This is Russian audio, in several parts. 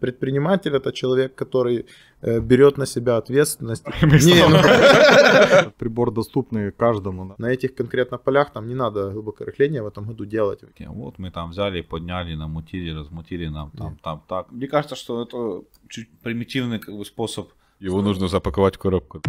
Предприниматель это человек, который э, берет на себя ответственность. Ну. Прибор доступный каждому. На этих конкретно полях там не надо глубокое глубокорыхления в этом году делать. Вот мы там взяли, подняли, намутили, размутили нам там, там, так. Мне кажется, что это чуть примитивный как бы, способ. Его нужно запаковать в коробку.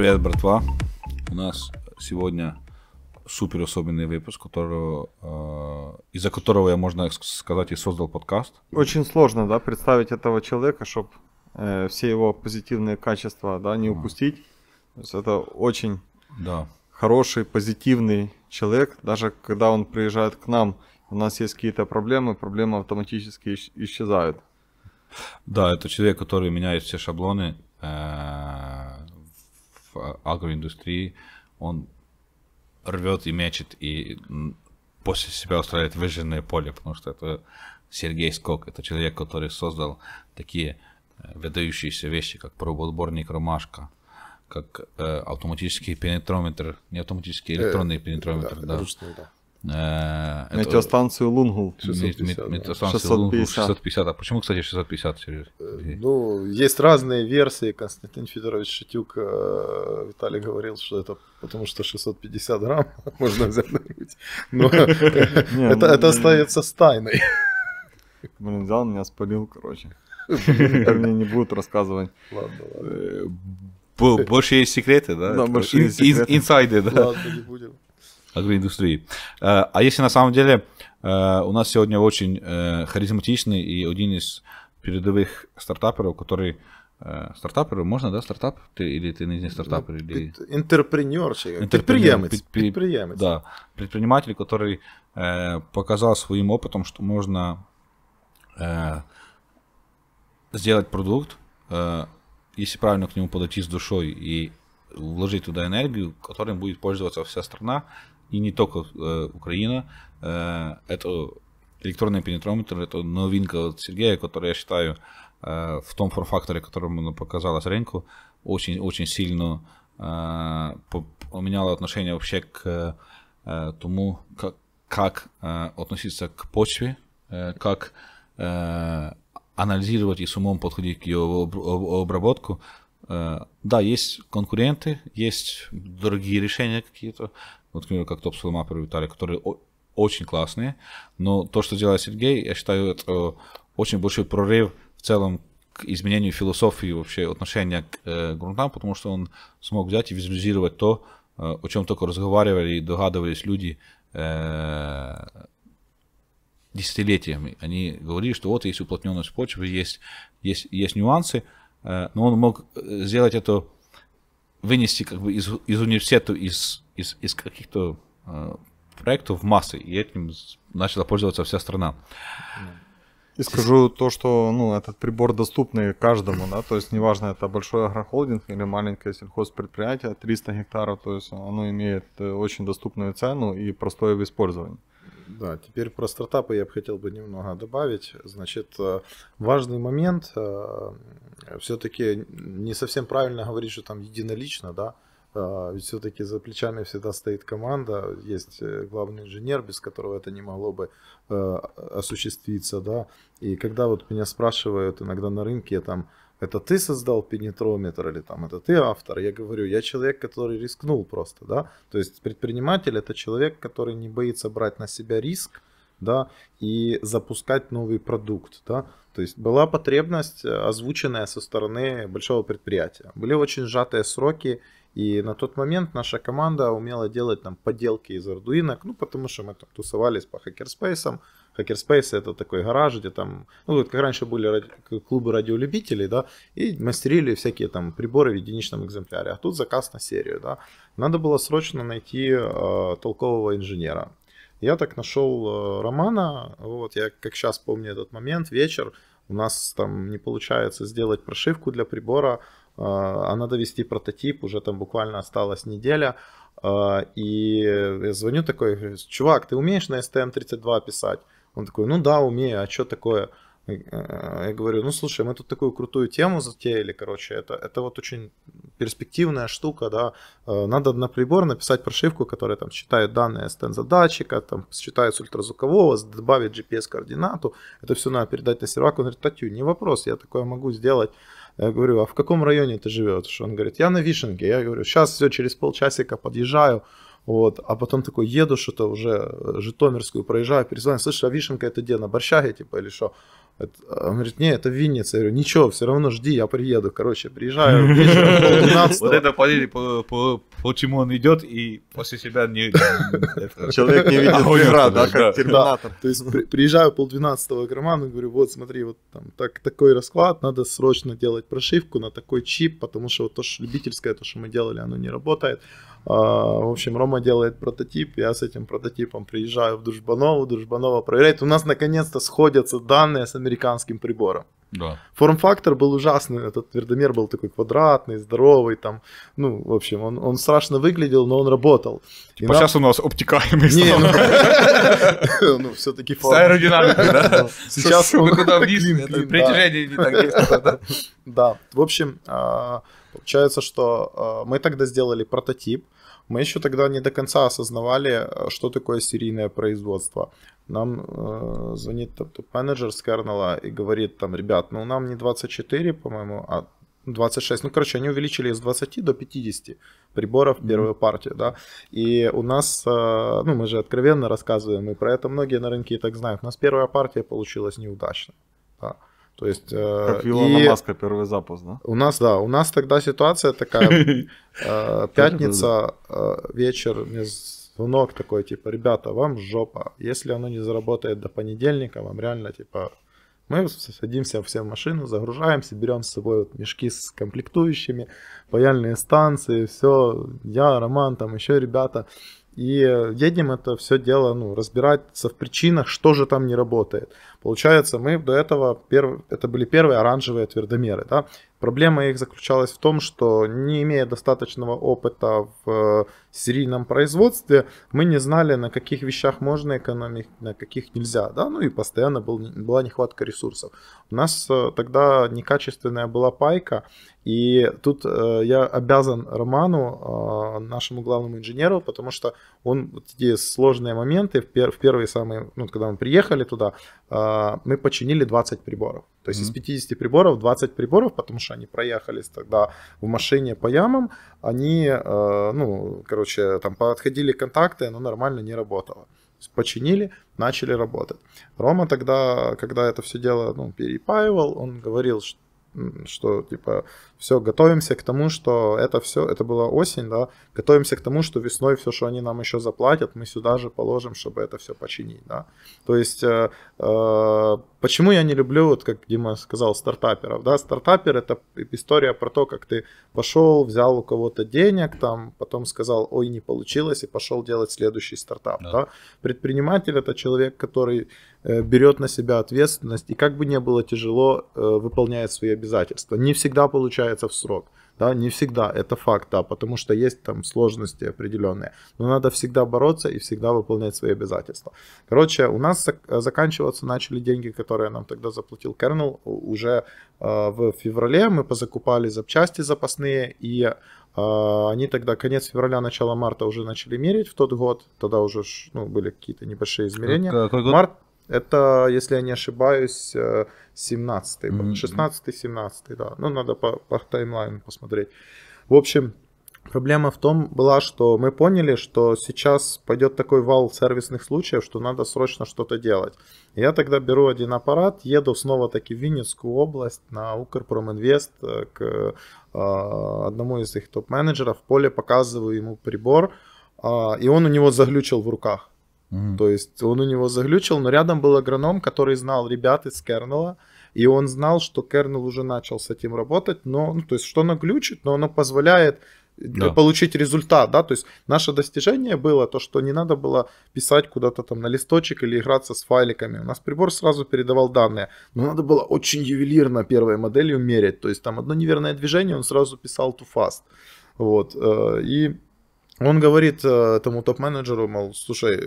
привет, братва. У нас сегодня супер особенный выпуск, которого, э, из-за которого я, можно сказать, и создал подкаст. Очень сложно, да, представить этого человека, чтобы э, все его позитивные качества, да, не упустить. То есть это очень да. хороший, позитивный человек. Даже когда он приезжает к нам, у нас есть какие-то проблемы, проблемы автоматически исчезают. Да, это человек, который меняет все шаблоны, э, в э, агроиндустрии, он рвет и мечет и после себя устраивает выжженное поле, потому что это Сергей Скок, это человек, который создал такие э, выдающиеся вещи, как пробоотборник «Ромашка», как э, автоматический пенетрометр, не автоматический, э, электронный э, пенетрометр, да, да. Ручный, да. Э, метеостанцию это, 650, 650. 650. А почему, кстати, 650? Ну, есть разные версии. Константин Федорович Шатюк, э, Виталий говорил, что это потому что 650 грамм можно взять. Но ну, это это остается с тайной. Блин, взял меня, спалил, короче. Это мне не будут рассказывать. Ладно, ладно. Э, больше есть секреты, да? Да, больше есть секреты. Инсайды, да? Ладно, не будем агроиндустрии. Э, а если на самом деле э, у нас сегодня очень э, харизматичный и один из передовых стартаперов, который стартапер, можно, да, стартап? Ты, или ты не стартапер? Ну, или... Интерпренер, предприемец. предприемец. Да, предприниматель, который э, показал своим опытом, что можно э, сделать продукт, э, если правильно к нему подойти с душой и вложить туда энергию, которым будет пользоваться вся страна, и не только э, Украина. Э, это электронный пенетрометр, это новинка от Сергея, которую я считаю э, в том форм-факторе, которым она показалась рынку, очень-очень сильно э, поменяла отношение вообще к э, тому, как, как э, относиться к почве, э, как э, анализировать и с умом подходить к ее обработку. Э, да, есть конкуренты, есть другие решения какие-то, вот, например, как Топ Сломапер и Виталий, которые очень классные, но то, что делает Сергей, я считаю, это э, очень большой прорыв в целом к изменению философии вообще отношения к э, грунтам, потому что он смог взять и визуализировать то, э, о чем только разговаривали и догадывались люди э, десятилетиями. Они говорили, что вот есть уплотненность почвы, есть, есть, есть нюансы, э, но он мог э, сделать это, вынести как бы из, из университета, из из, из каких-то э, проектов в массы, и этим начала пользоваться вся страна. И скажу то, что ну, этот прибор доступный каждому, да, то есть неважно, это большой агрохолдинг или маленькое сельхозпредприятие, 300 гектаров, то есть оно имеет э, очень доступную цену и простое в использовании. Да, теперь про стартапы я бы хотел бы немного добавить. Значит, э, важный момент, э, все-таки не совсем правильно говорить, что там единолично, да, а, ведь все-таки за плечами всегда стоит команда, есть э, главный инженер, без которого это не могло бы э, осуществиться, да. И когда вот меня спрашивают иногда на рынке, там, это ты создал пенетрометр или там это ты автор, я говорю, я человек, который рискнул просто, да. То есть предприниматель это человек, который не боится брать на себя риск, да, и запускать новый продукт, да. То есть была потребность, э, озвученная со стороны большого предприятия. Были очень сжатые сроки, и на тот момент наша команда умела делать там подделки из ардуинок, ну, потому что мы там тусовались по хакерспейсам. Хакерспейс это такой гараж, где там, ну, вот как раньше были ради... клубы радиолюбителей, да, и мастерили всякие там приборы в единичном экземпляре, а тут заказ на серию, да. Надо было срочно найти э, толкового инженера. Я так нашел э, Романа, вот, я как сейчас помню этот момент, вечер, у нас там не получается сделать прошивку для прибора, а надо вести прототип, уже там буквально осталась неделя, а, и я звоню такой, чувак, ты умеешь на STM32 писать? Он такой, ну да, умею, а что такое? Э, э, я говорю, ну слушай, мы тут такую крутую тему затеяли, короче, это, это вот очень перспективная штука, да, э, надо на прибор написать прошивку, которая там считает данные stm задатчика, там считает с ультразвукового, добавит GPS-координату, это все надо передать на сервак, он говорит, татью, не вопрос, я такое могу сделать, я говорю, а в каком районе ты живешь? Он говорит, я на Вишенке. Я говорю, сейчас все, через полчасика подъезжаю. Вот, а потом такой еду, что-то уже э, Житомирскую проезжаю, перезвоню, слышишь, а Вишенка это где, на Борщаге, типа, или что? А он говорит, не, это Винница, Я говорю, ничего, все равно жди, я приеду. Короче, приезжаю Вот это поняли, почему он идет и после себя не... Человек не видит вчера, да, как терминатор. То есть приезжаю полдвенадцатого к Роману, говорю, вот смотри, вот там такой расклад, надо срочно делать прошивку на такой чип, потому что вот то, что любительское, то, что мы делали, оно не работает. А, в общем, Рома делает прототип, я с этим прототипом приезжаю в Дружбанову, Дружбанова проверяет. У нас наконец-то сходятся данные с американским прибором. Да. Форм-фактор был ужасный, этот твердомер был такой квадратный, здоровый, там, ну, в общем, он, он страшно выглядел, но он работал. Типа И сейчас нам... у нас обтекаемый Не, ну, ну все-таки форм. Аэродинамика, да. Сейчас он... Туда вниз, притяжение не так Да, в общем, а, Получается, что э, мы тогда сделали прототип, мы еще тогда не до конца осознавали, э, что такое серийное производство. Нам э, звонит там, топ-менеджер с Kernel и говорит там, ребят, ну нам не 24, по-моему, а 26. Ну, короче, они увеличили из 20 до 50 приборов первую mm-hmm. партию, да. И у нас, э, ну, мы же откровенно рассказываем, и про это многие на рынке и так знают. У нас первая партия получилась неудачной. Да. То есть, э, как Илона и... Маска первый запуск, да? У нас, да, у нас тогда ситуация такая, э, пятница, э, вечер, мне звонок такой, типа, ребята, вам жопа, если оно не заработает до понедельника, вам реально, типа, мы садимся все в машину, загружаемся, берем с собой вот мешки с комплектующими, паяльные станции, все, я, Роман, там еще ребята, и едем это все дело ну, разбираться в причинах, что же там не работает. Получается, мы до этого, перв... это были первые оранжевые твердомеры, да, Проблема их заключалась в том, что не имея достаточного опыта в э, серийном производстве, мы не знали, на каких вещах можно экономить, на каких нельзя. Да? Ну и постоянно был, была нехватка ресурсов. У нас э, тогда некачественная была пайка, и тут э, я обязан Роману, э, нашему главному инженеру, потому что он вот эти сложные моменты, в, пер, в первые самые, ну, когда мы приехали туда, э, мы починили 20 приборов. То есть mm-hmm. из 50 приборов 20 приборов, потому что они проехались тогда в машине по ямам, они, э, ну, короче, там подходили контакты, но нормально не работало. Починили, начали работать. Рома тогда, когда это все дело ну, перепаивал, он говорил, что, что типа все, готовимся к тому, что это все, это была осень, да, готовимся к тому, что весной все, что они нам еще заплатят, мы сюда же положим, чтобы это все починить, да. То есть, э, э, почему я не люблю, вот как Дима сказал, стартаперов, да, стартапер это история про то, как ты пошел, взял у кого-то денег, там, потом сказал, ой, не получилось, и пошел делать следующий стартап, да. да? Предприниматель это человек, который э, берет на себя ответственность, и как бы не было тяжело, э, выполняет свои обязательства. Не всегда получается соблюдается в срок. Да, не всегда, это факт, да, потому что есть там сложности определенные. Но надо всегда бороться и всегда выполнять свои обязательства. Короче, у нас заканчиваться начали деньги, которые нам тогда заплатил Kernel. Уже э, в феврале мы позакупали запчасти запасные и э, они тогда конец февраля, начало марта уже начали мерить в тот год. Тогда уже ну, были какие-то небольшие измерения. Э, какой год? Март это, если я не ошибаюсь, 17-й, 16 17-й, да. Ну, надо по, по таймлайну посмотреть. В общем, проблема в том была, что мы поняли, что сейчас пойдет такой вал сервисных случаев, что надо срочно что-то делать. Я тогда беру один аппарат, еду снова-таки в Винницкую область на Укрпроминвест э, к э, одному из их топ-менеджеров, в поле показываю ему прибор, а, и он у него заглючил в руках. Mm-hmm. То есть он у него заглючил, но рядом был агроном, который знал ребят из Кернела, и он знал, что Кернел уже начал с этим работать, но, ну, то есть что оно глючит, но оно позволяет э, да. получить результат, да, то есть наше достижение было то, что не надо было писать куда-то там на листочек или играться с файликами, у нас прибор сразу передавал данные, но надо было очень ювелирно первой моделью мерить, то есть там одно неверное движение он сразу писал too fast, вот, э, и он говорит э, этому топ-менеджеру, мол, слушай,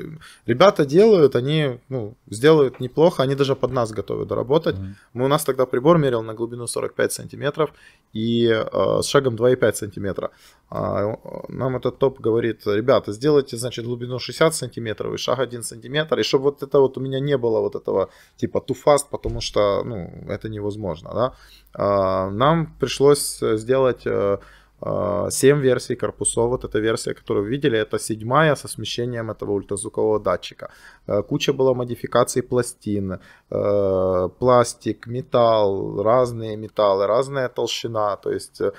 ребята делают, они ну, сделают неплохо, они даже под нас готовы доработать. Mm-hmm. Мы, у нас тогда прибор мерил на глубину 45 сантиметров и э, с шагом 2,5 сантиметра. А, э, нам этот топ говорит, ребята, сделайте, значит, глубину 60 сантиметров и шаг 1 сантиметр, и чтобы вот это вот у меня не было вот этого типа too fast, потому что, ну, это невозможно, да. А, нам пришлось э, сделать... 7 а, версий корпусов. Вот эта версия, которую вы видели, это седьмая со смещением этого ультразвукового датчика. Э, куча была модификаций пластин, э, пластик, металл, разные металлы, разная толщина. То есть э,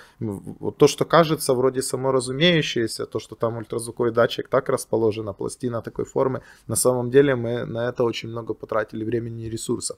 то, что кажется вроде саморазумеющееся то, что там ультразвуковой датчик так расположен, а пластина такой формы, на самом деле мы на это очень много потратили времени и ресурсов.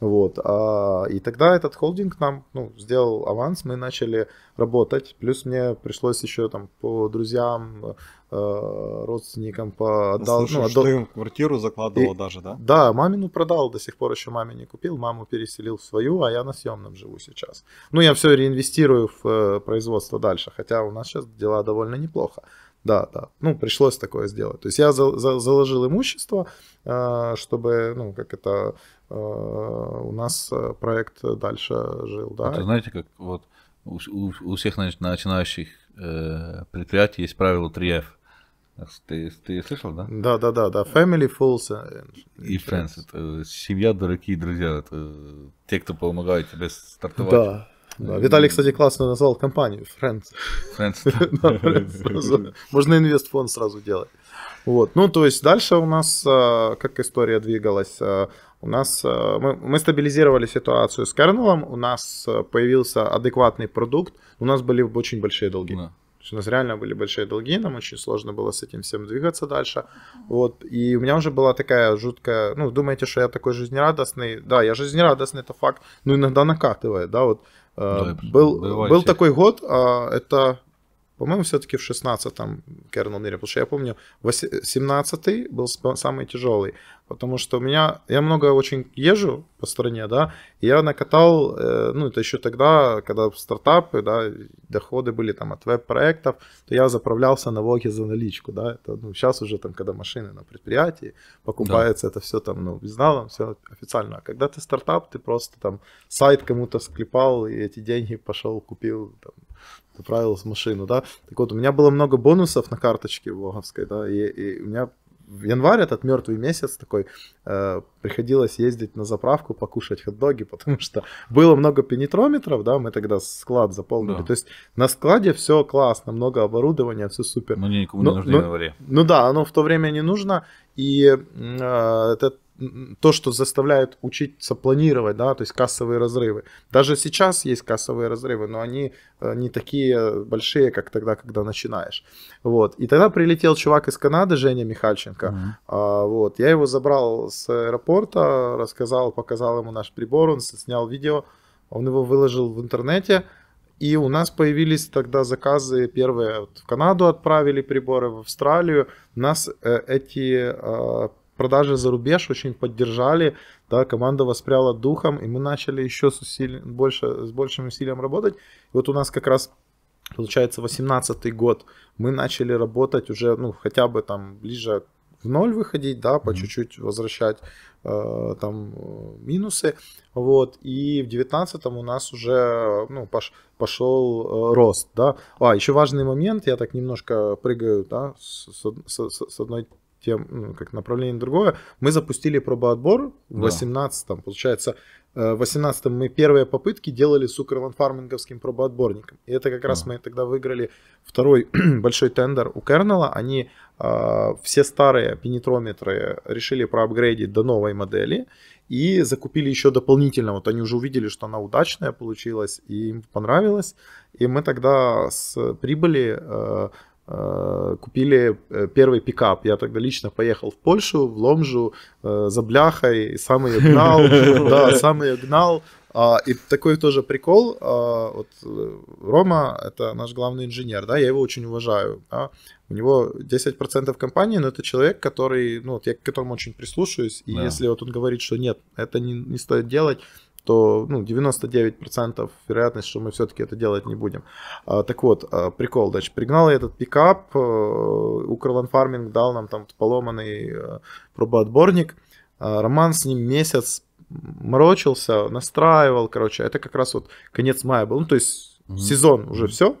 Вот. А, и тогда этот холдинг нам ну, сделал аванс, мы начали работать, плюс мне пришлось еще там по друзьям, э, родственникам по отдал. Ну, слушай, ну, что а им квартиру закладывал и... даже, да? Да, мамину продал, до сих пор еще маме не купил, маму переселил в свою, а я на съемном живу сейчас. Ну, я все реинвестирую в э, производство дальше, хотя у нас сейчас дела довольно неплохо. Да, да. Ну, пришлось такое сделать. То есть я за, за, заложил имущество, э, чтобы, ну, как это, у нас проект дальше жил, да. Это знаете, как вот у, у, всех начинающих э, предприятий есть правило 3F. Ты, ты слышал, да? Да, да, да, да. Family, Fools э, и Friends. Это семья, дорогие друзья. Это те, кто помогает тебе стартовать. Да. Да. Э, Виталий, кстати, классно назвал компанию Friends. Friends. Можно инвестфонд сразу делать. Вот. Ну, то есть дальше у нас а, как история двигалась. А, у нас э, мы, мы стабилизировали ситуацию с Карнелом у нас э, появился адекватный продукт, у нас были очень большие долги. Да. У нас реально были большие долги, нам очень сложно было с этим всем двигаться дальше. Вот. И у меня уже была такая жуткая... Ну, думаете, что я такой жизнерадостный? Да, я жизнерадостный, это факт. Но иногда накатывает, да, вот. Э, да, был был такой год, а, это по-моему, все-таки в 16-м kernel Miri, потому что я помню, 17-й был самый тяжелый, потому что у меня, я много очень езжу по стране, да, и я накатал, э, ну, это еще тогда, когда стартапы, да, доходы были там от веб-проектов, то я заправлялся на волге за наличку, да, это, ну, сейчас уже там, когда машины на предприятии покупаются, да. это все там, ну, безналом, все официально, а когда ты стартап, ты просто там сайт кому-то склепал, и эти деньги пошел, купил, там, направилась в машину, да. Так вот, у меня было много бонусов на карточке влоговской, да, и, и у меня в январь, этот мертвый месяц такой, э, приходилось ездить на заправку, покушать хот-доги, потому что было много пенетрометров, да, мы тогда склад заполнили. Да. То есть на складе все классно, много оборудования, все супер. Но мне никому не нужно в январе. Ну да, оно в то время не нужно, и э, этот то, что заставляет учиться планировать, да, то есть кассовые разрывы. Даже сейчас есть кассовые разрывы, но они э, не такие большие, как тогда, когда начинаешь. Вот. И тогда прилетел чувак из Канады, Женя Михальченко. Mm-hmm. А, вот. Я его забрал с аэропорта, рассказал, показал ему наш прибор, он снял видео, он его выложил в интернете. И у нас появились тогда заказы первые. Вот в Канаду отправили приборы, в Австралию. Нас э, эти э, продажи за рубеж очень поддержали, да, команда воспряла духом, и мы начали еще с, усили... больше, с большим усилием работать. И вот у нас как раз получается 18 год, мы начали работать уже, ну, хотя бы там ближе в ноль выходить, да, по mm-hmm. чуть-чуть возвращать э, там минусы, вот, и в девятнадцатом у нас уже, ну, пош, пошел э, рост, да. А, еще важный момент, я так немножко прыгаю, да, с, с, с, с одной тем, ну, как направление другое. Мы запустили пробоотбор в 18-м, получается, э, в 18-м мы первые попытки делали с фарминговским пробоотборником. И это как раз мы тогда выиграли второй большой тендер у Kernel. Они э, все старые пенетрометры решили проапгрейдить до новой модели и закупили еще дополнительно. Вот они уже увидели, что она удачная получилась и им понравилась. И мы тогда с прибыли э, Э, купили э, первый пикап. Я тогда лично поехал в Польшу, в Ломжу, э, за бляхой, сам ее гнал, да, сам ее гнал. А, и такой тоже прикол, а, вот Рома, это наш главный инженер, да, я его очень уважаю, да, у него 10% компании, но это человек, который, ну, вот я к которому очень прислушаюсь, и да. если вот он говорит, что нет, это не, не стоит делать, что ну, 99% вероятность, что мы все-таки это делать не будем. А, так вот, а, прикол, значит, пригнал я этот пикап, а, Фарминг дал нам там поломанный э, пробоотборник, а, Роман с ним месяц морочился, настраивал, короче, это как раз вот конец мая был, ну, то есть mm-hmm. сезон уже все,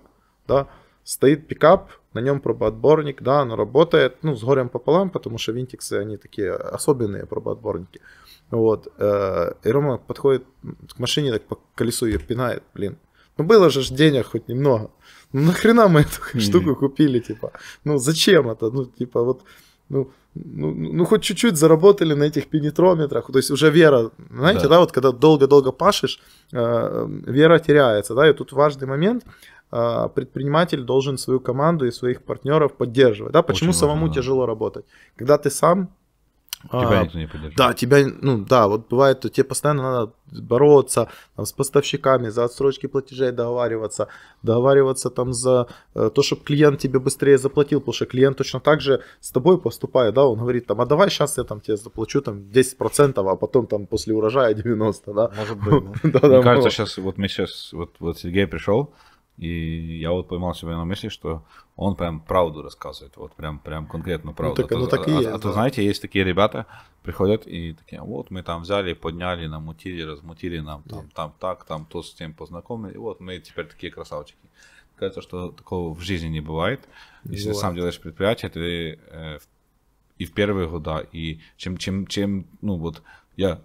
да, стоит пикап, на нем пробоотборник, да, оно работает, ну, с горем пополам, потому что винтиксы, они такие особенные пробоотборники. Вот. Э, и Рома подходит к машине, так по колесу ее пинает, блин. Ну, было же денег хоть немного. Ну, нахрена мы эту штуку купили, типа? Ну, зачем это? Ну, типа, вот, ну, ну, ну хоть чуть-чуть заработали на этих пенетрометрах, то есть уже вера, знаете, да, да вот когда долго-долго пашешь, э, вера теряется, да, и тут важный момент, Э, предприниматель должен свою команду и своих партнеров поддерживать. Да? Почему Очень самому да. тяжело работать? Когда ты сам Тебя а, никто не поддерживает. Да, тебя, ну да, вот бывает, то тебе постоянно надо бороться там, с поставщиками, за отсрочки платежей договариваться, договариваться там за э, то, чтобы клиент тебе быстрее заплатил, потому что клиент точно так же с тобой поступает, да, он говорит там, а давай сейчас я там тебе заплачу там 10%, а потом там после урожая 90, да. Может быть, ну. да. Мне кажется, сейчас, вот мы сейчас, вот Сергей пришел, и я вот поймал себя на мысли, что он прям правду рассказывает, вот прям, прям конкретно ну, правду. Ну, так, а, ну, так и а, есть, а, да. а то, знаете, есть такие ребята, приходят и такие, вот мы там взяли, подняли, намутили, размутили нам там, там так, там то с тем познакомили, и вот мы теперь такие красавчики. Кажется, что такого в жизни не бывает. Если бывает. ты сам делаешь предприятие, ты э, и в первые года, и чем, чем, чем, ну вот, я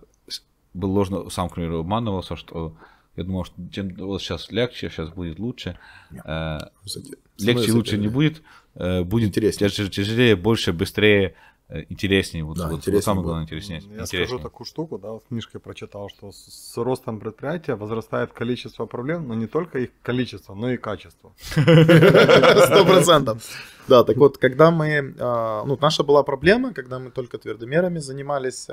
был ложно, сам, к примеру, обманывался, что я думал, что чем вот сейчас легче, сейчас будет лучше. Нет, э, легче лучше не будет. Э, будет интереснее. тяжелее, больше, быстрее, э, интереснее. Вот, да, вот, интереснее вот самое главное, интереснее. Я интереснее. скажу такую штуку, да, вот в книжке прочитал, что с ростом предприятия возрастает количество проблем, но не только их количество, но и качество. Сто процентов. Да, так вот, когда мы, ну, наша была проблема, когда мы только твердомерами занимались,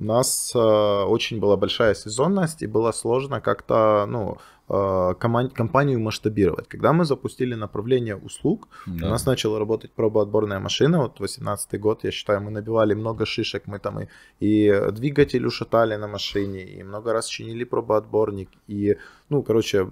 у нас э, очень была большая сезонность, и было сложно как-то, ну, э, команд, компанию масштабировать. Когда мы запустили направление услуг, да. у нас начала работать пробоотборная машина. Вот 18 год, я считаю, мы набивали много шишек, мы там и, и двигатель ушатали на машине, и много раз чинили пробоотборник, и, ну, короче,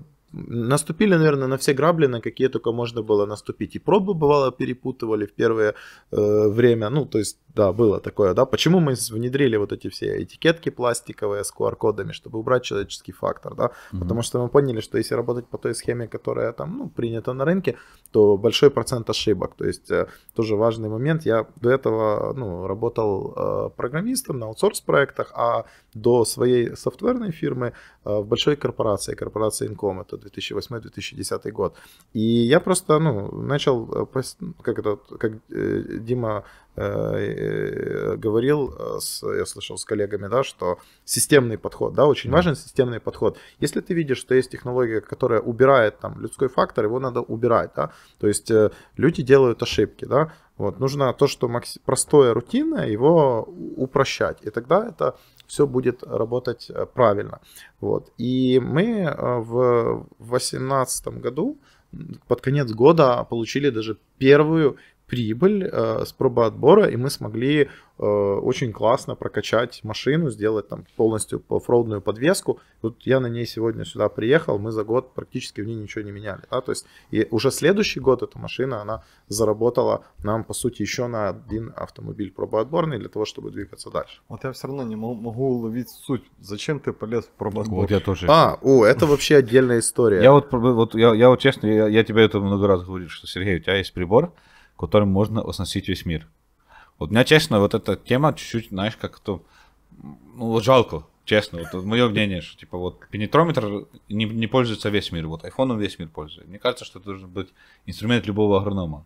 Наступили, наверное, на все грабли, на какие только можно было наступить. И пробы, бывало, перепутывали в первое э, время. Ну, то есть, да, было такое, да. Почему мы внедрили вот эти все этикетки пластиковые с QR-кодами, чтобы убрать человеческий фактор, да? Mm-hmm. Потому что мы поняли, что если работать по той схеме, которая там, ну, принята на рынке, то большой процент ошибок. То есть, э, тоже важный момент. Я до этого, ну, работал э, программистом на аутсорс-проектах, а до своей софтверной фирмы э, в большой корпорации, корпорации Incom, это 2008-2010 год. И я просто, ну, начал, э, как это, как э, Дима э, говорил, с, я слышал с коллегами, да, что системный подход, да, очень важен системный подход. Если ты видишь, что есть технология, которая убирает там людской фактор, его надо убирать, да, то есть люди делают ошибки, да, вот, нужно то, что макс... простое, рутинное, его упрощать, и тогда это все будет работать э, правильно. Вот. И мы э, в 2018 году под конец года получили даже первую прибыль, э, с проба отбора, и мы смогли э, очень классно прокачать машину, сделать там полностью оффроудную подвеску. Вот я на ней сегодня сюда приехал, мы за год практически в ней ничего не меняли. Да? То есть и уже следующий год эта машина, она заработала нам, по сути, еще на один автомобиль пробоотборный для того, чтобы двигаться дальше. Вот я все равно не могу уловить суть. Зачем ты полез в пробоотбор? Вот я тоже. А, о, это вообще отдельная история. Я вот, вот, я, я вот честно, я, я тебе это много раз говорил, что, Сергей, у тебя есть прибор, которым можно оснастить весь мир. Вот меня, честно, вот эта тема чуть-чуть, знаешь, как-то ну, вот жалко, честно. Вот, вот мое мнение, что типа вот пенетрометр не, не пользуется весь мир, вот айфоном весь мир пользуется. Мне кажется, что это должен быть инструмент любого агронома.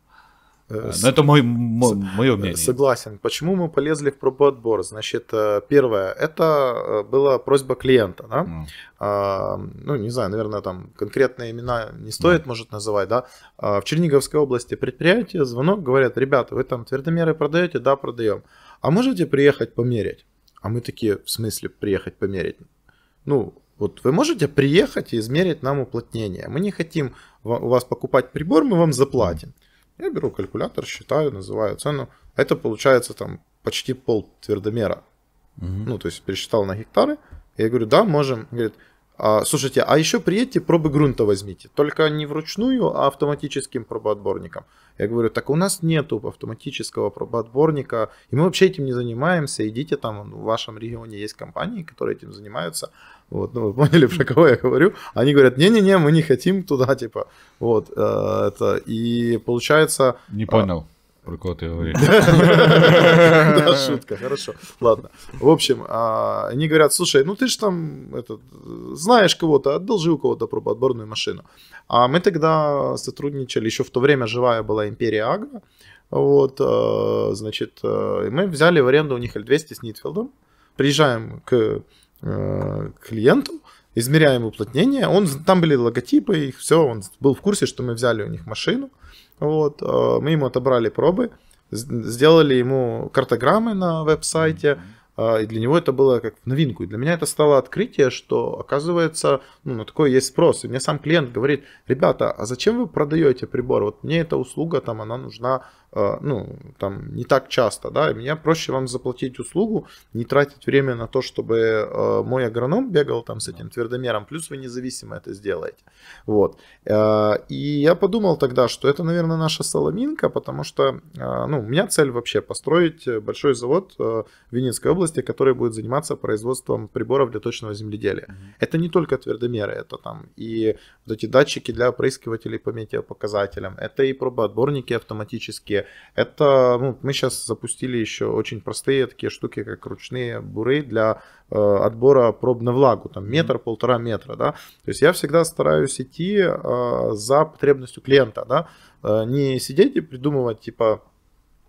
Э, а, Но ну, это мой, мой, мое мнение. Согласен. Почему мы полезли в пробоотбор? Значит, э, первое, это э, была просьба клиента, да? Mm. А, ну, не знаю, наверное, там конкретные имена не стоит, mm. может, называть, да? А в Черниговской области предприятие, звонок, говорят, ребята, вы там твердомеры продаете? Да, продаем. А можете приехать померить? А мы такие, в смысле приехать померить? Ну, вот вы можете приехать и измерить нам уплотнение. Мы не хотим у вас покупать прибор, мы вам заплатим. Mm. Я беру калькулятор, считаю, называю цену. Это получается там почти пол твердомера. Угу. Ну, то есть пересчитал на гектары. Я говорю, да, можем. говорит, а, слушайте, а еще приедьте, пробы грунта возьмите. Только не вручную, а автоматическим пробоотборником. Я говорю, так у нас нету автоматического пробоотборника, и мы вообще этим не занимаемся. Идите там, ну, в вашем регионе есть компании, которые этим занимаются. Вот, ну вы поняли, про кого я говорю. Они говорят, не-не-не, мы не хотим туда, типа, вот, э, это, и получается... Не понял. Про кого ты говоришь? Да, шутка, хорошо. Ладно. В общем, а, они говорят, слушай, ну ты же там знаешь кого-то, одолжи у кого-то пробоотборную машину. А мы тогда сотрудничали, еще в то время живая была империя Агро. Вот, а, значит, а, мы взяли в аренду у них L200 с Нитфилдом, приезжаем к э, клиенту, измеряем уплотнение, он, там были логотипы, их все, он был в курсе, что мы взяли у них машину, вот, э, мы ему отобрали пробы, сделали ему картограммы на веб-сайте, э, и для него это было как новинку. И для меня это стало открытие, что, оказывается, ну, на такой есть спрос. И мне сам клиент говорит, ребята, а зачем вы продаете прибор? Вот мне эта услуга, там, она нужна Э, ну, там, не так часто, да, и меня проще вам заплатить услугу, не тратить время на то, чтобы э, мой агроном бегал там с этим твердомером, плюс вы независимо это сделаете, вот. Э, и я подумал тогда, что это, наверное, наша соломинка, потому что, ну, у меня цель вообще построить большой завод в Винницкой области, который будет заниматься производством приборов для точного земледелия. Это не только твердомеры, это там и вот эти датчики для опрыскивателей по метеопоказателям, это и пробоотборники автоматические, это ну, мы сейчас запустили еще очень простые такие штуки, как ручные буры для э, отбора проб на влагу, там метр, полтора метра, да. То есть я всегда стараюсь идти э, за потребностью клиента, да, э, не сидеть и придумывать типа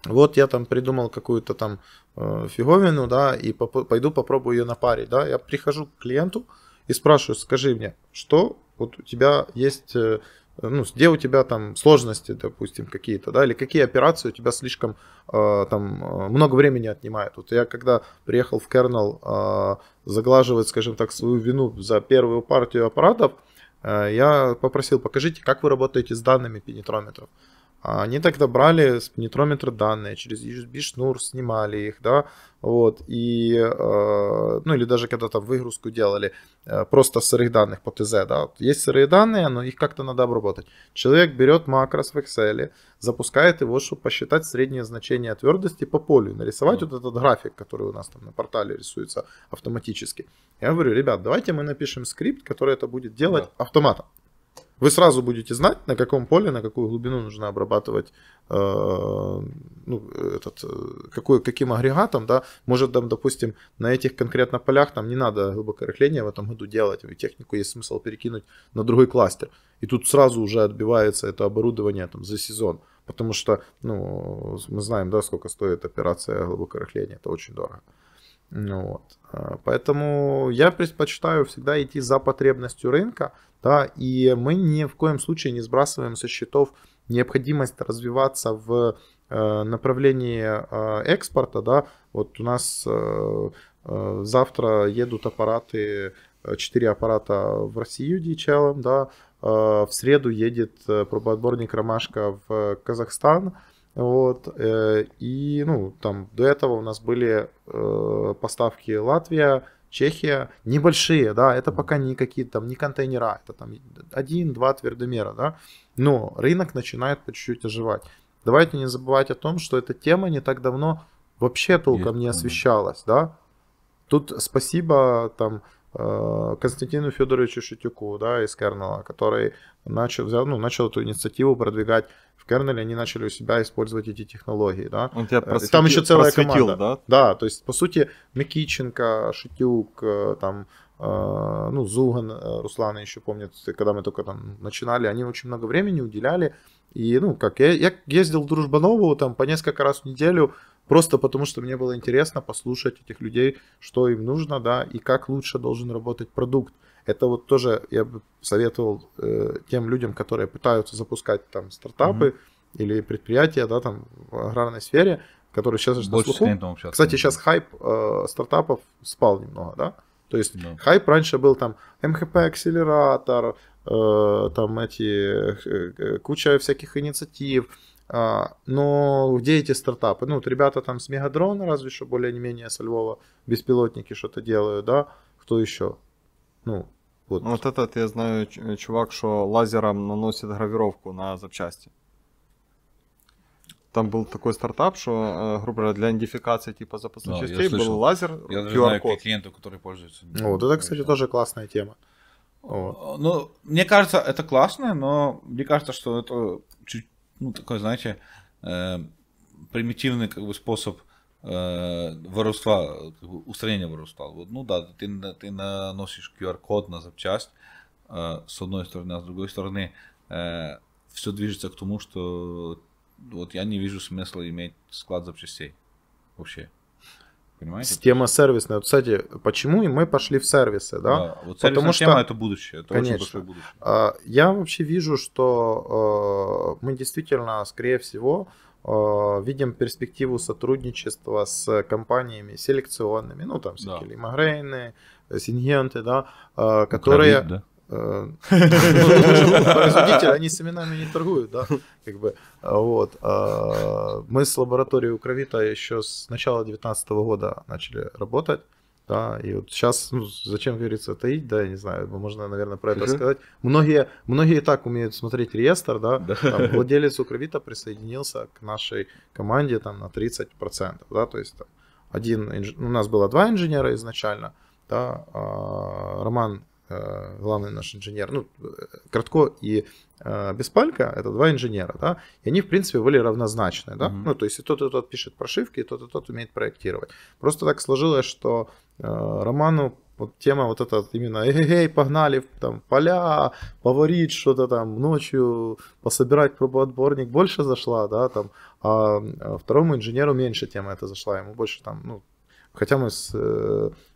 вот я там придумал какую-то там э, фиговину, да, и поп- пойду попробую ее напарить, да, я прихожу к клиенту и спрашиваю, скажи мне, что вот у тебя есть э, ну, где у тебя там сложности, допустим, какие-то, да, или какие операции у тебя слишком э, там э, много времени отнимают. Вот я когда приехал в Kernel э, заглаживать, скажем так, свою вину за первую партию аппаратов, э, я попросил, покажите, как вы работаете с данными пенетрометров. Они тогда брали с пенетрометра данные, через USB-шнур снимали их, да, вот, и, э, ну, или даже когда там выгрузку делали, э, просто сырых данных по ТЗ, да, вот, есть сырые данные, но их как-то надо обработать. Человек берет макрос в Excel, запускает его, чтобы посчитать среднее значение твердости по полю, нарисовать mm. вот этот график, который у нас там на портале рисуется автоматически. Я говорю, ребят, давайте мы напишем скрипт, который это будет делать yeah. автоматом. Вы сразу будете знать, на каком поле, на какую глубину нужно обрабатывать, э, ну, этот, э, какой, каким агрегатом, да, может, там, допустим, на этих конкретно полях там не надо глубокорыхления в этом году делать, и технику есть смысл перекинуть на другой кластер. И тут сразу уже отбивается это оборудование там за сезон. Потому что, ну, мы знаем, да, сколько стоит операция глубокорыхления, это очень дорого. Ну, вот. А, поэтому я предпочитаю всегда идти за потребностью рынка, да, и мы ни в коем случае не сбрасываем со счетов необходимость развиваться в э, направлении э, экспорта, да, вот у нас э, завтра едут аппараты, 4 аппарата в Россию DHL, да, в среду едет пробоотборник «Ромашка» в Казахстан, вот, э, и ну, там до этого у нас были э, поставки Латвия, Чехия, небольшие, да, это пока не какие-то там не контейнера, это там один-два твердомера, да, но рынок начинает по чуть-чуть оживать. Давайте не забывать о том, что эта тема не так давно вообще толком Есть, не освещалась, да. Тут спасибо там Э, Константину Федоровичу Шитюку да, из Кернела, который начал, взял, ну, начал эту инициативу продвигать в Кернеле, они начали у себя использовать эти технологии. Да. Он тебя просвети... Э, там еще целая команда. Да? да, то есть, по сути, Микиченко, Шитюк, э, там, ну, Зуган, Руслана еще помнит, когда мы только там начинали, они очень много времени уделяли. И, ну, как, я, я ездил в Дружбанову там по несколько раз в неделю, Просто потому, что мне было интересно послушать этих людей, что им нужно, да, и как лучше должен работать продукт. Это вот тоже я бы советовал э, тем людям, которые пытаются запускать там стартапы mm-hmm. или предприятия, да, там в аграрной сфере, которые сейчас Больше на слуху. Сейчас Кстати, сейчас хайп э, стартапов спал немного, да? То есть да. хайп раньше был там МХП-акселератор, э, там эти э, э куча всяких инициатив, а, но где эти стартапы? Ну, вот ребята там с Мегадрона, разве что более-менее со Львова, беспилотники что-то делают, да? Кто еще? Ну, вот. Ну, вот этот, я знаю, э, чувак, что лазером наносит гравировку на запчасти. Там был такой стартап, что, э, грубо говоря, для идентификации типа запасных да, частей был лазер, Я даже знаю клиенту, который пользуется. Ну, вот это, кстати, тоже классная тема. Вот. Э, ну, мне кажется, это классно, но мне кажется, что это ну, такой, знаете, э, примитивный как бы, способ э, воровства, как бы, устранения воровства. Вот, ну да, ты, ты наносишь QR-код на запчасть, э, с одной стороны, а с другой стороны, э, все движется к тому, что вот я не вижу смысла иметь склад запчастей вообще понимаете? Тема сервисная. Вот, кстати, почему и мы пошли в сервисы, да? да вот Потому что тема это будущее, это Конечно. очень большое будущее. А, я вообще вижу, что э, мы действительно, скорее всего, э, видим перспективу сотрудничества с компаниями селекционными, ну там всякие да. лимогрейны, э, сингенты, да, ну, которые... Кровит, да? Э, Производители, они с именами не торгуют, да, как бы, вот. Э, мы с лабораторией Укравита еще с начала 2019 года начали работать, да, и вот сейчас, ну, зачем, говорится, таить, да, я не знаю, ну, можно, наверное, про это сказать. Многие, многие так умеют смотреть реестр, да, владелец Укравита присоединился к нашей команде там на 30%, да, то есть там, один, у нас было два инженера изначально, да, а, Роман Э, главный наш инженер, ну, э, Кратко и э, Беспалько, это два инженера, да, и они, в принципе, были равнозначны, да, mm-hmm. ну, то есть и тот, и тот пишет прошивки, и тот, и тот умеет проектировать. Просто так сложилось, что Роману вот тема вот эта именно эй, погнали там поля, поварить что-то там ночью, пособирать пробоотборник больше зашла, да, там, а второму инженеру меньше тема это зашла, ему больше там, ну, хотя мы с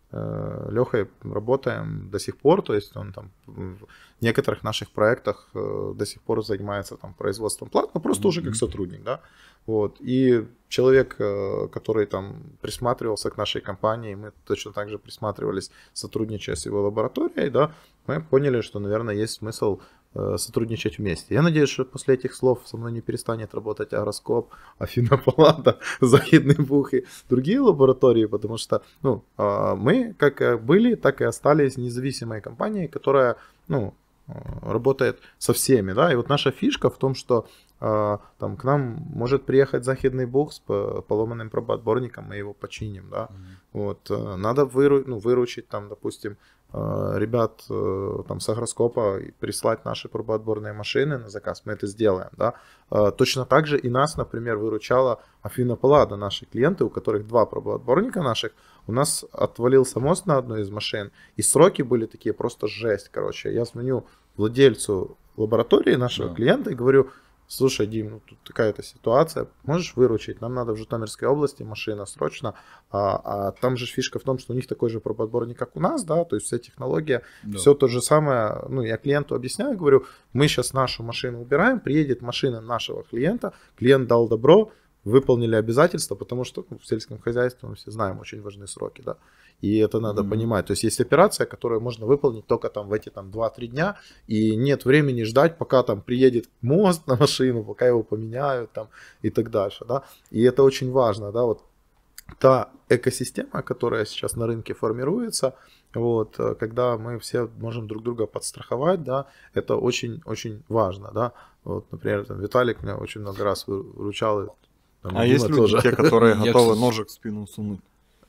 Э, Лехой работаем до сих пор, то есть он там в некоторых наших проектах э, до сих пор занимается там производством плат, но просто mm-hmm. уже как сотрудник, да. Вот. И человек, э, который там присматривался к нашей компании, мы точно так же присматривались, сотрудничая с его лабораторией, да, мы поняли, что, наверное, есть смысл Э, сотрудничать вместе. Я надеюсь, что после этих слов со мной не перестанет работать Аэроскоп, Афина Палата, Захидный Бух и другие лаборатории, потому что ну, а, мы как были, так и остались независимой компанией, которая ну, э, работает со всеми. Да? И вот наша фишка в том, что а, там к нам может приехать захидный Бух с э, поломанным пробоотборником, мы его починим, да. Mm-hmm. Вот надо выру, ну, выручить там, допустим, Э, ребят э, там с агроскопа прислать наши пробоотборные машины на заказ, мы это сделаем, да. Э, точно так же и нас, например, выручала Афина Паллада, наши клиенты, у которых два пробоотборника наших, у нас отвалился мост на одной из машин, и сроки были такие просто жесть, короче. Я звоню владельцу лаборатории нашего да. клиента и говорю, слушай, Дим, ну, тут такая-то ситуация, можешь выручить, нам надо в Житомирской области машина срочно, а, а там же фишка в том, что у них такой же прободборник, как у нас, да, то есть вся технология, да. все то же самое, ну, я клиенту объясняю, говорю, мы сейчас нашу машину убираем, приедет машина нашего клиента, клиент дал добро, выполнили обязательства, потому что ну, в сельском хозяйстве мы все знаем, очень важные сроки, да. И это надо mm-hmm. понимать. То есть есть операция, которую можно выполнить только там в эти там 2-3 дня, и нет времени ждать, пока там приедет мост на машину, пока его поменяют там и так дальше, да. И это очень важно, да, вот та экосистема, которая сейчас на рынке формируется, вот, э, когда мы все можем друг друга подстраховать, да, это очень-очень важно, да. Вот, например, там, Виталик меня очень много раз выручал. Там, а есть люди, тоже. те, которые готовы ножик в спину сунуть?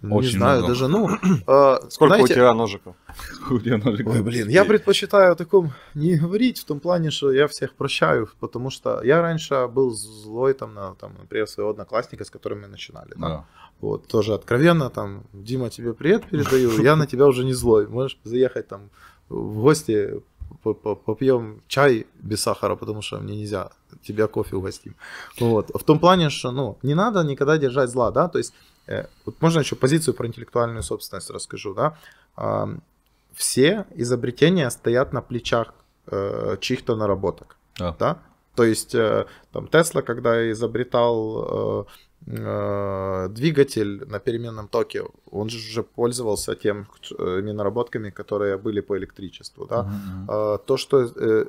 Очень не знаю, много. даже, ну... Э, Сколько знаете, у тебя ножиков? у тебя ножиков? Ой, блин, я предпочитаю о таком не говорить, в том плане, что я всех прощаю, потому что я раньше был злой, там, на, там например, своего одноклассника, с которым мы начинали. Да. Вот, тоже откровенно, там, Дима, тебе привет передаю, я на тебя уже не злой, можешь заехать там в гости, попьем чай без сахара, потому что мне нельзя, тебя кофе угостим. Вот. В том плане, что ну, не надо никогда держать зла, да, то есть Э, вот можно еще позицию про интеллектуальную собственность расскажу, да? А, все изобретения стоят на плечах э, чьих-то наработок, а. да? То есть э, там Тесла, когда изобретал Э, двигатель на переменном токе, он же уже пользовался тем теми э, наработками, которые были по электричеству. Да? Mm-hmm. То, что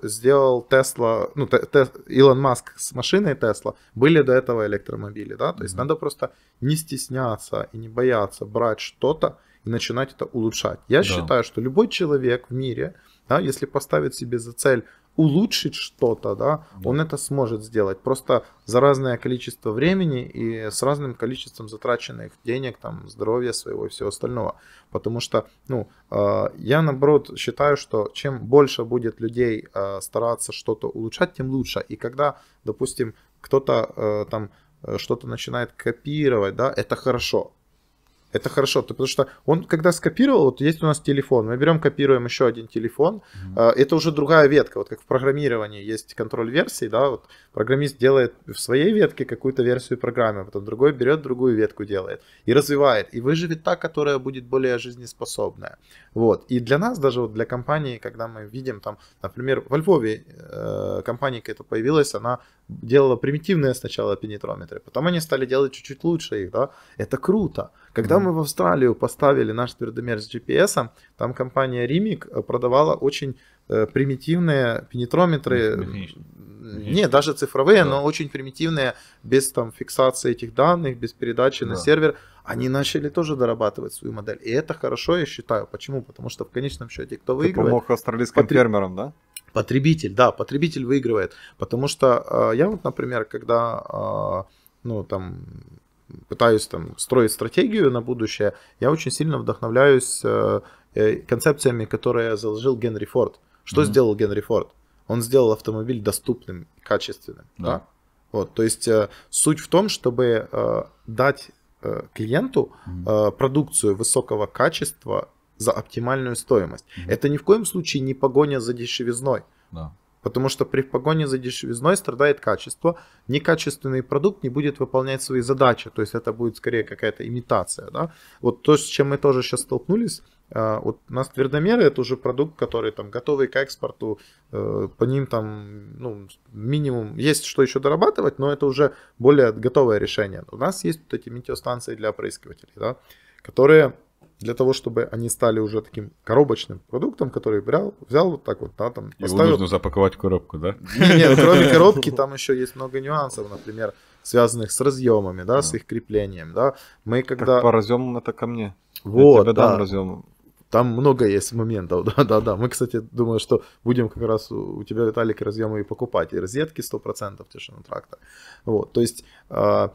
сделал Тесла, ну, Тес, Илон Маск с машиной Тесла, были до этого электромобили. Да? То mm-hmm. есть надо просто не стесняться и не бояться брать что-то и начинать это улучшать. Я да. считаю, что любой человек в мире, да, если поставит себе за цель улучшить что-то, да, он это сможет сделать. Просто за разное количество времени и с разным количеством затраченных денег, там, здоровья своего и всего остального. Потому что, ну, а, я наоборот считаю, что чем больше будет людей а, стараться что-то улучшать, тем лучше. И когда, допустим, кто-то э, там э, что-то начинает копировать, да, это хорошо это хорошо, потому что он, когда скопировал, вот есть у нас телефон, мы берем, копируем еще один телефон, mm-hmm. это уже другая ветка, вот как в программировании есть контроль версий, да, вот программист делает в своей ветке какую-то версию программы, потом другой берет другую ветку делает и развивает, и выживет та, которая будет более жизнеспособная, вот, и для нас, даже вот для компании, когда мы видим там, например, во Львове э, компания какая-то появилась, она делала примитивные сначала пенетрометры, потом они стали делать чуть-чуть лучше их, да, это круто, когда mm-hmm. мы в Австралию поставили наш твердомер с GPS, там компания Rimic э, продавала очень э, примитивные пенетрометры. Не, даже цифровые, да. но очень примитивные, без там фиксации этих данных, без передачи да. на сервер. Они начали тоже дорабатывать свою модель. И это хорошо, я считаю. Почему? Потому что в конечном счете кто Ты выигрывает... помог австралийским потр... фермерам, да? Потребитель, да, потребитель выигрывает. Потому что э, я вот, например, когда... Э, ну, там, пытаюсь там строить стратегию на будущее, я очень сильно вдохновляюсь э, э, концепциями, которые заложил Генри Форд. Что mm-hmm. сделал Генри Форд? Он сделал автомобиль доступным и качественным. Да. Да? Вот, то есть э, суть в том, чтобы дать клиенту mm продукцию высокого качества за оптимальную стоимость. Mm-hmm. Это ни в коем случае не погоня за дешевизной. Да. Потому что при погоне за дешевизной страдает качество. Некачественный продукт не будет выполнять свои задачи. То есть это будет скорее какая-то имитация. Да? Вот то, с чем мы тоже сейчас столкнулись. А, вот у нас твердомеры это уже продукт, который там готовый к экспорту, э, по ним там ну, минимум есть что еще дорабатывать, но это уже более готовое решение. У нас есть вот эти метеостанции для опрыскивателей, да, которые для того, чтобы они стали уже таким коробочным продуктом, который взял, взял вот так вот, да, там Его нужно запаковать коробку, да? Нет, ну, кроме коробки там еще есть много нюансов, например, связанных с разъемами, да, с их креплением, да. Мы когда... Так по разъемам это ко мне. Вот, да. разъем. Там много есть моментов, да, да, да. Мы, кстати, думаю, что будем как раз у тебя, Виталик, разъемы и покупать, и розетки 100% в тишину тракта. Вот, то есть а,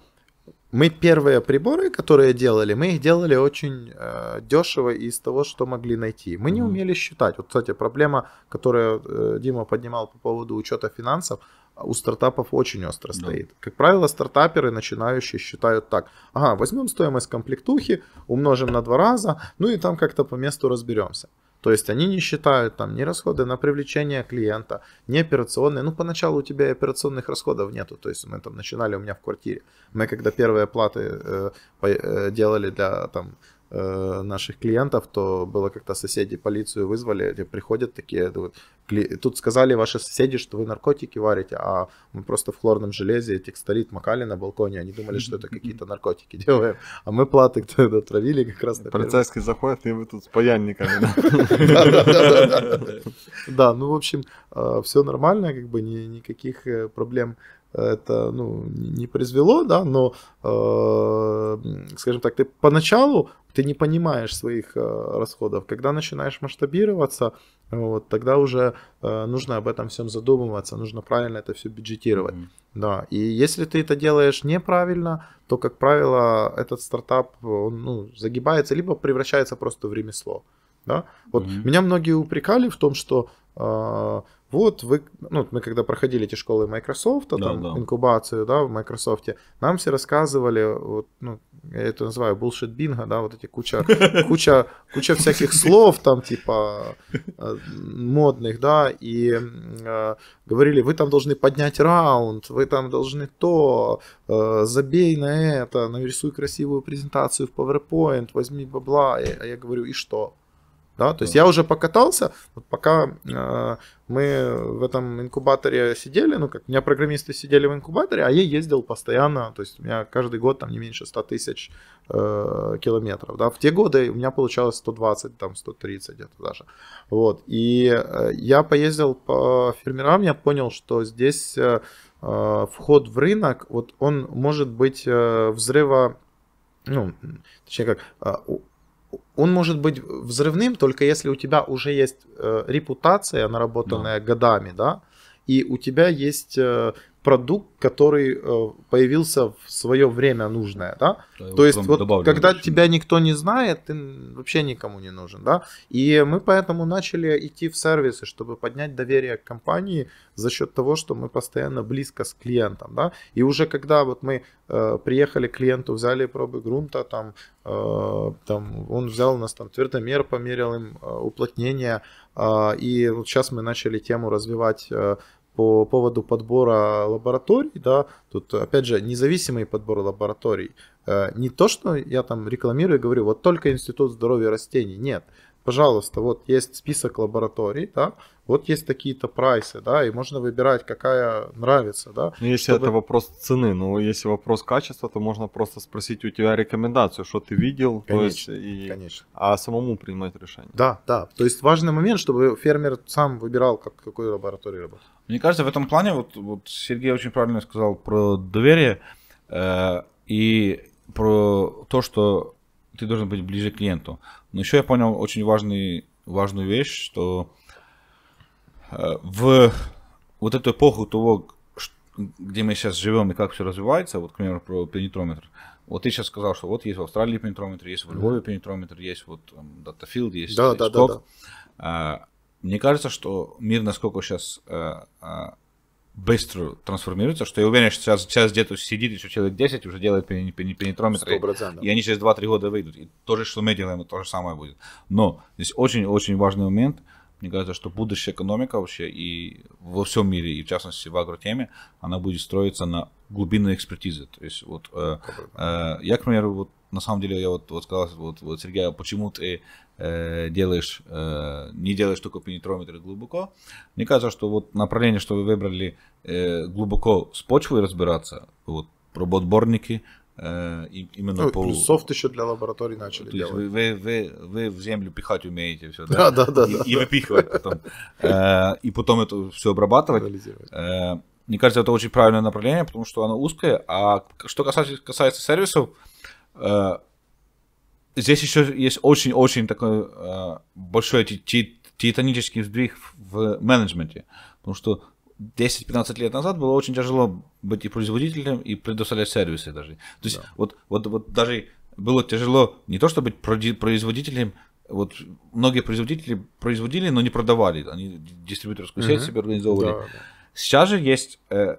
мы первые приборы, которые делали, мы их делали очень э, дешево из того, что могли найти. Мы не умели считать. Вот, кстати, проблема, которую э, Дима поднимал по поводу учета финансов, у стартапов очень остро да. стоит. Как правило, стартаперы начинающие считают так. Ага, возьмем стоимость комплектухи, умножим на два раза, ну и там как-то по месту разберемся. То есть они не считают там ни расходы на привлечение клиента, ни операционные. Ну, поначалу у тебя и операционных расходов нету. То есть мы там начинали у меня в квартире. Мы когда первые платы э, э, делали для там Э, наших клиентов, то было как-то соседи полицию вызвали, приходят такие, тут сказали ваши соседи, что вы наркотики варите, а мы просто в хлорном железе текстолит макали на балконе, они думали, что это какие-то наркотики делаем, а мы платы кто-то травили как раз. Полицейский заходит, и вы тут с паяльниками. Да, ну в общем, э, все нормально, как бы никаких э, проблем это ну, не произвело, да, но, э, скажем так, ты поначалу ты не понимаешь своих э, расходов. Когда начинаешь масштабироваться, вот, тогда уже э, нужно об этом всем задумываться, нужно правильно это все бюджетировать. Mm-hmm. Да, и если ты это делаешь неправильно, то, как правило, этот стартап он, ну, загибается, либо превращается просто в ремесло. mm да? Вот mm-hmm. меня многие упрекали в том, что э, вот вы, ну, мы когда проходили эти школы Microsoft, а, да, там, да. инкубацию да, в Microsoft, нам все рассказывали, вот, ну, я это называю bullshit бинго, да, вот эти куча, куча, куча всяких слов там, типа, а, модных, да, и э, говорили, вы там должны поднять раунд, вы там должны то, э, забей на это, нарисуй красивую презентацию в PowerPoint, возьми бабла, а я говорю, и что? Да, то есть я уже покатался, вот пока э, мы в этом инкубаторе сидели, ну как, у меня программисты сидели в инкубаторе, а я ездил постоянно, то есть у меня каждый год там не меньше 100 тысяч э, километров, да, в те годы у меня получалось 120, там 130 где-то даже, вот, и э, я поездил по фермерам, я понял, что здесь э, э вход в рынок, вот он может быть э, взрыва ну, точнее как, э, он может быть взрывным только если у тебя уже есть э, репутация, наработанная да. годами, да, и у тебя есть э, продукт, который э, появился в свое время нужное, да. да То есть вот когда очень. тебя никто не знает, ты вообще никому не нужен, да. И мы поэтому начали идти в сервисы, чтобы поднять доверие к компании за счет того, что мы постоянно близко с клиентом, да. И уже когда вот мы э, приехали к клиенту, взяли пробы грунта, там, э, там он взял у нас там твердомер, померил им э, уплотнение, э, и вот сейчас мы начали тему развивать э, по поводу подбора лабораторий, да, тут, опять же, независимый подбор лабораторий. Э, не то, что я там рекламирую и говорю, вот только Институт здоровья растений, нет пожалуйста, вот есть список лабораторий, да, вот есть такие-то прайсы, да, и можно выбирать, какая нравится, да. Ну, если чтобы... это вопрос цены, но ну, если вопрос качества, то можно просто спросить у тебя рекомендацию, что ты видел, конечно, то есть, и... конечно. а самому принимать решение. Да, да, то есть важный момент, чтобы фермер сам выбирал, как, какой лаборатории работать. Мне кажется, в этом плане, вот, вот Сергей очень правильно сказал про доверие э, и про то, что ты должен быть ближе к клиенту. Но еще я понял очень важный, важную вещь, что э, в вот эту эпоху того, где мы сейчас живем и как все развивается, вот, к примеру, про пенетрометр. Вот ты сейчас сказал, что вот есть в Австралии пенетрометр, есть в Львове пенетрометр, есть вот там, датафилд, есть да, да, да, да. А, мне кажется, что мир насколько сейчас э, а, быстро трансформируется, что я уверен, что сейчас, сейчас где-то сидит еще человек 10, уже делает пенетрометры, 100%. и они через 2-3 года выйдут. И то же, что мы делаем, то же самое будет. Но здесь очень-очень важный момент, мне кажется, что будущая экономика вообще и во всем мире, и в частности в агротеме, она будет строиться на глубинной экспертизе. То есть вот э, э, я, к примеру, вот на самом деле я вот, вот сказал, вот, вот Сергей, а почему ты Э, делаешь, э, не делаешь только пенетрометры глубоко. Мне кажется, что вот направление, что вы выбрали э, глубоко с почвой разбираться, вот роботборники, э, именно ну, по... Плюс софт еще для лаборатории начали То делать. Вы, вы, вы, вы в землю пихать умеете все, да? Да, да, да. И, да, и выпихивать потом. Э, и потом это все обрабатывать. Э, мне кажется, это очень правильное направление, потому что оно узкое. А что касается, касается сервисов, э, здесь еще есть очень-очень такой э, большой тит титанический сдвиг в менеджменте. Потому что 10-15 лет назад было очень тяжело быть и производителем, и предоставлять сервисы даже. То есть да. вот, вот, вот даже было тяжело не то, чтобы быть производителем, вот многие производители производили, но не продавали. Они дистрибьюторскую сеть угу. себе организовывали. Да, да. Сейчас же есть э,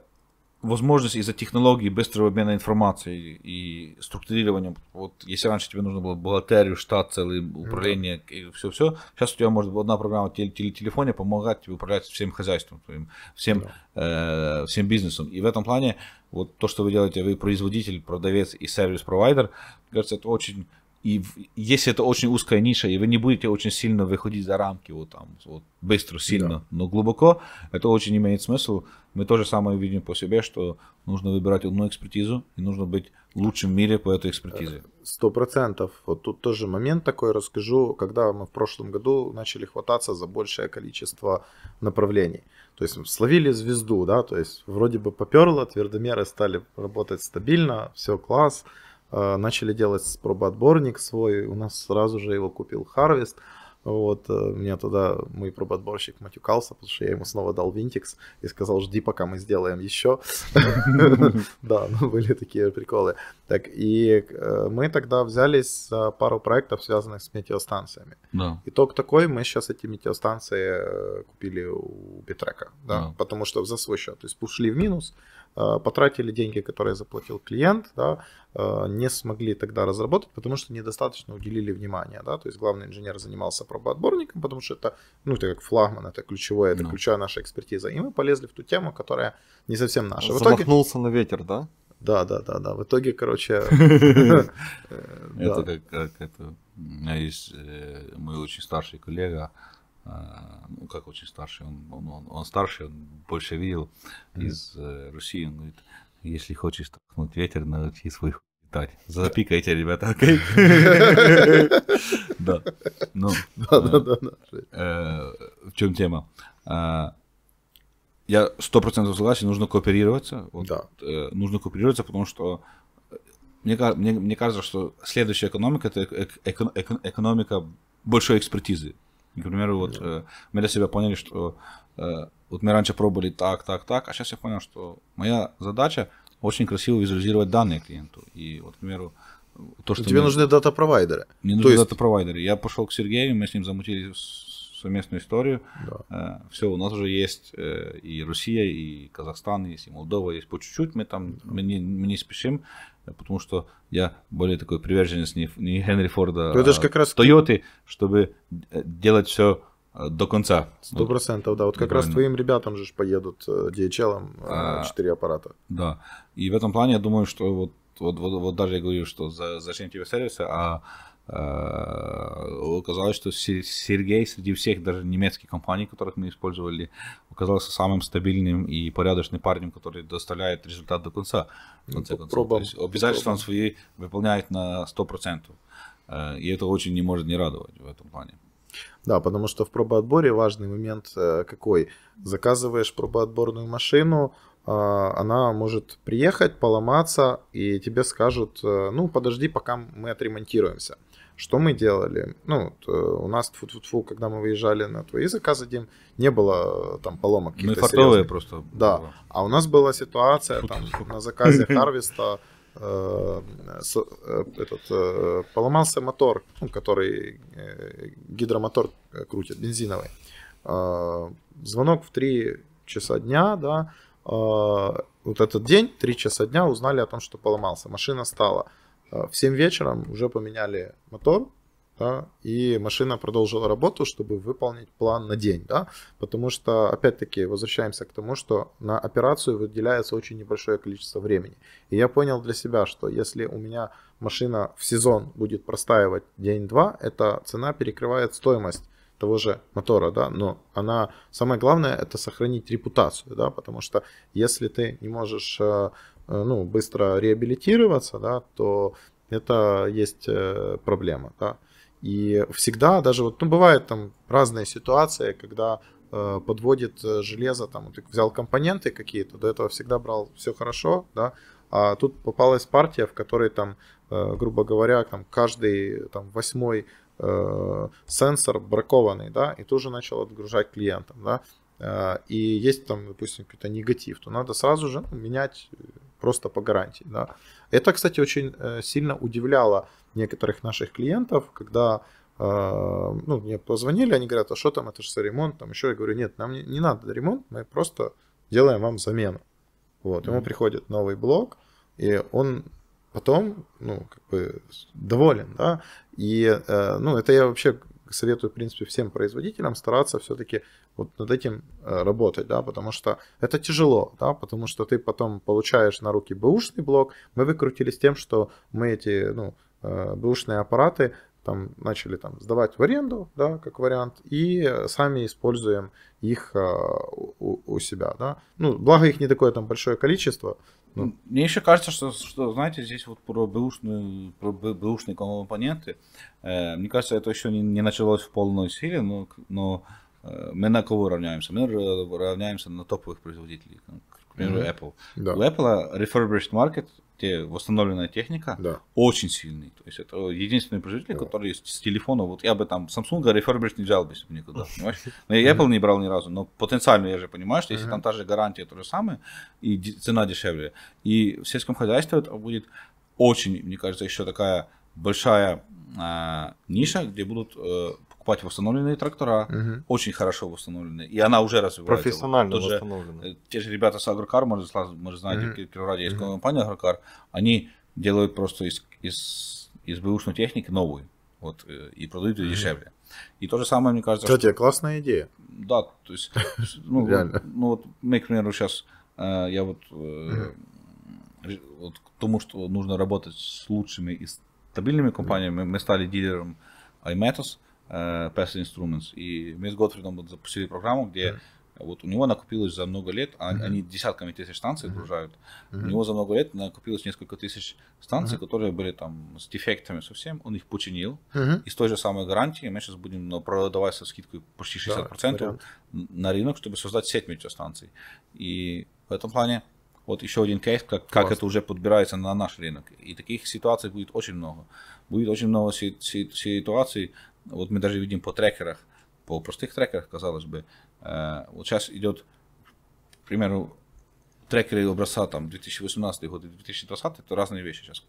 возможность из-за технологий быстрого обмена информацией и структурирования. Вот если раньше тебе нужно было бухгалтерию, штат, целое ну управление и все-все, сейчас у тебя может одна программа тел- тел- телефоне помогать тебе управлять всем хозяйством, твоим, всем, да. э, всем бизнесом. И в этом плане вот то, что вы делаете, вы производитель, продавец и сервис-провайдер, кажется, это очень и если это очень узкая ниша, и вы не будете очень сильно выходить за рамки, вот там, вот быстро, сильно, да. но глубоко, это очень имеет смысл. Мы то же самое видим по себе, что нужно выбирать одну экспертизу, и нужно быть лучшим в мире по этой экспертизе. Сто процентов. Вот тут тоже момент такой расскажу, когда мы в прошлом году начали хвататься за большее количество направлений. То есть словили звезду, да, то есть вроде бы поперло, твердомеры стали работать стабильно, все класс, Э, начали делать пробоотборник свой, у нас сразу же его купил Harvest. Вот, э, меня тогда мой пробоотборщик матюкался, потому что я ему снова дал Винтикс и сказал, жди, пока мы сделаем еще. Да, ну, были такие приколы. Так, и э, мы тогда взялись за пару проектов, связанных с метеостанциями. Итог такой, мы сейчас эти метеостанции купили у Битрека, да, потому что за свой счет. То есть ушли в минус, Э, потратили деньги, которые заплатил клиент, да, э, не смогли тогда разработать, потому что недостаточно уделили внимания, да, то есть главный инженер занимался пробоотборником, потому что это, ну, это как флагман, это ключевое, это ну. ключевая наша экспертиза, и мы полезли в ту тему, которая не совсем наша. В Замахнулся итоге... на ветер, да? Да, да, да, да. В итоге, короче... Э, это как это... У меня есть мой очень старший коллега, а, ну, как очень старший, он, он, он, он старший, он больше видел из э, Руси, он говорит, если хочешь трахнуть ветер, научи своих летать. Запикайте, ребята, окей? Да. Ну, э, э, в чем тема? А, я сто процентов согласен, нужно кооперироваться. Э, нужно кооперироваться, потому что мне кажется, что следующая экономика это экономика большой экспертизы. И, к примеру, вот да. э, мы для себя поняли, что э, вот мы раньше пробовали так, так, так, а сейчас я понял, что моя задача очень красиво визуализировать данные клиенту. И вот, к примеру, то, ну, что... Тебе мы... нужны дата-провайдеры. Мне нужны есть... дата-провайдеры. Я пошел к Сергею, мы с ним замутили совместную историю. Да. Э, все, у нас уже есть э, и Россия, и Казахстан, есть и Молдова, есть по чуть-чуть. Мы там, мы не, мы не спешим, э, потому что я более такой приверженец не, не Генри Форда, Но ну, это а как раз... Тойоты, чтобы делать все до конца. Сто процентов, вот. да. Вот как Правильно. раз твоим ребятам же поедут DHL а, четыре а, аппарата. Да. И в этом плане я думаю, что вот, вот, вот, вот даже я говорю, что за, зачем тебе сервисы, а Э, оказалось, что Сергей среди всех даже немецких компаний, которых мы использовали, оказался самым стабильным и порядочным парнем, который доставляет результат до конца. В То есть обязательства он свои выполняет на 100%. Э, и это очень не может не радовать в этом плане. Да, потому что в пробоотборе важный момент э, какой. Заказываешь пробоотборную машину, она может приехать, поломаться, и тебе скажут, ну, подожди, пока мы отремонтируемся. Что мы делали? Ну, э, у нас, тьфу -тьфу -тьфу, когда мы выезжали на твои заказы, Дим, не было э, там поломок Ну, фартовые просто. Да, было. а у нас была ситуация Фу -фу -фу. там на заказе Харвеста, э, этот, поломался мотор, ну, который гидромотор крутит, бензиновый. Звонок в 3 часа дня, да, вот этот день, 3 часа дня узнали о том, что поломался, машина стала. Э, в 7 вечера уже поменяли мотор, да, и машина продолжила работу, чтобы выполнить план на день, да, потому что, опять-таки, возвращаемся к тому, что на операцию выделяется очень небольшое количество времени. И я понял для себя, что если у меня машина в сезон будет простаивать день-два, эта цена перекрывает стоимость того же мотора, да, но она, самое главное, это сохранить репутацию, да, потому что если ты не можешь э, Э, ну, быстро реабилитироваться, да, то это есть э, проблема, да. И всегда, даже вот, ну, бывают там разные ситуации, когда э, подводит э, железо, там, ты взял компоненты какие-то, до этого всегда брал все хорошо, да, а тут попалась партия, в которой там, э, грубо говоря, там каждый там восьмой э, сенсор бракованный, да, и тоже начал отгружать клиентам, да, и есть там, допустим, какой-то негатив, то надо сразу же ну, менять просто по гарантии. Да. Это, кстати, очень э, сильно удивляло некоторых наших клиентов, когда э, ну, мне позвонили, они говорят, а что там, это же за ремонт, там еще. Я говорю, нет, нам не, не надо ремонт, мы просто делаем вам замену. Вот, ему mm-hmm. приходит новый блок, и он потом, ну, как бы доволен, да. И, э, ну, это я вообще советую, в принципе, всем производителям стараться все-таки вот над этим э, работать, да, потому что это тяжело, да, потому что ты потом получаешь на руки бэушный блок. Мы выкрутились тем, что мы эти, ну, э, бэушные аппараты там начали там сдавать в аренду, да, как вариант, и э, сами используем их у, у себя, да. Ну, благо их не такое там большое количество, ну. Мне еще кажется, что, что, знаете, здесь вот про бэушные, про бэушные компоненты, э, мне кажется, это еще не, не началось в полной силе, но, но э, мы на кого равняемся? Мы равняемся на топовых производителей, Например, mm-hmm. Apple. Да. У Apple refurbished market те, восстановленная техника, да. очень сильный. То есть это единственный производитель, да. который с телефона, вот я бы там Samsung рефербиш не взял бы себе никуда, понимаешь? Но я Apple не брал ни разу, но потенциально я же понимаю, что если там та же гарантия, то же самое, и цена дешевле. И в сельском хозяйстве это будет очень, мне кажется, еще такая большая э, ниша, где будут э, покупать восстановленные трактора, угу. очень хорошо восстановленные, и она уже развивается. Профессионально вот, э, те же ребята с Агрокар, мы, мы же знаем, угу. Кировраде есть угу. компания Агрокар, они делают просто из, из, из бэушной техники новую, вот, э, и продают ее угу. дешевле. И то же самое, мне кажется... Что, что... тебе классная идея? Да, то есть, ну, ну вот мы, к примеру, сейчас, э, я вот, вот к тому, что нужно работать с лучшими и стабильными компаниями, мы стали дилером iMetos, Э, Pass Instruments. И мы с Готфридом запустили программу, где mm-hmm. Вот у него накопилось за много лет, mm-hmm. они десятками тысяч станций отгружают. Mm-hmm. У него за много лет накопилось несколько тысяч станций, mm-hmm. которые были там с дефектами совсем. Он их починил. Mm-hmm. И с той же самой гарантией мы сейчас будем ну, продавать со скидкой почти 60% да, на рынок, чтобы создать сеть метеостанций. И в этом плане вот еще один кейс, как, как это уже подбирается на наш рынок. И таких ситуаций будет очень много. Будет очень много си- си- ситуаций, вот мы даже видим по трекерах, по простых трекерах, казалось бы, э, вот сейчас идет, к примеру, трекеры образца там 2018 год и 2020, это разные вещи сейчас,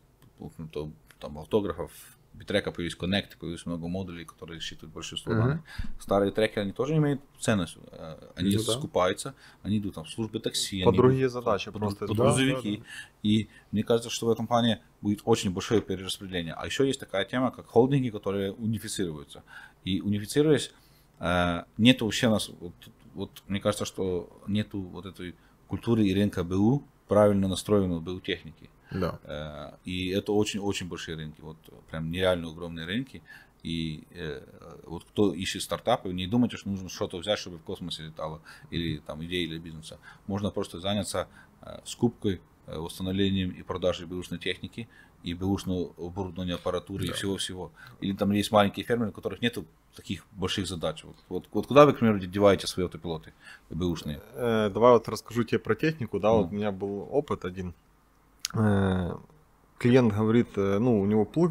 ну, то, там автографов, битрека появились Connect, появились много модулей, которые считают большинство mm-hmm. данных. Старые треки, они тоже имеют ценность. Э, они ну, да. скупаются, они идут там в службы такси. По другие задачи под, просто. Под да, грузовики. Да, да. И мне кажется, что в этой компании будет очень большое перераспределение. А еще есть такая тема, как холдинги, которые унифицируются. И унифицируясь, э, нет вообще у нас, вот, вот мне кажется, что нету вот этой культуры и рынка БУ, правильно настроенного БУ техники. Да. Э, и это очень-очень большие рынки, вот прям нереально огромные рынки. И э, вот кто ищет стартапы, не думайте, что нужно что-то взять, чтобы в космосе летало, или там идеи для бизнеса. Можно просто заняться э, скупкой, восстановлением и продажей белушной техники, и белушного оборудования, аппаратуры да. и всего-всего. Или там есть маленькие фермеры, у которых нет таких больших задач. Вот, вот, вот куда вы, к примеру, деваете свои автопилоты белушные? давай вот расскажу тебе про технику. Да, ну. вот у меня был опыт один – Э, клиент говорит, э, ну, у него плуг,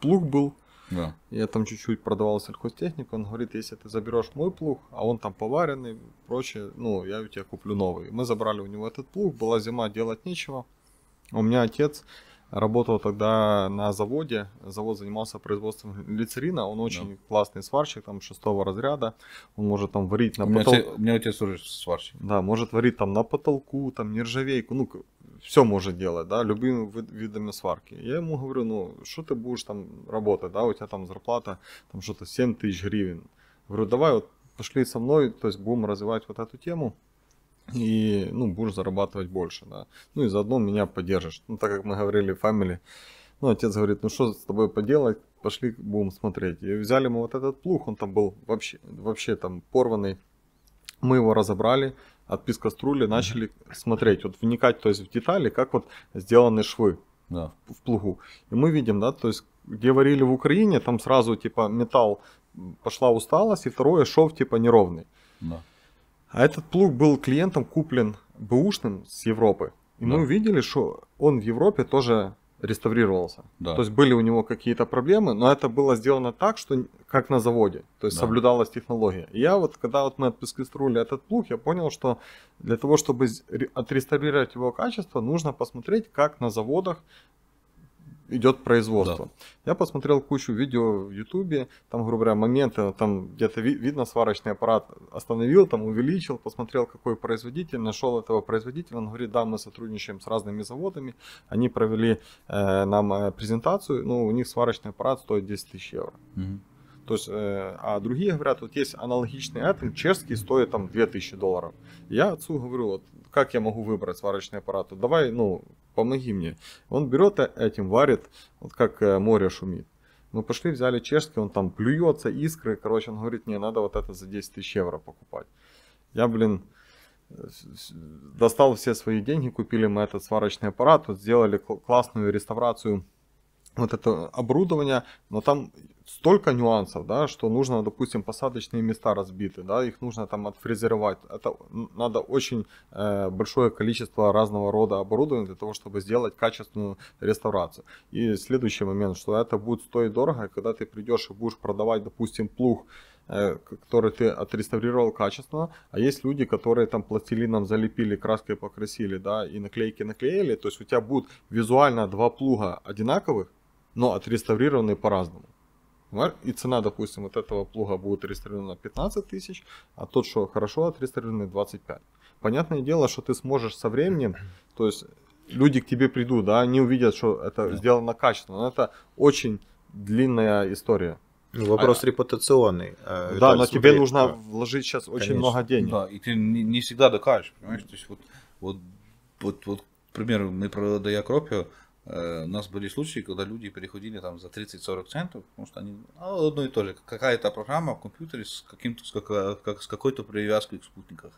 плуг был, да. я там чуть-чуть продавал сельхозтехнику, он говорит, если ты заберешь мой плуг, а он там поваренный, прочее, ну, я у тебя куплю новый. Мы забрали у него этот плуг, была зима, делать нечего. У меня отец работал тогда на заводе, завод занимался производством глицерина, он очень да. классный сварщик, там шестого разряда, он может там варить на потолку. У меня отец тоже сварщик. Да, может варить там на потолку, там нержавейку, ну, все может делать, да, любыми видами сварки. Я ему говорю, ну, что ты будешь там работать, да, у тебя там зарплата, там что-то 7 тысяч гривен. Говорю, давай вот пошли со мной, то есть будем развивать вот эту тему и, ну, будешь зарабатывать больше, да. Ну и заодно меня поддержишь. Ну, так как мы говорили family, ну, отец говорит, ну, что с тобой поделать, пошли будем смотреть. И взяли мы вот этот плуг, он там был вообще, вообще там порванный. Мы его разобрали, от писка струли начали смотреть, вот вникать, то есть в детали, как вот сделаны швы да. Yeah. в плугу. И мы видим, да, то есть где варили в Украине, там сразу типа металл пошла усталость, и второе шов типа неровный. Да. А этот плуг был клиентом куплен бэушным с Европы. И да. мы увидели, что он в Европе тоже реставрировался. Да. То есть были у него какие-то проблемы, но это было сделано так, что как на заводе, то есть да. соблюдалась технология. И я вот, когда вот мы отпискиструли этот плуг, я понял, что для того, чтобы отреставрировать его качество, нужно посмотреть, как на заводах идет производство. Да. Я посмотрел кучу видео в Ютубе, там, грубо говоря, моменты, э, там где-то ви- видно сварочный аппарат, остановил, там увеличил, посмотрел, какой производитель, нашел этого производителя, он говорит, да, мы сотрудничаем с разными заводами, они провели э, нам э, презентацию, ну, у них сварочный аппарат стоит 10 тысяч евро. Угу. То есть, э, а другие говорят, вот есть аналогичный атом, чешский стоит там 2000 долларов. Я отцу говорю, вот как я могу выбрать сварочный аппарат? Давай, ну, помоги мне. Он берет э, этим, варит, вот как э, море шумит. Мы пошли, взяли чешский, он там плюется, искры, короче, он говорит, мне надо вот это за 10 тысяч евро покупать. Я, блин, достал все свои деньги, купили мы этот сварочный аппарат, вот сделали классную реставрацию вот это оборудование, но там столько нюансов, да, что нужно, допустим, посадочные места разбиты, да, их нужно там отфрезеровать. Это надо очень э, большое количество разного рода оборудования для того, чтобы сделать качественную реставрацию. И следующий момент, что это будет стоить дорого, когда ты придешь и будешь продавать, допустим, плуг э, который ты отреставрировал качественно, а есть люди, которые там пластилином залепили, краской покрасили, да, и наклейки наклеили, то есть у тебя будут визуально два плуга одинаковых, но отреставрированные по-разному. И цена, допустим, вот этого плуга будет рестайлирована 15 тысяч, а тот, что хорошо отреставрированный, 25. Понятное дело, что ты сможешь со временем, то есть люди к тебе придут, да, они увидят, что это да. сделано качественно. Но это очень длинная история. Ну, вопрос а, репутационный. Э, да, но смотри, тебе нужно да. Ну, вложить сейчас Конечно. очень много денег. Да, и ты не, не всегда докажешь, понимаешь? То есть вот, вот, вот, вот, к примеру, мы про Дая Кропио, Э, у нас были случаи, когда люди переходили там за 30-40 центов, потому что они ну, одно и то же, какая-то программа в компьютере с, каким-то, с, как, с какой-то привязкой к спутниках.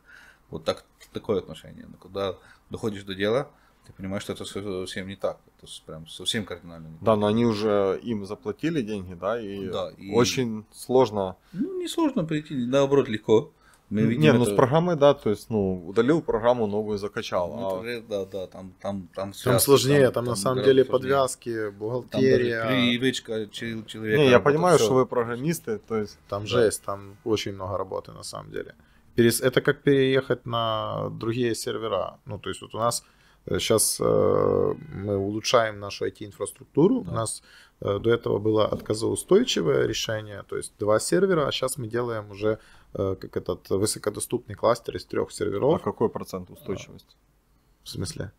Вот так, такое отношение. Но когда доходишь до дела, ты понимаешь, что это совсем не так. Это прям совсем кардинально не так. Да, но они уже им заплатили деньги, да, и, да, и... очень сложно. Ну, не сложно прийти, наоборот, легко. Мы видим Не, ну это... с программой, да, то есть, ну, удалил программу, новую закачал. Ну, а... Да, да, там, там, там, связки, там сложнее, там, там на самом деле сложнее. подвязки, бухгалтерия. Там привычка человека. Не, я понимаю, все. что вы программисты, то есть. Там да. жесть, там очень много работы на самом деле. Перес... Это как переехать на другие сервера. Ну, то есть вот у нас сейчас э, э, мы улучшаем нашу IT-инфраструктуру. Да. У нас э, до этого было отказоустойчивое решение, то есть два сервера, а сейчас мы делаем уже Э, как этот высокодоступный кластер из трех серверов. А какой процент устойчивости? В смысле?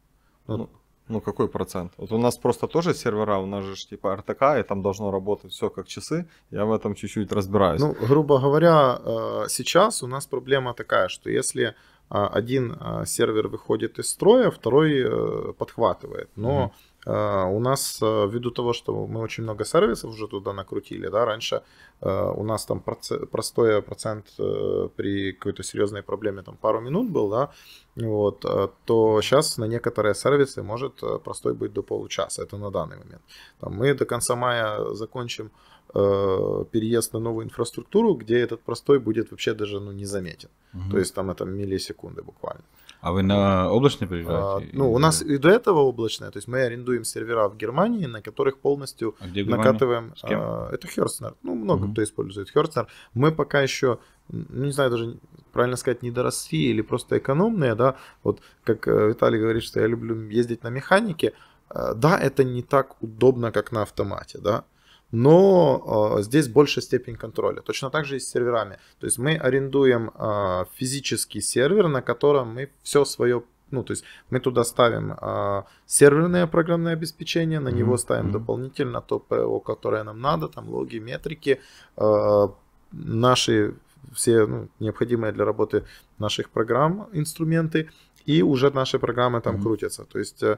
Ну, ну, ну какой процент? Вот у нас просто тоже сервера, у нас же типа РТК, и там должно работать все как часы. Я в этом чуть-чуть разбираюсь. Ну, грубо говоря, э, сейчас у нас проблема такая, что если э, один сервер выходит из строя, второй подхватывает. Но mm а, у нас, э, ввиду того, что мы очень много сервисов уже туда накрутили, да, раньше э, у нас там простой процент э, при какой-то серьезной проблеме там пару минут был, да, вот, то сейчас на некоторые сервисы может простой быть до получаса, это на данный момент. Там мы до конца мая закончим переезд на новую инфраструктуру, где этот простой будет вообще даже ну, не заметен. Угу. То есть там это миллисекунды буквально. А вы на облачные приезжаете? А, ну, у нас и до этого облачная, то есть мы арендуем сервера в Германии, на которых полностью а где накатываем. С кем? А, это Херцнер. Ну, много угу. кто использует Херцнер. Мы пока еще, ну, не знаю, даже правильно сказать, не до России или просто экономные, да, вот как э, Виталий говорит, что я люблю ездить на механике. А, да, это не так удобно, как на автомате, да но э, здесь большая степень контроля. Точно так же и с серверами. То есть мы арендуем э, физический сервер, на котором мы все свое ну, то есть мы туда ставим э, серверное программное обеспечение, на mm-hmm. него ставим mm-hmm. дополнительно то ПО, которое нам надо, там логи, метрики, э, наши все ну, необходимые для работы наших программ инструменты и уже наши программы там mm-hmm. крутятся. То есть, э,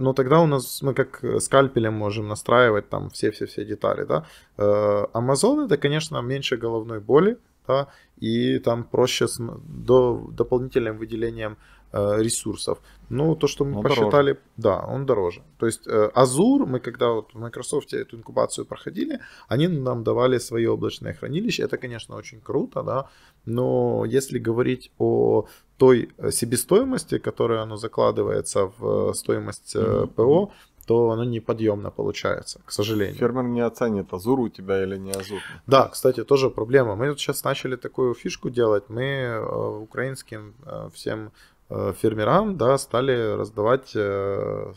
ну тогда у нас мы как скальпелем можем настраивать там все-все-все детали, да. Э, Amazon это, конечно, меньше головной боли, да, и там проще с до дополнительным выделением Э, ресурсов. Ну, то, что мы он посчитали, дороже. да, он дороже. То есть Azure, э, мы когда вот в Microsoft эту инкубацию проходили, они нам давали свои облачные хранилища. Это, конечно, очень круто, да, но если говорить о той э, себестоимости, которая оно закладывается в стоимость mm-hmm. ПО, то оно неподъемно получается, к сожалению. Фермер не оценит, Азур у тебя или не Азур. Да, кстати, тоже проблема. Мы вот сейчас начали такую фишку делать. Мы украинским всем Э, фермерам да, стали раздавать э,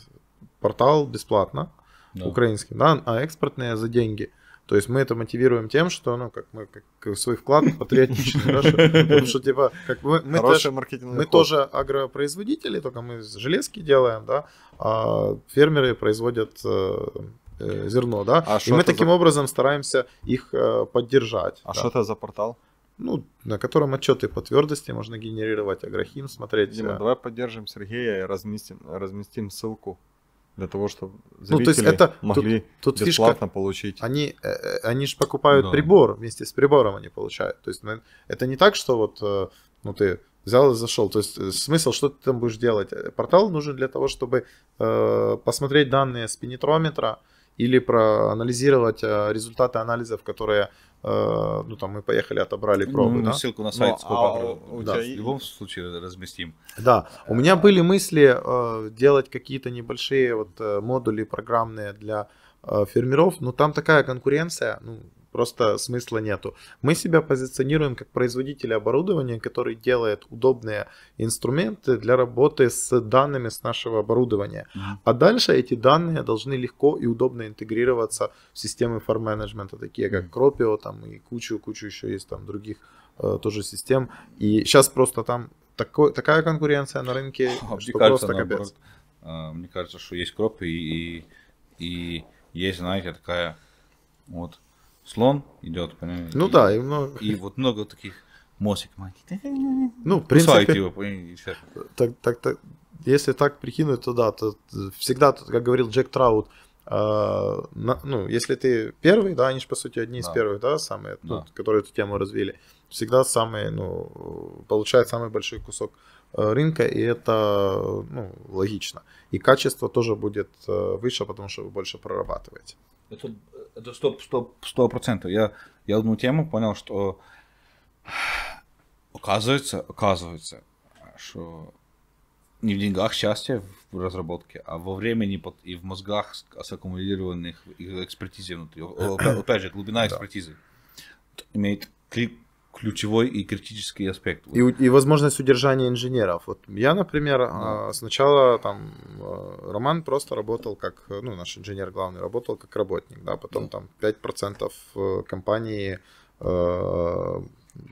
портал бесплатно, да. украинским, да, а экспортные за деньги. То есть мы это мотивируем тем, что, ну, как мы, как свой вклад патриотичный, ну, потому что, типа, как мы, мы, тоже, агропроизводители, только мы железки делаем, да, а фермеры производят э, зерно, да, а и мы таким образом стараемся их поддержать. А что это за портал? ну, на котором отчеты по твердости можно генерировать, агрохим смотреть. Дима, а давай поддержим Сергея и разместим, разместим ссылку для того, чтобы зрители ну, то есть это, могли тут, тут бесплатно фишка, получить. Они, э, э, они же покупают да. прибор, вместе с прибором они получают. То есть это не так, что вот э, ну, ты взял и зашел. То есть смысл, что ты там будешь делать? Портал нужен для того, чтобы э, посмотреть данные с пенетрометра или проанализировать э, результаты анализов, которые Э, ну там мы поехали, отобрали ну, пробы. Ну, да? Ссылку на ну, сайт. Ну, а, у да. в любом случае разместим. Да, у меня э, были э, мысли делать какие-то небольшие вот модули программные для фермеров, но там такая конкуренция, ну Просто смысла нету. Мы себя позиционируем как производители оборудования, который делает удобные инструменты для работы с данными с нашего оборудования. А дальше эти данные должны легко и удобно интегрироваться в системы фарм-менеджмента, такие как Cropio там, и кучу-кучу еще есть там других э, тоже систем. И сейчас просто там такой, такая конкуренция на рынке, а, что кажется, просто капец. Наоборот, а, мне кажется, что есть Cropio и, и есть, знаете, такая вот слон идет, понимаете? Ну и, да, и много. И вот много таких мостик маленький. Ну, в принципе. Его, так, так, так, если так прикинуть, то да, то всегда, как говорил Джек Траут, а, на, ну, если ты первый, да, они же, по сути, одни да. из первых, да, самые, да. Тут, которые эту тему развили, всегда самые, ну, получают самый большой кусок э, рынка, и это, ну, логично. И качество тоже будет э, выше, потому что вы больше прорабатываете. Тут это сто, сто, процентов. Я, я одну тему понял, что оказывается, оказывается, что не в деньгах счастье в разработке, а во времени и в мозгах саккумулированных и экспертизе внутри. Опять же, глубина экспертизы да. имеет ключевой и критический аспект. И, и возможность удержания инженеров. Вот я, например, да. А, сначала там а, Роман просто работал как, ну, наш инженер главный работал как работник, да, потом да. там 5% э, компании э,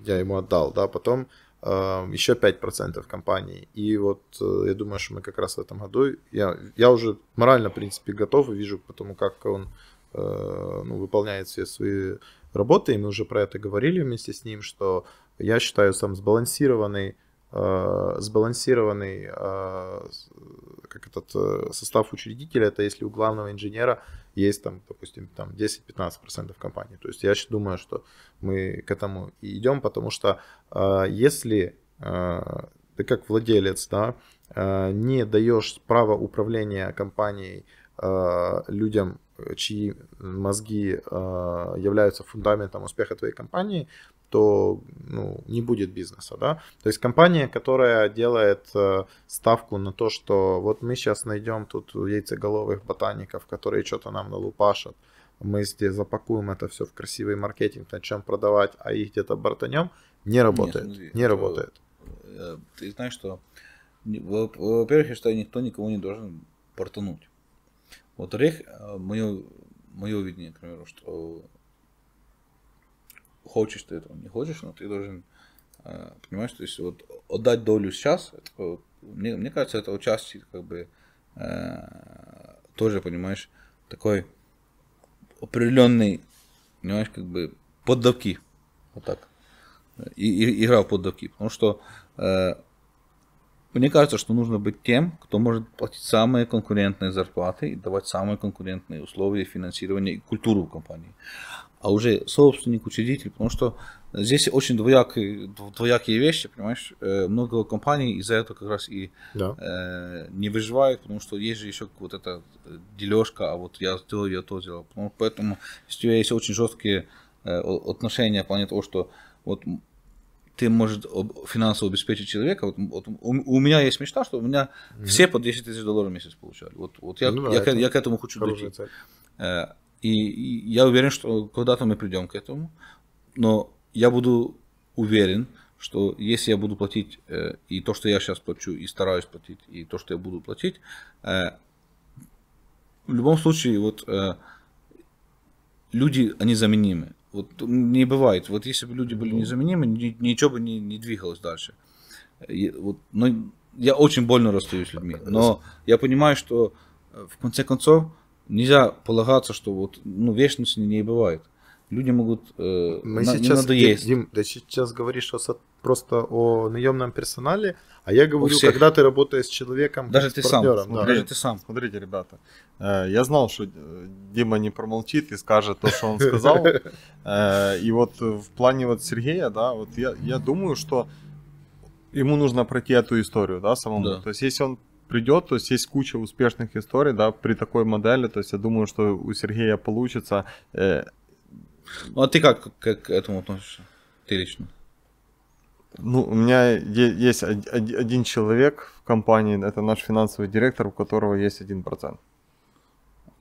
я ему отдал, да, потом э, еще 5% компании. И вот э, я думаю, что мы как раз в этом году, я, я уже морально, в принципе, готов и вижу потому, как он Э, ну, выполняет все свои работы, и мы уже про это говорили вместе с ним, что я считаю сам сбалансированный э, сбалансированный э, как этот состав учредителя, это если у главного инженера есть там, допустим, там 10-15% компании. То есть я думаю, что мы к этому и идем, потому что если ты как владелец, да, не даешь право управления компанией людям чьи мозги э, являются фундаментом успеха твоей компании, то ну, не будет бизнеса. Да? То есть компания, которая делает э, ставку на то, что вот мы сейчас найдем тут яйцеголовых ботаников, которые что-то нам налупашат, мы здесь запакуем это все в красивый маркетинг, начнем продавать, а их где-то бортанем, не работает. Нет, ну, не это, работает. Э, ты знаешь, что во-первых, я считаю, никто никого не должен портануть. Во-вторых, мое, э, мое видение, к примеру, что хочешь ты этого, не хочешь, но ты должен э, понимаешь, то есть вот отдать долю сейчас, это, мне, мне кажется, это участие, как бы, э, тоже, понимаешь, такой определенный, понимаешь, как бы поддавки, вот так, и, и игра в поддавки, потому что э, мне кажется, что нужно быть тем, кто может платить самые конкурентные зарплаты и давать самые конкурентные условия финансирования и культуру в компании. А уже собственник, учредитель, потому что здесь очень двоякие, двоякие вещи, понимаешь, э, много компаний из-за этого как раз и да. э, не выживают, потому что есть же еще вот эта э, дележка, а вот я сделал, я то сделал. Поэтому если у тебя есть очень жесткие э, отношения в плане того, что вот ты можешь финансово обеспечить человека. Вот, вот у, у меня есть мечта, что у меня mm-hmm. все по 10 тысяч долларов в месяц получали. Вот, вот я, ну, я, я, я к этому хочу дойти. Цель. Э, и, и я уверен, что когда-то мы придем к этому. Но я буду уверен, что если я буду платить э, и то, что я сейчас плачу, и стараюсь платить, и то, что я буду платить, э, в любом случае, вот э, люди, они заменимы. Вот не бывает. Вот если бы люди были ну. незаменимы, ничего бы не, не двигалось дальше. И, вот, но я очень больно расстаюсь с людьми. Э, но я понимаю, что э, в конце концов нельзя полагаться, что вот ну, вечности не бывает. Люди могут э, Мы на, сейчас, не надоесть. Дим, да сейчас говоришь о, просто о наемном персонале, а я говорю, когда ты работаешь с человеком, даже ты сам, смотри, да. даже ты сам. Смотрите, ребята, э, я знал, что э, Дима не промолчит и скажет то, что он сказал. Э, и вот в плане вот Сергея, да, вот я я думаю, что ему нужно пройти эту историю, да, самому. Да. То есть если он придет, то есть есть куча успешных историй, да, при такой модели, то есть я думаю, что у Сергея получится. Ну а ты как к этому относишься? Ты лично? Ну, у меня есть один человек в компании, это наш финансовый директор, у которого есть один процент.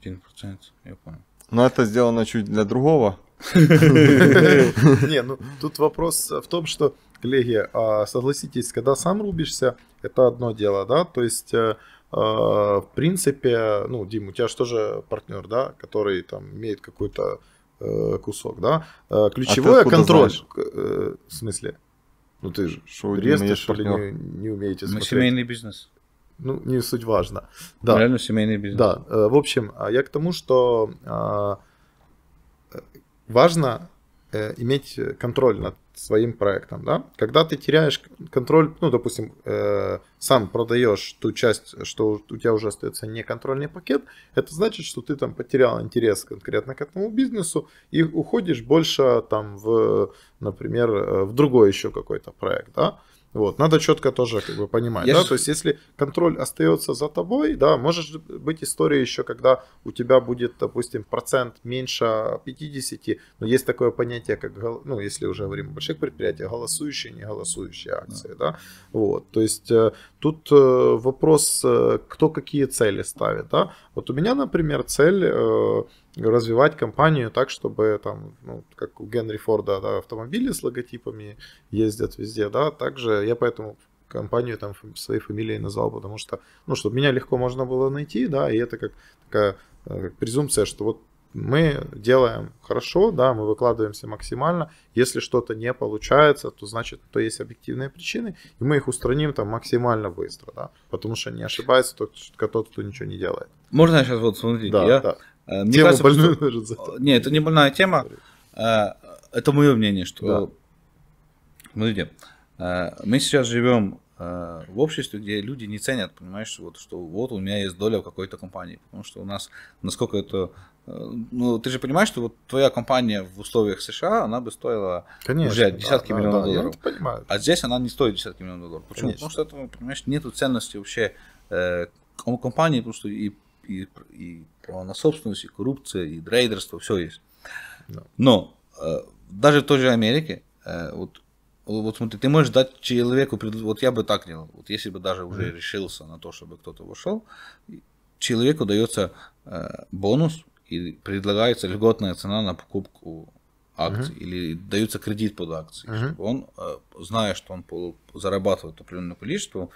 Один процент, я понял. Но это сделано чуть для другого. Не, ну тут вопрос в том, что, коллеги, а, согласитесь, когда сам рубишься, это одно дело, да, то есть э, э, в принципе, ну, Дим, у тебя же тоже партнер, да, который там имеет какой-то э, кусок, да. А ключевое контроль. В смысле? Ну ты же, что или не, не умеете ну, смотреть. Ну, семейный бизнес. Ну, не суть важно. Да. Реально семейный бизнес. Да. Э, в общем, а я к тому, что а, важно э, иметь э, контроль над своим проектом, да? Когда ты теряешь контроль, ну, допустим, э, сам продаешь ту часть, что у тебя уже остается неконтрольный пакет, это значит, что ты там потерял интерес конкретно к этому бизнесу и уходишь больше там в, например, э, в другой еще какой-то проект, да? Вот, надо четко тоже как бы понимать, я да, же... то есть если контроль остается за тобой, да, может быть история еще, когда у тебя будет, допустим, процент меньше 50, но есть такое понятие, как, ну, если уже говорим о больших предприятиях, голосующие, не голосующие акции, да, да? вот, то есть э, Тут э, вопрос, э, кто какие цели ставит. Да? Вот у меня, например, цель э, развивать компанию так, чтобы там, ну, как у Генри Форда, да, автомобили с логотипами ездят везде, да, также я поэтому компанию там своей фамилией назвал, потому что, ну, чтобы меня легко можно было найти, да, и это как такая презумпция, что вот мы делаем хорошо, да, мы выкладываемся максимально. Если что-то не получается, то значит, то есть объективные причины, и мы их устраним там максимально быстро, да, потому что не ошибается тот, тот кто ничего не делает. Можно я сейчас вот смотрите, да, я... да. Э, мне Тему кажется, больную просто... Не, это не больная тема. Э, это мое мнение, что да. смотрите, э, мы сейчас живем в обществе, где люди не ценят, понимаешь, вот, что вот у меня есть доля в какой-то компании. Потому что у нас, насколько это Э, ну, ты же понимаешь, что вот твоя компания в условиях США, она бы стоила Конечно, уже десятки да, миллионов да, долларов. Да, понимаю. А здесь она не стоит десятки миллионов долларов. Почему? Конечно. Потому что это, понимаешь, нету ценности вообще э, компании, потому что и, и, и право на собственность, и коррупция, и рейдерство, все есть. Но э, даже в той же Америке, э, вот, вот смотри, ты можешь дать человеку, вот я бы так делал, вот если бы даже уже mm. решился на то, чтобы кто-то вошел, человеку дается э, бонус и предлагается льготная цена на покупку акций uh или даются кредит под акции, uh он, э, зная, что он зарабатывает определенное количество,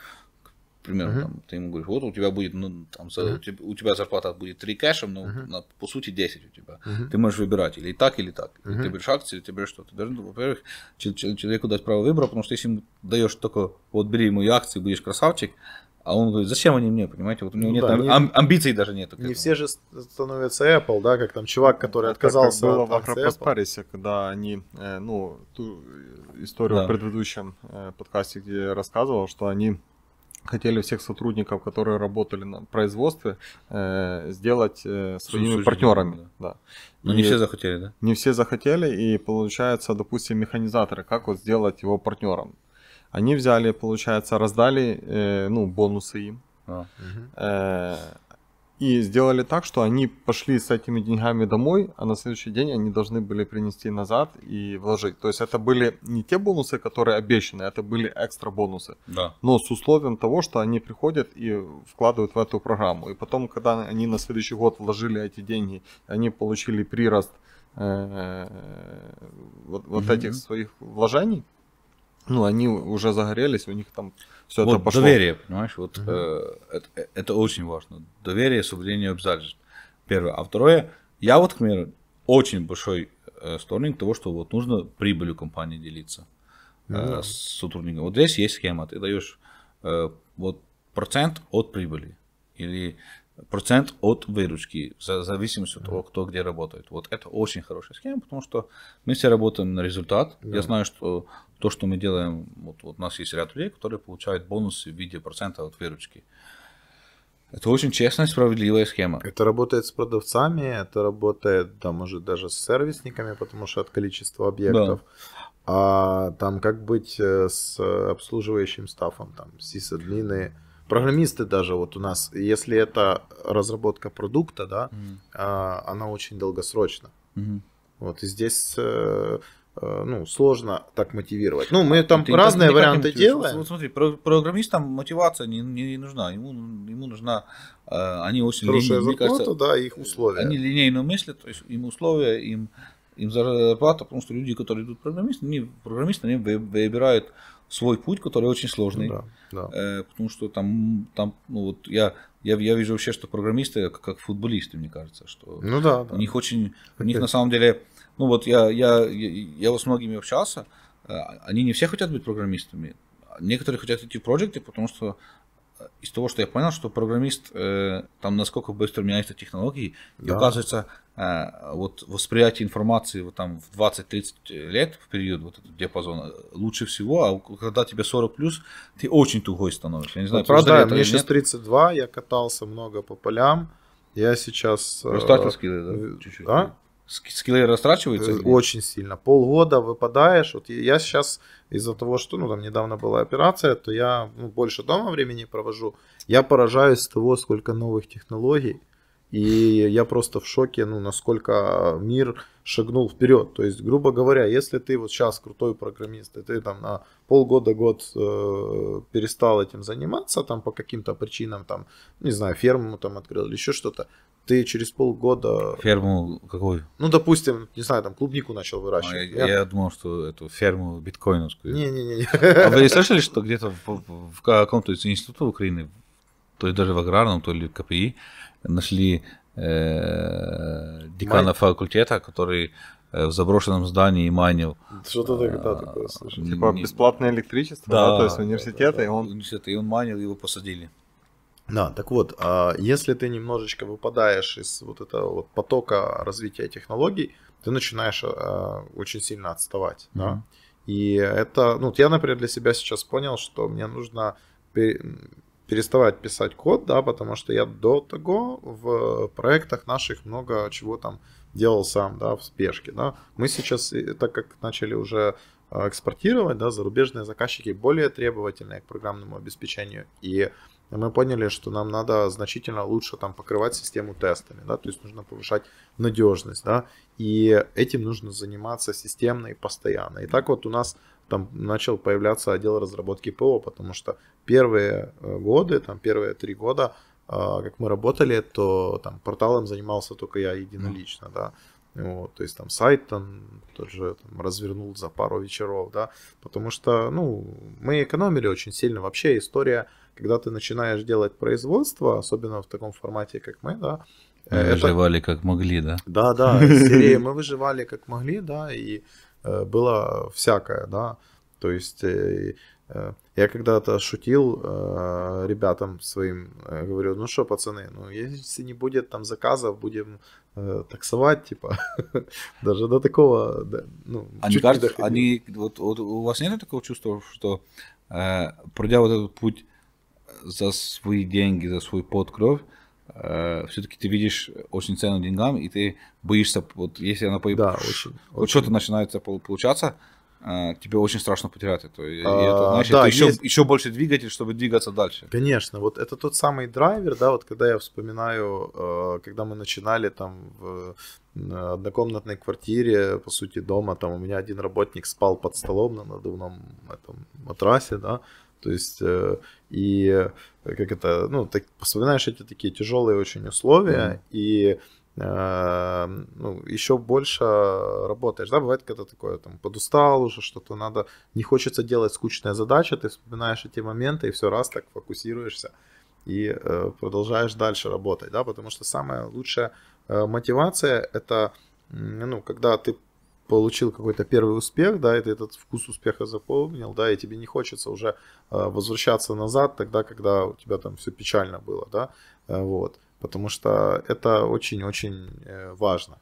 к примеру, uh там, ты ему говоришь, вот у тебя будет, ну, там, uh у, тебя, зарплата будет 3 кэшем, но uh на, по сути 10 у тебя. uh Ты можешь выбирать или так, или так. uh ты берешь акции, или ты берешь что-то. Ты должен, ну, во-первых, человеку дать право выбора, потому что если ему даешь только, вот бери мои акции, будешь красавчик, uh а он говорит, зачем они мне, понимаете? Вот у него ну, нет да, не, амбиций даже нету. Не все же становятся Apple, да, как там чувак, ну, который это отказался как было от акции Apple. Paris, когда они, э, ну, ту историю да. в предыдущем э, подкасте, где я рассказывал, что они хотели всех сотрудников, которые работали на производстве, э, сделать э, своими су партнерами. Да. Да. Но и не все захотели, да? Не все захотели, и получается, допустим, механизаторы, как вот сделать его партнером? Они взяли, получается, раздали, э, ну, бонусы им. А. Э, и сделали так, что они пошли с этими деньгами домой, а на следующий день они должны были принести назад и вложить. То есть это были не те бонусы, которые обещаны, это были экстра бонусы. Да. Но с условием того, что они приходят и вкладывают в эту программу. И потом, когда они на следующий год вложили эти деньги, они получили прирост э, вот, вот mm-hmm. этих своих вложений, ну, они уже загорелись, у них там все вот это пошло. Доверие, понимаешь, вот угу. э, это, это очень важно. Доверие, соблюдение обязательств. Первое. А второе, я вот, к примеру, очень большой э, сторонник того, что вот нужно прибылью компании делиться э, ну да. с сотрудниками. Вот здесь есть схема, ты даешь э, вот процент от прибыли или процент от выручки, в зависимости от того, кто где работает. Вот это очень хорошая схема, потому что мы все работаем на результат. Да. Я знаю, что то, что мы делаем, вот, вот у нас есть ряд людей, которые получают бонусы в виде процента от выручки. Это очень честная, справедливая схема. Это работает с продавцами, это работает, да, может, даже с сервисниками, потому что от количества объектов. Да. А там как быть э, с обслуживающим стафом, там, сисадмины, программисты даже, вот у нас, если это разработка продукта, да, mm. она очень долгосрочна. Mm-hmm. Вот, и здесь э, Э, ну, сложно так мотивировать. Ну, мы а, там ты разные варианты делаем. Вот смотри, программистам мотивация не, не нужна. Ему, ему нужна, э, они очень Хорошая линейные, зарплата, кажется, да, их условия. Они линейно мыслят, то есть им условия, им, им зарплата, потому что люди, которые идут программисты, они, программисты, они выбирают свой путь, который очень сложный. Да, да. Э, потому что там, там ну вот я, я, я вижу вообще, что программисты как, как футболисты, мне кажется, что ну, да, да. них очень, у них на самом деле ну вот я, я, я, я с многими общался, э, они не все хотят быть программистами. Некоторые хотят идти в проекты, потому что э, из того, что я понял, что программист, э, там насколько быстро меняются технологии, да. и оказывается, вот восприятие информации вот там в 20-30 лет, в период вот этот диапазон лучше всего, а когда тебе 40 плюс, ты очень тугой становишься. Я не знаю, вот ну, правда, мне сейчас нет. 32, я катался много по полям, я сейчас... Э, да? Чуть-чуть. Да? скиллы растрачиваются? Э, очень сильно. Полгода выпадаешь. Вот я сейчас из-за того, что ну, там недавно была операция, то я ну, больше дома времени провожу. Я поражаюсь того, сколько новых технологий. И я просто в шоке, ну, насколько мир шагнул вперед. То есть, грубо говоря, если ты вот сейчас крутой программист, и ты там на полгода-год э, перестал этим заниматься, там по каким-то причинам, там, не знаю, ферму там открыл или еще что-то, ты через полгода... Ферму какую? Ну, допустим, не знаю, там клубнику начал выращивать. А, я, я думал, что эту ферму биткоиновскую. Не-не-не. А вы слышали, что где-то в, в каком-то из институтов Украины, то ли даже в аграрном, то ли в КПИ, нашли э, декана Май... факультета, который э, в заброшенном здании майнил. Что-то да, а, такое слышал. Типа бесплатное электричество, да, да, то есть университета, да, да, и он... Университет, и он майнил, его посадили. Да, так вот, а, если ты немножечко выпадаешь из вот этого вот потока развития технологий, ты начинаешь а, очень сильно отставать, да. И это, ну, я, например, для себя сейчас понял, что мне нужно переставать писать код, да, потому что я до того в проектах наших много чего там делал сам, да, в спешке, да. Мы сейчас, так как начали уже а, экспортировать, да, зарубежные заказчики более требовательные к программному обеспечению, и и мы поняли, что нам надо значительно лучше там покрывать систему тестами, да, то есть нужно повышать надежность, да, и этим нужно заниматься системно и постоянно. И так вот у нас там начал появляться отдел разработки ПО, потому что первые э, годы, там первые три года, а, как мы работали, то там порталом занимался только я единолично, да. Вот, то есть там сайт там тот же там, развернул за пару вечеров, да, потому что, ну, мы экономили очень сильно. Вообще история, когда ты начинаешь делать производство, особенно в таком формате, как мы, да, мы э, это... выживали как могли, да? Да, да, серии мы выживали как могли, да, и э, было всякое, да. То есть э, Э, я когда-то шутил э, ребятам своим, э, говорю, ну что, пацаны, ну если не будет там заказов, будем таксовать, типа, даже до такого, да, ну, они, а чуть кажется, не они, вот, вот у вас нет такого чувства, что э, пройдя вот этот путь за свои деньги, за свой пот, кровь, э, все-таки ты видишь очень цену деньгам, и ты боишься, вот если она появится, да, очень, вот очень. что-то начинается получаться, а, тебе очень страшно потерять это. И а, это значит, да, еще, есть... еще больше двигатель, чтобы двигаться дальше. Конечно, вот это тот самый драйвер, да, вот когда я вспоминаю, а, когда мы начинали там в однокомнатной квартире, по сути, дома, там у меня один работник спал под столом на надувном этом матрасе, да, то есть, э, и э, как это, ну, ты вспоминаешь эти такие тяжелые очень условия, mm-hmm. и Эм, ну, еще больше работаешь. Да, бывает, когда такое, там, подустал уже, что-то надо, не хочется делать скучная задача, ты вспоминаешь эти моменты и все раз так фокусируешься и э, продолжаешь дальше работать, да, потому что самая лучшая э, мотивация это, ну, когда ты получил какой-то первый успех, да, и ты этот вкус успеха запомнил, да, и тебе не хочется уже э, возвращаться назад тогда, когда у тебя там все печально было, да, э, вот потому что это очень-очень э, важно.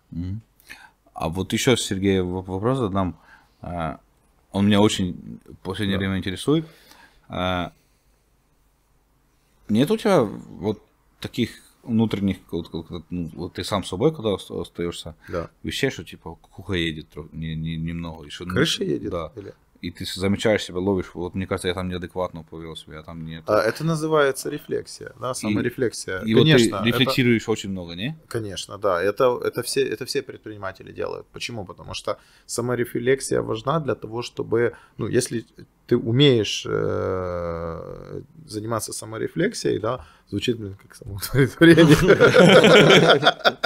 А вот еще, Сергей, вопрос задам. А, он меня очень в последнее да. время интересует. А, нет у тебя вот таких внутренних, вот, вот ну, ты сам собой, когда остаешься, да. вещаешь, что типа куха едет не, не, немного. Еще, Крыша едет? Да. Или? и ты замечаешь себя, ловишь, вот мне кажется, я там неадекватно повел себя, я там нет. А это называется рефлексия, да, саморефлексия. И, и Конечно, вот ты рефлексируешь это... очень много, не? Конечно, да, это, это, все, это все предприниматели делают. Почему? Потому что саморефлексия важна для того, чтобы, ну, если ты умеешь э, заниматься саморефлексией, да, звучит, блин, как самоудовлетворение.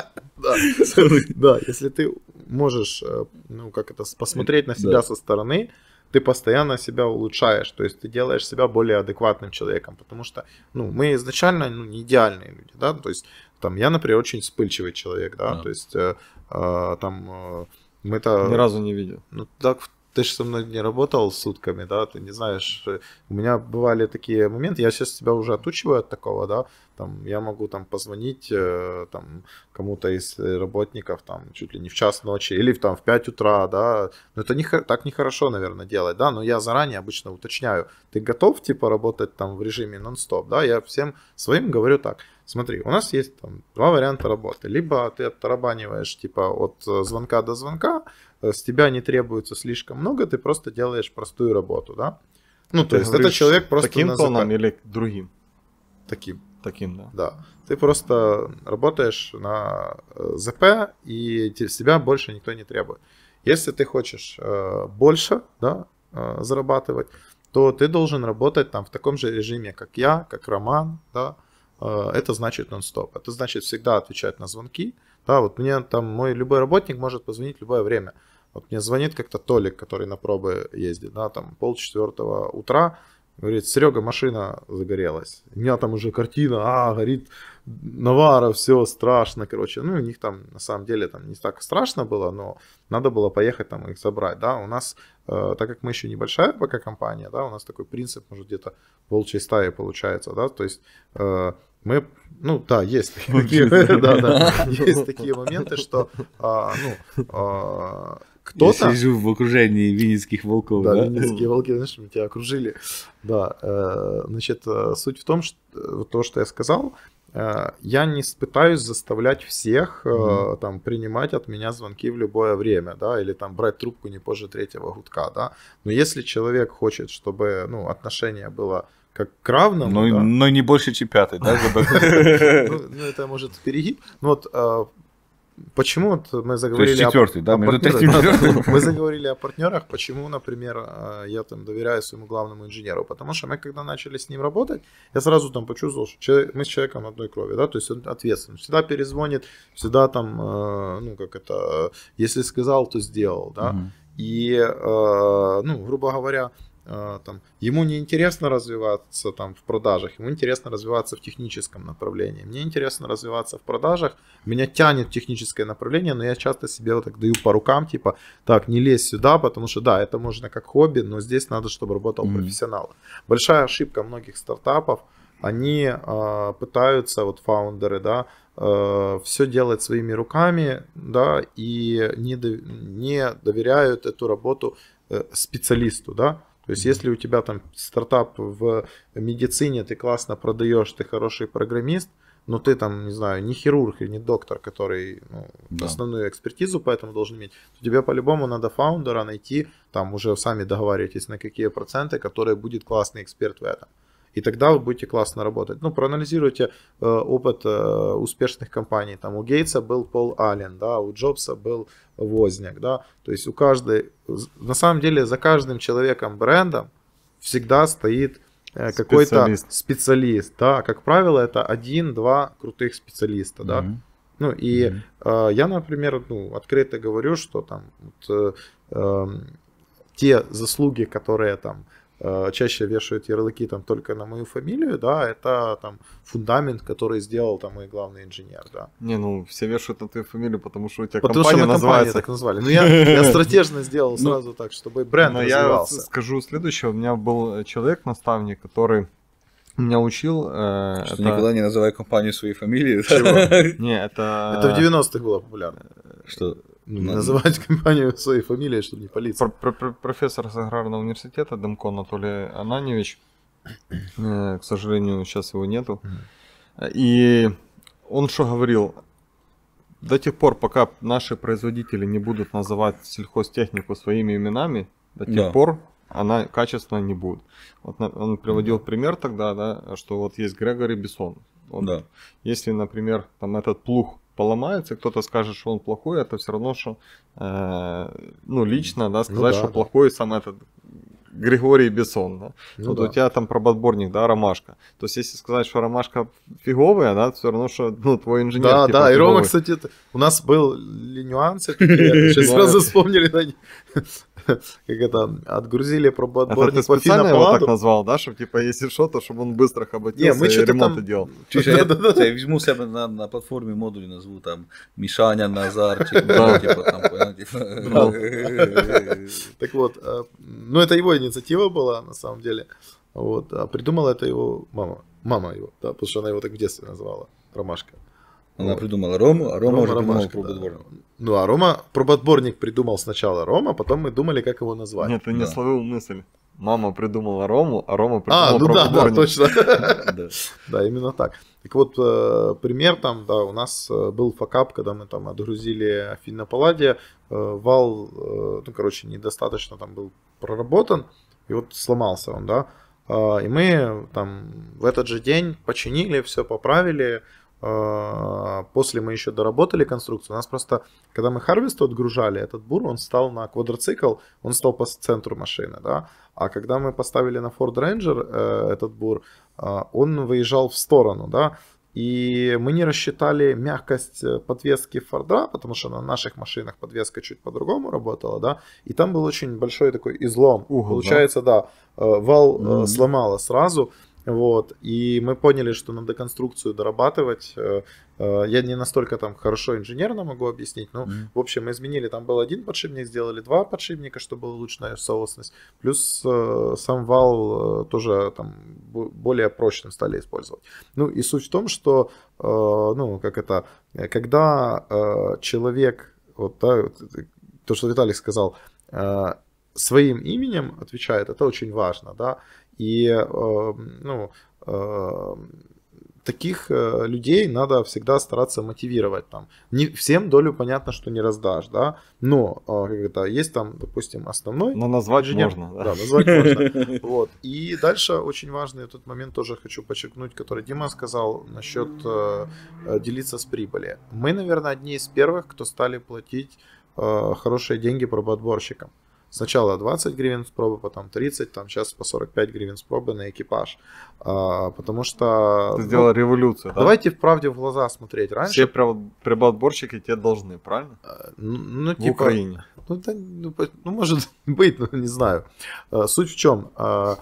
Да, если ты можешь, э, ну, как это, посмотреть на себя со стороны, ты постоянно себя улучшаешь, то есть ты делаешь себя более адекватным человеком, потому что, ну, мы изначально, ну, не идеальные люди, да, то есть, там, я, например, очень вспыльчивый человек, да, да. то есть, э, э, там, э, мы-то... Ни разу не видел. Ну, так ты же со мной не работал сутками, да, ты не знаешь, э, у меня бывали такие моменты, я сейчас тебя уже отучиваю от такого, да, там, я могу там позвонить э, там кому-то из э, работников там чуть ли не в час ночи или там в 5 утра, да, но это не, так нехорошо, наверное, делать, да, но я заранее обычно уточняю, ты готов, типа, работать там в режиме нон-стоп, да, я всем своим говорю так, Смотри, у нас есть там два варианта работы. Либо ты оттарабаниваешь типа от э, звонка до звонка, э, с тебя не требуется слишком много, ты просто делаешь простую работу, да? Ну, ты то есть это человек просто... Таким на тоном или другим? Таким. Таким, да. Да. Ты просто работаешь на э, ЗП, и себя больше никто не требует. Если ты хочешь э, больше да, э, зарабатывать, то ты должен работать там в таком же режиме, как я, как Роман, да, Э, это значит нон-стоп. Это значит всегда отвечать на звонки. Да, вот мне там мой любой работник может позвонить в любое время. Вот мне звонит как-то Толик, который на пробы ездит, да, там полчетвертого утра, говорит, Серега, машина загорелась. У меня там уже картина, а, горит Навара, все страшно, короче. Ну, у них там, на самом деле, там не так страшно было, но надо было поехать там их забрать, да. У нас, э, так как мы еще небольшая пока компания, да, у нас такой принцип, может, где-то волчьей стаи получается, да, то есть э, мы, ну да, есть такие, да, да, есть такие моменты, что а, ну, а, кто-то... Я сижу в окружении винницких волков. Да, да? винницкие волки, знаешь, тебя окружили. Да, э, значит, э, суть в том, что то, что я сказал, э, я не пытаюсь заставлять всех mm там принимать от меня звонки в любое время, да, или там брать трубку не позже третьего гудка, да. Но если человек хочет, чтобы ну отношение было как к равному. Но, ну да. но ну, не больше, чем пятый, да? Ну, ну, это может перегиб. Ну вот а, почему вот мы заговорили... То есть четвертый, да? Мы заговорили о партнерах, почему, например, а, я там доверяю своему главному инженеру. Потому что мы, когда начали с ним работать, я сразу там почувствовал, что мы с человеком одной крови, да, то есть он ответственный. Всегда перезвонит, всегда там, а, ну, как это, если сказал, то сделал, да. И, ну, грубо говоря, Э, там, ему не интересно развиваться там в продажах, ему интересно развиваться в техническом направлении. Мне интересно развиваться в продажах, меня тянет техническое направление, но я часто себе вот так даю по рукам, типа, так, не лезь сюда, потому что, да, это можно как хобби, но здесь надо, чтобы работал mm-hmm. профессионал. Большая ошибка многих стартапов, они э, пытаются, вот фаундеры, да, э, все делать своими руками, да, и не, не доверяют эту работу э, специалисту, да, то есть, если у тебя там стартап в медицине, ты классно продаешь, ты хороший программист, но ты там, не знаю, не хирург или не доктор, который ну, да. основную экспертизу поэтому должен иметь, то тебе по-любому надо фаундера найти, там уже сами договаривайтесь, на какие проценты, который будет классный эксперт в этом и тогда вы будете классно работать. Ну, проанализируйте э, опыт э, успешных компаний. Там у Гейтса был Пол Аллен, да, у Джобса был Возняк, да. То есть у каждой, на самом деле за каждым человеком брендом всегда стоит э, какой-то специалист. специалист, да, как правило, это один-два крутых специалиста, mm-hmm. да. Ну и mm-hmm. э, я, например, ну открыто говорю, что там вот, э, э, те заслуги, которые там Э, чаще вешают ярлыки там только на мою фамилию, да, это там фундамент, который сделал там мой главный инженер, да. Не, ну все вешают на твою фамилию, потому что у тебя потому компания что называется. так назвали. Ну я, я стратежно сделал ну, сразу так, чтобы бренд но развивался. Я скажу следующее, у меня был э, человек, наставник, который меня учил... Э, что это... никогда не называй компанию своей фамилией. Не, это... Это в 90-х было популярно. Э, что? Ну, называть компанию своей фамилией, чтобы не полиция. Профессор с аграрного университета Демко Анатолий Ананевич, э, к сожалению, сейчас его нету. И он что говорил? До тех пор, пока наши производители не будут называть сельхозтехнику своими именами, до тех да. пор она качественно не будет. Вот он приводил пример тогда, да, что вот есть Грегори Бессон. Вот, да. Если, например, там этот плуг поломается, кто-то скажет, что он плохой, это все равно, что, э, ну, лично, да, сказать, ну, да, что плохой сам этот Григорий Бессон, да? Ну, вот ну, да. у тебя там про подборник, да, Ромашка. То есть, если сказать, что Ромашка фиговая, да, все равно, что, ну, твой инженер Да, типа, да, фиговый. и Рома, кстати, это... у нас был нюансы, сейчас сразу вспомнили, как это, отгрузили пробоотборник по специально его так назвал, да, чтобы, типа, если что, то чтобы он быстро Не, мы и ремонты делал. Я возьму себя на платформе модули назову, там, Мишаня, Назарчик, типа, типа, там, типа. Так вот, а, ну, это его инициатива была, на самом деле. Вот, а придумала это его мама. Мама его, да, потому что она его так в детстве назвала, Ромашка. Она вот. придумала Рому, а Рома, Рома уже Ромашка, придумал да. Ну, а Рома, прободборник придумал сначала Рома, а потом мы думали, как его назвать. Нет, ты да. не словил мысль. Мама придумала Рому, а Рома а, придумал А, ну да, да, точно. Да, именно так. Так вот, э, пример там, да, у нас э, был факап, когда мы там отгрузили Афина Палладия, э, вал, ну, короче, недостаточно там был проработан, и вот сломался он, да. А, и мы там в этот же день починили, все поправили, Э, после мы еще доработали конструкцию. У нас просто, когда мы Harvest отгружали, этот бур, он стал на квадроцикл, он стал по центру машины, да. А когда мы поставили на Ford Ranger э, этот бур, э, он выезжал в сторону, да. И мы не рассчитали мягкость подвески Форда, потому что на наших машинах подвеска чуть по-другому работала, да, и там был очень большой такой излом. Угол, Получается, да, да вал mm-hmm. сразу, вот. И мы поняли, что надо конструкцию дорабатывать. Э, э, я не настолько там хорошо инженерно могу объяснить. Ну, mm в общем, мы изменили. Там был один подшипник, сделали два подшипника, чтобы была лучшая соосность. Плюс э, сам вал тоже там более прочным стали использовать. Ну, и суть в том, что, ну, как это, когда человек, вот, да, то, что Виталий сказал, своим именем отвечает, это очень важно, да, и эм, ну, эм, таких э, людей надо всегда стараться мотивировать. Там. Не всем долю понятно, что не раздашь, да, но э, как это, есть там, допустим, основной. Но назвать инженер. можно. Да, назвать можно. Вот. И дальше очень важный этот момент тоже хочу подчеркнуть, который Дима сказал насчет э, делиться с прибыли. Мы, наверное, одни из первых, кто стали платить хорошие деньги пробоотборщикам. Сначала 20 гривен с пробы, потом 30, там сейчас по 45 гривен с пробы на экипаж. А, потому что... Ты ну, сделал революцию, да? Давайте в правде в глаза смотреть. Раньше... Все прибалборщики тебе должны, правильно? А, ну, ну типа... Украине. Ну, да, ну, ну, может быть, но не знаю. А, суть в чем? А,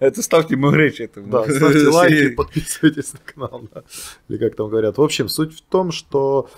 это ставьте ему речи. Да, ставьте лайки, подписывайтесь на канал. Или как там говорят. В общем, суть в том, что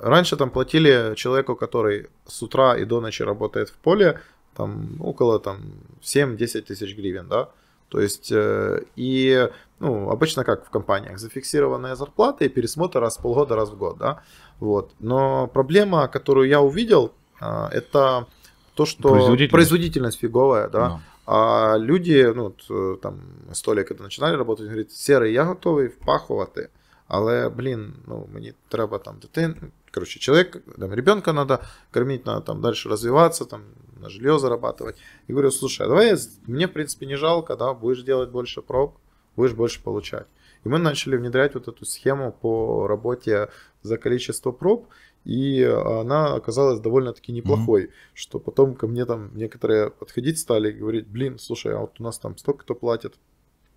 Раньше там платили человеку, который с утра и до ночи работает в поле, там около там 7-10 тысяч гривен, да. То есть, э, и, ну, обычно как в компаниях, зафиксированная зарплата и пересмотр раз в полгода, раз в год, да. Вот. Но проблема, которую я увидел, э, это то, что производительность, производительность фиговая, да. No. А люди, ну, э, там, столик, когда начинали работать, говорит, серый, я готовий впахувати, але, блин ну, мне треба там дитин, Короче, человек, там, ребенка надо кормить, надо там дальше развиваться, там, на жилье зарабатывать. И говорю, слушай, а давай я, мне, в принципе, не жалко, да, будешь делать больше проб, будешь больше получать. И мы начали внедрять вот эту схему по работе за количество проб, и она оказалась довольно-таки неплохой, mm-hmm. что потом ко мне там некоторые подходить стали и говорить, блин, слушай, а вот у нас там столько кто платит.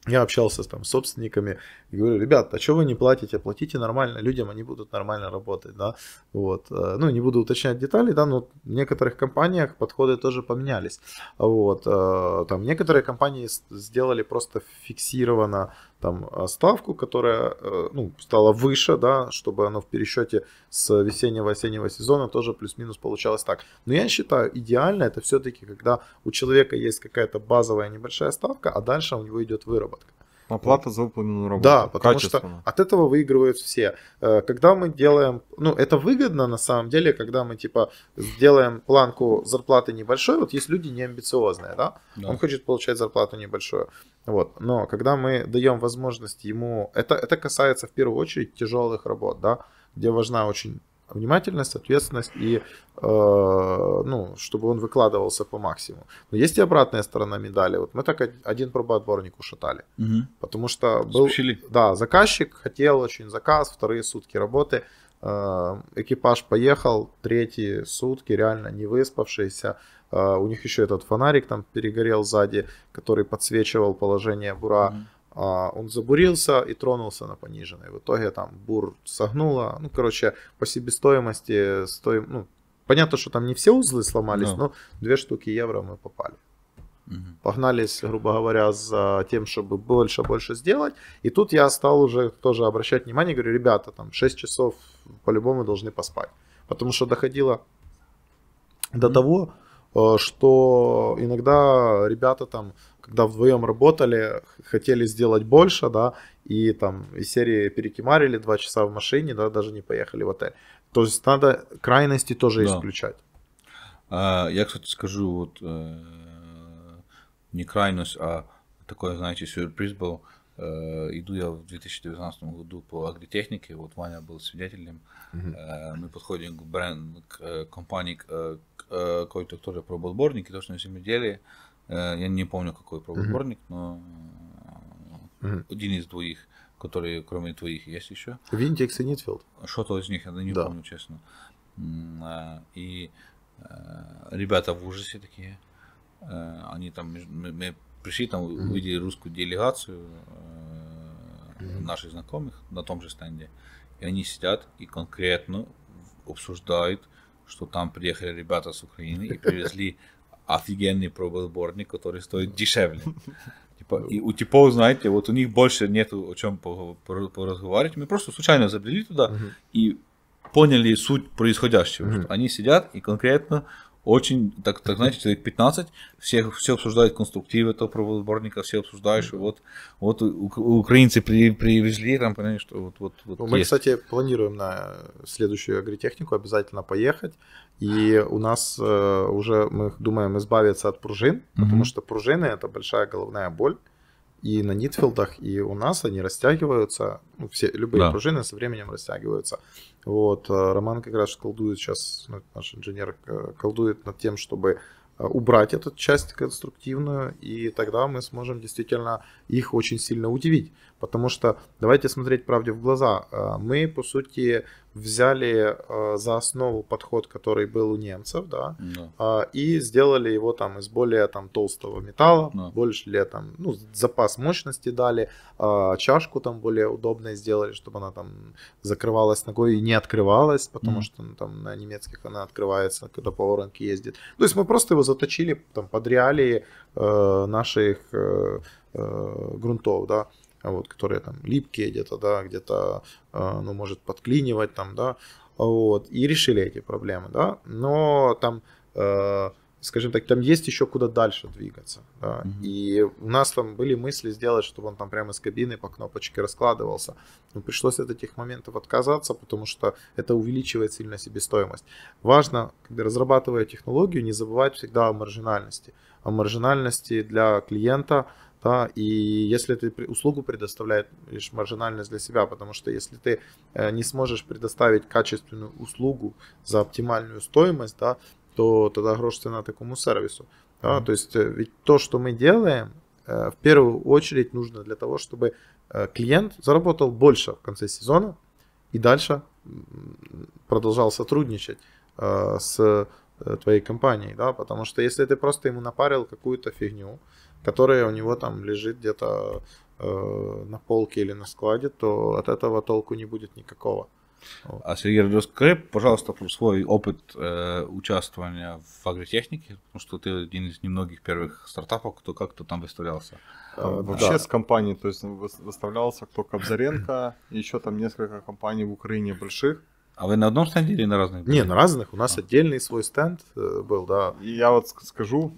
Я общался с там, собственниками и говорю, ребят, а что вы не платите? Платите нормально людям, они будут нормально работать, да, вот. Э, ну, не буду уточнять детали, да, но в некоторых компаниях подходы тоже поменялись, вот. Э, там некоторые компании сделали просто фиксированно там э, ставку, которая э, ну, стала выше, да, чтобы оно в пересчете с весеннего-осеннего сезона тоже плюс-минус получалось так. Но я считаю, идеально это все-таки, когда у человека есть какая-то базовая небольшая ставка, а дальше у него идет выработка. Оплата за выполненную работу. Да, потому что от этого выигрывают все. Э, когда мы делаем, ну, это выгодно на самом деле, когда мы типа сделаем планку зарплаты небольшой, вот есть люди неамбициозные, да, да. он хочет получать зарплату небольшую. Вот. Но когда мы даем возможность ему, это, это касается в первую очередь тяжелых работ, да, где важна очень внимательность, ответственность и, э, ну, чтобы он выкладывался по максимуму. Но есть и обратная сторона медали. Вот мы так один пробоотборник ушатали, угу. потому что был, Спущили. да, заказчик хотел очень заказ, вторые сутки работы, э, экипаж поехал, третьи сутки реально не выспавшийся, э, у них еще этот фонарик там перегорел сзади, который подсвечивал положение бура. mm а, он забурился и тронулся на пониженной. В итоге там бур согнуло. Ну, короче, по себестоимости стоим, ну, понятно, что там не все узлы сломались, да. но две штуки евро мы попали. Угу. Погнались, грубо говоря, за тем, чтобы больше-больше сделать. И тут я стал уже тоже обращать внимание, говорю, ребята, там 6 часов по-любому должны поспать. Потому что доходило mm-hmm. до того, что а, иногда ребята там когда вдвоем работали, хотели сделать больше, да, и там из серии перекимарили два часа в машине, да, даже не поехали в отель. То есть надо крайности тоже да. исключать. А, я, кстати, скажу, вот э, не крайность, а такой, знаете, сюрприз был. Э, иду я в 2019 году по агритехнике, вот Ваня был свидетелем. Mm-hmm. мы подходим к бренд, к компании, к, какой-то тоже про подборники, точно земледелие. деле Э, я не помню, какой правоборник, но э, один из двоих, которые кроме твоих есть еще. Виндекс и Нитфилд. Что-то из них, я не да. помню, честно. А, и э, ребята в ужасе такие, они там, мы, пришли, там увидели русскую делегацию наших знакомых на том же стенде, и они сидят и конкретно обсуждают, что там приехали ребята с Украины и привезли офигенный пробосборник, который стоит дешевле. Типа, и у типов, знаете, вот у них больше нету о чем поразговаривать. Мы просто случайно забрели туда и поняли суть происходящего. Они сидят и конкретно очень, так, так знаете, человек 15, все, все обсуждают конструктив этого правосборника, все обсуждаешь, и вот, вот украинцы при, привезли, там, понимаешь, что вот, вот, вот ну, Мы, есть. кстати, планируем на следующую агротехнику обязательно поехать, и у нас э, уже, мы думаем, избавиться от пружин, mm-hmm. потому что пружины – это большая головная боль, и на Нитфилдах, и у нас они растягиваются. Ну, все, любые да. пружины со временем растягиваются. Вот, э, Роман как раз колдует сейчас, ну, наш инженер э, колдует над тем, чтобы э, убрать эту часть конструктивную, и тогда мы сможем действительно их очень сильно удивить. Потому что, давайте смотреть правде в глаза, э, мы, по сути, взяли э, за основу подход, который был у немцев, да, да. А, и сделали его там из более там толстого металла, да. больше ли там, ну, запас мощности дали, а, чашку там более удобной сделали, чтобы она там закрывалась ногой и не открывалась, потому mm. что ну, там на немецких она открывается, когда по воронке ездит. То есть мы просто его заточили там под реалии э, наших э, э, грунтов, да. А вот, которые там липкие где-то, да, где-то, э, ну, может подклинивать там, да, вот, и решили эти проблемы, да, но там, э, скажем так, там есть еще куда дальше двигаться, да, mm-hmm. и у нас там были мысли сделать, чтобы он там прямо из кабины по кнопочке раскладывался, но пришлось от этих моментов отказаться, потому что это увеличивает сильно себестоимость. Важно, когда разрабатывая технологию, не забывать всегда о маржинальности, о маржинальности для клиента – да, и если ты услугу предоставляет лишь маржинальность для себя, потому что если ты э, не сможешь предоставить качественную услугу за оптимальную стоимость, да, то тогда грош цена такому сервису. Да, mm-hmm. То есть э, ведь то, что мы делаем, э, в первую очередь нужно для того, чтобы клиент заработал больше в конце сезона и дальше продолжал сотрудничать с твоей компанией, да, потому что если ты просто ему напарил какую-то фигню, которая у него там лежит где-то э, на полке или на складе, то от этого толку не будет никакого. А Сергей, расскажи, пожалуйста, про свой опыт э, участвования в агротехнике, потому что ты один из немногих первых стартапов, кто как-то там выставлялся. Э, а, Вообще да. с компанией, то есть ну, выставлялся кто Кобзаренко, еще там несколько компаний в Украине больших. А вы на одном стенде или на разных? Не, на разных. У нас а. отдельный свой стенд э, был, да. И я вот скажу,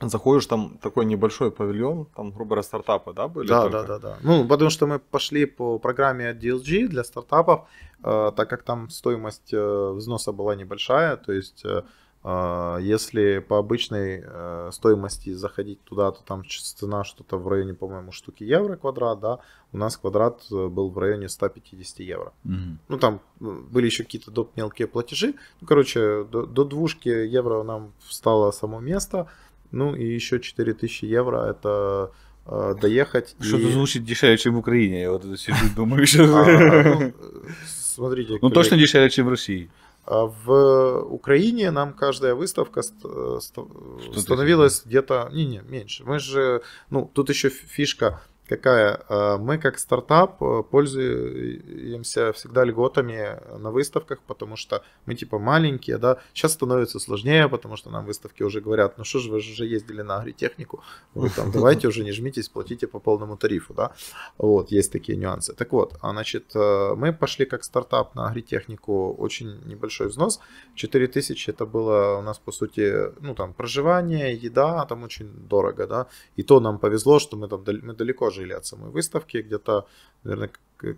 Заходишь, там такой небольшой павильон, там, грубо говоря, стартапы, да, были? Да, только? да, да, да. Ну, потому что мы пошли по программе от DLG для стартапов, э, так как там стоимость э, взноса была небольшая, то есть э, э если по обычной э, стоимости заходить туда, то там цена что-то в районе, по-моему, штуки евро квадрат, да, у нас квадрат э, был в районе 150 евро. Mm-hmm. Ну, там э, были еще какие-то доп. мелкие платежи, ну, короче, до, до двушки евро нам встало само место, ну и еще 4000 евро это э, доехать. Что-то и... звучит дешевле, чем в Украине. Я вот это сижу и думаю сейчас. Ну, э, смотрите. Ну точно дешевле, чем в России. А в Украине нам каждая выставка ст- э, становилась где-то... Не-не, меньше. Мы же... Ну, тут еще фишка какая? А, мы как стартап э, пользуемся всегда льготами э, на выставках, потому что мы типа маленькие, да. Сейчас становится сложнее, потому что нам выставки уже говорят, ну что же вы же уже ездили на Агритехнику, вы там давайте уже не жмитесь, платите по полному тарифу, да. Вот, есть такие нюансы. Так вот, а, значит, э, мы пошли как стартап на Агритехнику, очень небольшой взнос, 4000 это было у нас по сути, ну там проживание, еда, а там очень дорого, да. И то нам повезло, что мы там мы далеко же отложили от самой выставки, где-то, наверное,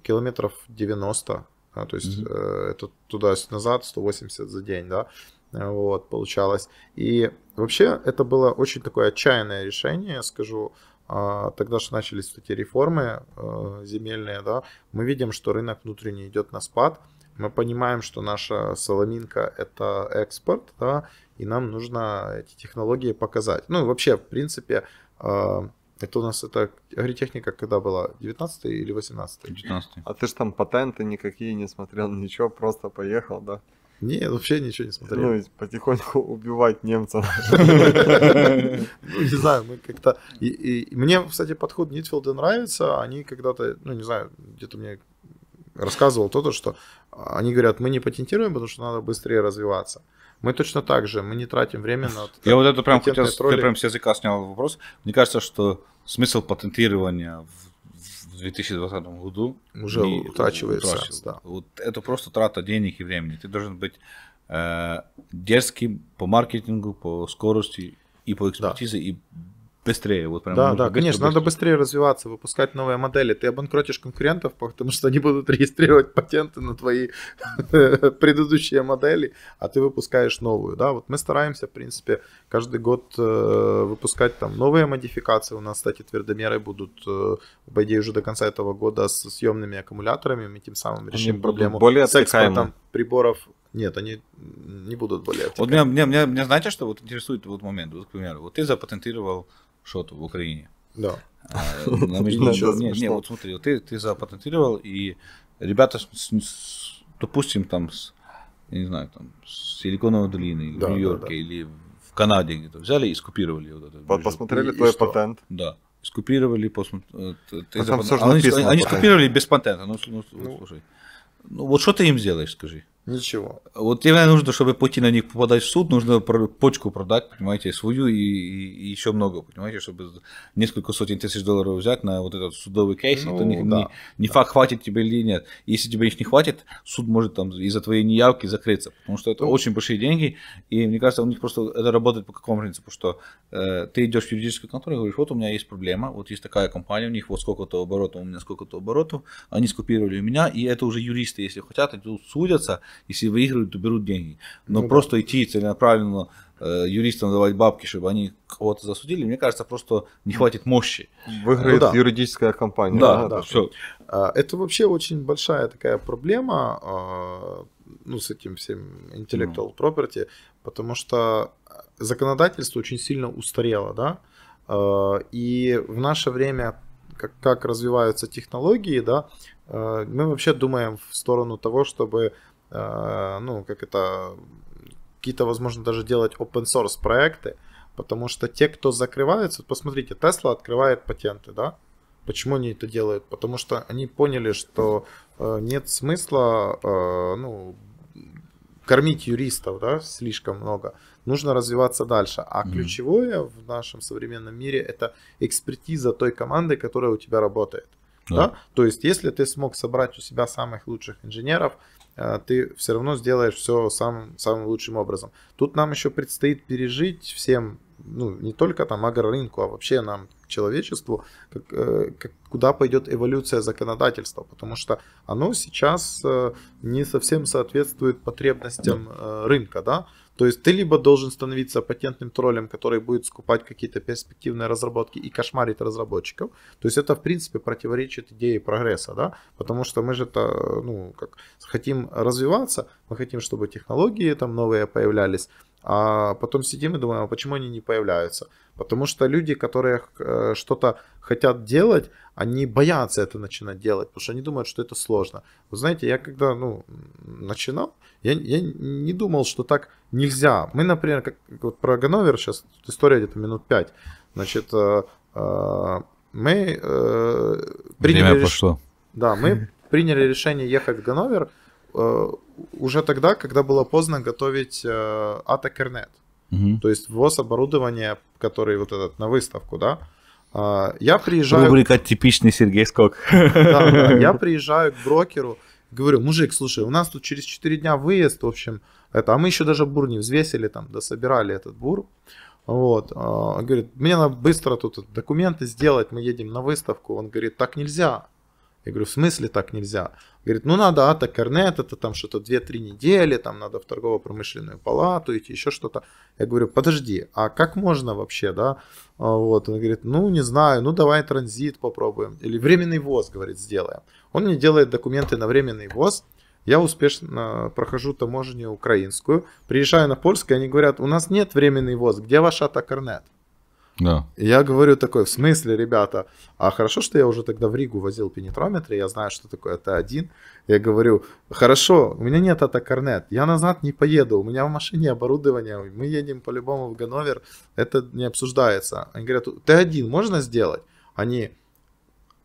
километров 90, а, то есть mm-hmm. это туда-назад 180 за день, да, э, вот, получалось. И вообще это было очень такое отчаянное решение, я скажу, а, тогда же начались эти реформы э, земельные, да, мы видим, что рынок внутренний идет на спад, мы понимаем, что наша соломинка это экспорт, да, и нам нужно эти технологии показать. Ну, вообще, в принципе, а, это у нас это агритехника когда была? 19 или 18? 19. А ты ж там патенты никакие не смотрел, ничего, просто поехал, да? Не, вообще ничего не смотрел. Ну, потихоньку убивать немцев. Ну, не знаю, мы как-то... Мне, кстати, подход Нитфилда нравится. Они когда-то, ну, не знаю, где-то мне рассказывал то то, что они говорят, мы не патентируем, потому что надо быстрее развиваться. Мы точно так же, мы не тратим время на... Я вот это прям хотел, ты прям с языка снял вопрос. Мне кажется, что смысл патентирования в 2020 году уже не утрачивается. утрачивается. Да. Вот это просто трата денег и времени. Ты должен быть э, дерзким по маркетингу, по скорости и по экспертизе, да. и быстрее. Вот прям да, да, конечно, быстрее. надо быстрее развиваться, выпускать новые модели. Ты обанкротишь конкурентов, потому что они будут регистрировать патенты на твои предыдущие модели, а ты выпускаешь новую. Да, вот мы стараемся, в принципе, каждый год э, выпускать там новые модификации. У нас, кстати, твердомеры будут, э, по идее, уже до конца этого года с съемными аккумуляторами. Мы тем самым решим они проблему более с экспортом приборов нет, они не будут более Вот меня, меня, меня, меня знаете, что вот интересует вот момент, вот, к примеру, вот ты запатентировал шоту в Украине. Да. А, на международном... Нет, нет, вот смотри, вот ты, ты запатентировал, и ребята, с, с, допустим, там, с, я не знаю, там, с Силиконовой долины, да, в Нью-Йорке да, да. или в Канаде где-то взяли и скопировали вот это. Движок. Посмотрели и, твой и патент. Да. Скопировали, посмотрели. Э, а запат... А они, написано, они, они скопировали без патента. Ну, ну, ну. слушай. Ну, вот что ты им сделаешь, скажи? Ничего. Вот тебе нужно, чтобы пойти на них попадать в суд, нужно почку продать, понимаете, свою и, и, еще много, понимаете, чтобы несколько сотен тысяч долларов взять на вот этот судовый кейс, ну, это не, да, не, не да. факт, хватит тебе или нет. Если тебе их не хватит, суд может там из-за твоей неявки закрыться, потому что это ну. очень большие деньги, и мне кажется, у них просто это работает по какому принципу, что э, ты идешь в юридическую контору и говоришь, вот у меня есть проблема, вот есть такая компания, у них вот сколько-то оборотов, у меня сколько-то оборотов, они скопировали меня, и это уже юристы, если хотят, идут судятся, если выигрывают, то берут деньги. Но ну, просто да. идти целенаправленно э, юристам давать бабки, чтобы они кого-то засудили, мне кажется, просто не хватит мощи. Выиграет ну, да. юридическая компания. Да, да, да. Все. А, это вообще очень большая такая проблема а, ну, с этим всем intellectual ну. property, потому что законодательство очень сильно устарело, да, а, и в наше время, как, как развиваются технологии, да, мы вообще думаем в сторону того, чтобы Э, ну, как это, какие-то, возможно, даже делать open source проекты, потому что те, кто закрывается, посмотрите, Tesla открывает патенты, да, Почему они это делают? Потому что они поняли, что э, нет смысла э, ну, кормить юристов да, слишком много. Нужно развиваться дальше. А mm-hmm. ключевое в нашем современном мире это экспертиза той команды, которая у тебя работает. Yeah. Да? То есть, если ты смог собрать у себя самых лучших инженеров, а, ты все равно сделаешь все самым, самым лучшим образом. Тут нам еще предстоит пережить всем, ну, не только там агрорынку, а вообще нам, человечеству, как, э, как, куда пойдет эволюция законодательства, потому что оно сейчас э, не совсем соответствует потребностям э, рынка, да, то есть ты либо должен становиться патентным троллем, который будет скупать какие-то перспективные разработки и кошмарить разработчиков. То есть это, в принципе, противоречит идее прогресса, да? Потому что мы же это, ну, как, хотим развиваться, мы хотим, чтобы технологии там новые появлялись, а потом сидим и думаем, а почему они не появляются? Потому что люди, которые э, что-то хотят делать, они боятся это начинать делать, потому что они думают, что это сложно. Вы знаете, я когда ну, начинал, я, я не думал, что так нельзя. Мы, например, как, вот про Ганновер сейчас, история где-то минут пять. Значит, э, э, мы приняли... Время реш... пошло. Да, мы приняли решение ехать в Ганновер уже тогда, когда было поздно готовить э, Ата Кернет. То есть ввоз оборудования, который вот этот на выставку, да. А, я приезжаю... Рубрика «Типичный Сергей Скок». Да, да, я приезжаю к брокеру, говорю, мужик, слушай, у нас тут через 4 дня выезд, в общем, это, а мы еще даже бур не взвесили, там, собирали этот бур. Вот, а, говорит, мне надо быстро тут документы сделать, мы едем на выставку. Он говорит, так нельзя, я говорю, в смысле так нельзя? Говорит, ну надо АТО-Корнет, это там что-то 2-3 недели, там надо в торгово-промышленную палату идти, еще что-то. Я говорю, подожди, а как можно вообще, да? А вот, он говорит, ну не знаю, ну давай транзит попробуем. Или временный ввоз, говорит, сделаем. Он мне делает документы на временный ввоз, я успешно прохожу таможню украинскую, приезжаю на польскую, они говорят, у нас нет временный ввоз, где ваш АТО-Корнет? Да. И я говорю такой, в смысле, ребята, а хорошо, что я уже тогда в Ригу возил пенетрометры, я знаю, что такое Т1. Я говорю, хорошо, у меня нет это корнет, я назад не поеду, у меня в машине оборудование, мы едем по-любому в Ганновер, это не обсуждается. Они говорят, Т1 можно сделать? Они,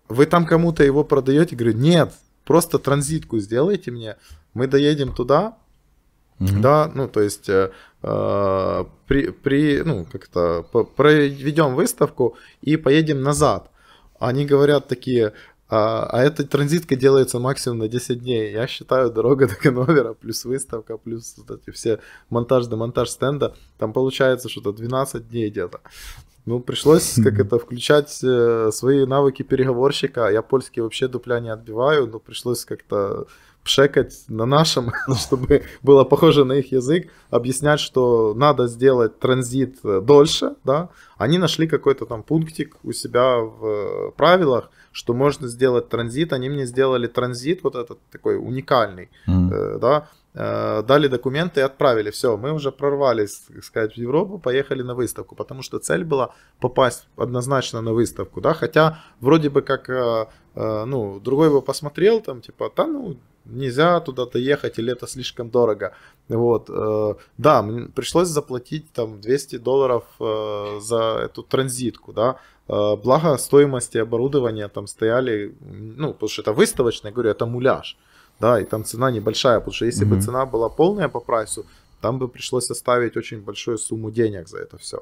вы там кому-то его продаете? Я говорю, нет, просто транзитку сделайте мне, мы доедем туда, Mm -hmm. Да, ну то есть э, при, при, ну, как это, проведем выставку и поедем назад. Они говорят такие, а, а эта транзитка делается максимум на 10 дней. Я считаю, дорога до Ганновера, плюс выставка, плюс вот эти все монтаж, демонтаж стенда, там получается что-то 12 дней где-то. Ну, пришлось как это включать э, свои навыки переговорщика. Я польский вообще дупля не отбиваю, но пришлось как-то пшекать на нашем, ну, чтобы было похоже на их язык, объяснять, что надо сделать транзит э, дольше, да, они нашли какой-то там пунктик у себя в э, правилах, что можно сделать транзит, они мне сделали транзит вот этот такой уникальный, mm. э, да, э, дали документы и отправили, все, мы уже прорвались, так сказать, в Европу, поехали на выставку, потому что цель была попасть однозначно на выставку, да, хотя вроде бы как, ну, другой бы посмотрел там, типа, да, ну, нельзя туда-то ехать, или это слишком дорого. Вот, э, да, мне пришлось заплатить там 200 долларов э, за эту транзитку, да, э, благо стоимости оборудования там стояли, ну, потому что это выставочное, говорю, это муляж, да, и там цена небольшая, потому что если mm-hmm. бы цена была полная по прайсу, там бы пришлось оставить очень большую сумму денег за это все.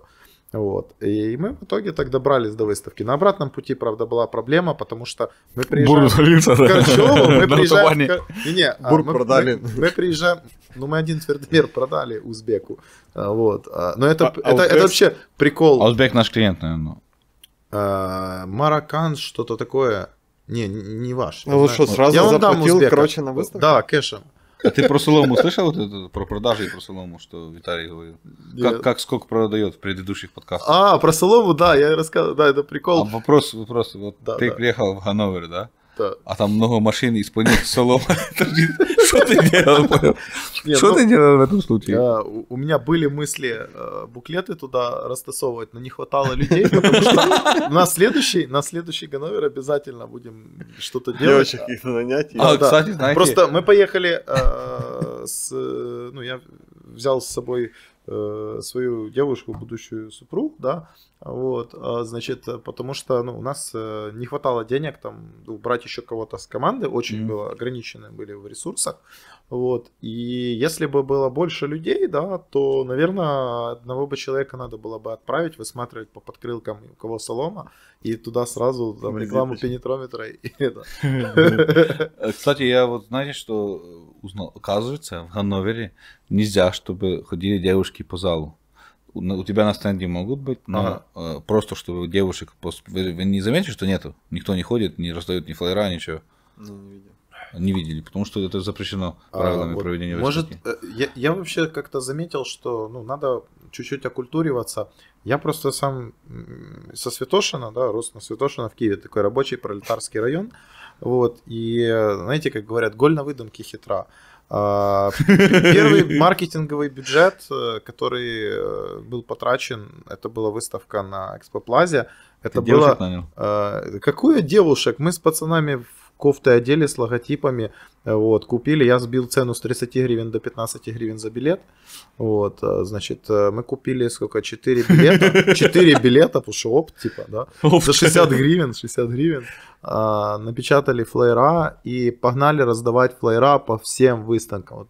Вот. И мы в итоге так добрались до выставки. На обратном пути, правда, была проблема, потому что мы приезжаем Бур Корчеву, мы приезжаем... Не, а мы, продали. Мы, приезжаем... Ну, мы один твердомер продали узбеку. А, вот. А, но это, это, это вообще прикол. Узбек наш клиент, наверное. Маракан, что-то такое. Не, не ваш. Ну вот что, сразу заплатил, короче, на выставку? Да, кэшем. А Ты про Солому слышал вот это, про продажи и про Солому, что Виталий говорил? Как, как сколько продает в предыдущих подкастах? А, про Солому, да, я рассказывал, да, это прикол. А вопрос, вопрос, вот да, ты да. приехал в Ганновер, да? А там много машин, исполнитель солома. Что ты делал? Что ты делал в этом случае? У меня были мысли буклеты туда растасовывать, но не хватало людей, потому что на следующий, на следующий Ганновер обязательно будем что-то делать. Девочек их нанять. А, ну, кстати, Просто мы поехали с... Ну, я взял с собой Э, свою девушку, будущую супруг, да, вот, а, значит, э, потому что, ну, у нас э, не хватало денег там брать еще кого-то с команды, очень mm-hmm. было ограничены были в ресурсах, вот. И если бы было больше людей, да, то, наверное, одного бы человека надо было бы отправить, высматривать по подкрылкам, у кого солома, и туда сразу там, рекламу пенетрометра. Ну, э, кстати, я вот, знаете, что э, узнал? Оказывается, в Ганновере нельзя, чтобы ходили девушки по залу. У тебя на стенде могут быть, но ага. Э, просто чтобы девушек... Вы не заметили, что нету? Никто не ходит, не раздают ни флайера, ничего. Ну, не видел не видели, потому что это запрещено а, правилами а, вот проведения Может, э, я, я вообще как-то заметил, что ну, надо чуть-чуть окультуриваться. Я просто сам со Святошина, да, рос на Святошина в Киеве, такой рабочий пролетарский район. Вот, и знаете, как говорят, голь на выдумке хитра. А, первый маркетинговый бюджет, э, который э, был потрачен, это была выставка на Экспоплазе. Это Ты было... Э, какую девушек? Мы с пацанами кофты одели с логотипами, э, вот, купили, я сбил цену с 30 гривен до 15 гривен за билет, вот, э, значит, э, мы купили сколько, 4 билета, 4 билета, потому что опт, типа, да, за 60 гривен, 60 гривен, напечатали флайера и погнали раздавать флайера по всем выставкам, вот,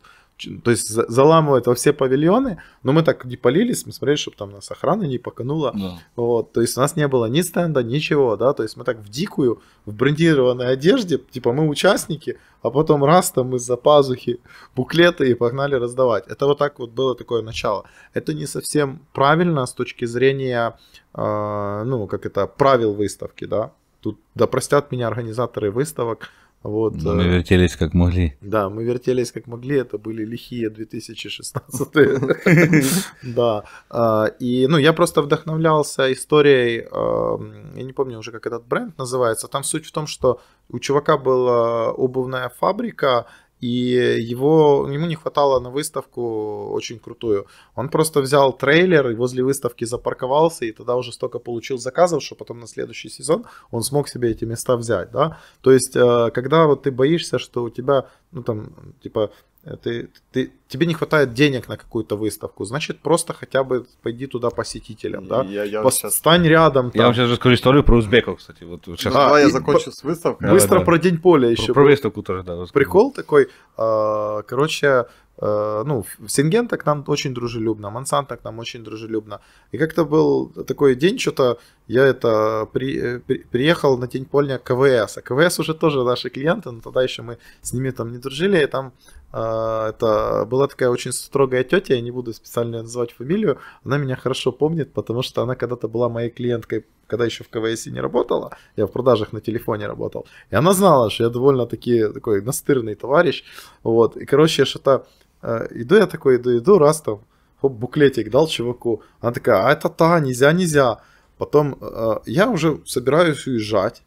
то есть заламывает во все павильоны, но мы так не полились, мы смотрели, чтобы там нас охрана не поканула, да. вот, то есть у нас не было ни стенда, ничего, да, то есть мы так в дикую, в брендированной одежде, типа мы участники, а потом раз там из-за пазухи буклеты и погнали раздавать. Это вот так вот было такое начало. Это не совсем правильно с точки зрения, э, ну, как это, правил выставки, да, тут, да простят меня организаторы выставок, вот, мы э, вертелись как могли. Да, мы вертелись как могли. Это были лихие 2016. Да. Э, и ну, я просто вдохновлялся историей, э, я не помню уже, как этот бренд называется. Там суть в том, что у чувака была обувная фабрика, и его, ему не хватало на выставку очень крутую. Он просто взял трейлер и возле выставки запарковался, и тогда уже столько получил заказов, что потом на следующий сезон он смог себе эти места взять, да. То есть, э, когда вот ты боишься, что у тебя ну там, типа, э, ты, ты, тебе не хватает денег на какую-то выставку, значит, просто хотя бы пойди туда посетителем, да? Я, я Пос, сейчас... Стань рядом. Я вам сейчас расскажу историю про узбеков, кстати. Вот, вот сейчас. Да, ну, Давай я закончу с выставкой. Быстро да, да. про День поля еще. Про, про выставку тоже, да. Расскажу. Прикол такой, а, короче, Э, ну, Сингента к нам очень дружелюбно, Монсанта к нам очень дружелюбно. И как-то был такой день, что-то я это при, э, при, приехал на день поля КВС, а КВС уже тоже наши клиенты, но тогда еще мы с ними там не дружили, и там а, это была такая очень строгая тетя, я не буду специально называть фамилию, она меня хорошо помнит, потому что она когда-то была моей клиенткой, когда еще в КВС не работала, я в продажах на телефоне работал, и она знала, что я довольно-таки такой настырный товарищ, вот, и, короче, что-то, э, иду я такой, иду, иду, раз там, хоп, буклетик дал чуваку, она такая, а это та, нельзя, нельзя, потом э, я уже собираюсь уезжать,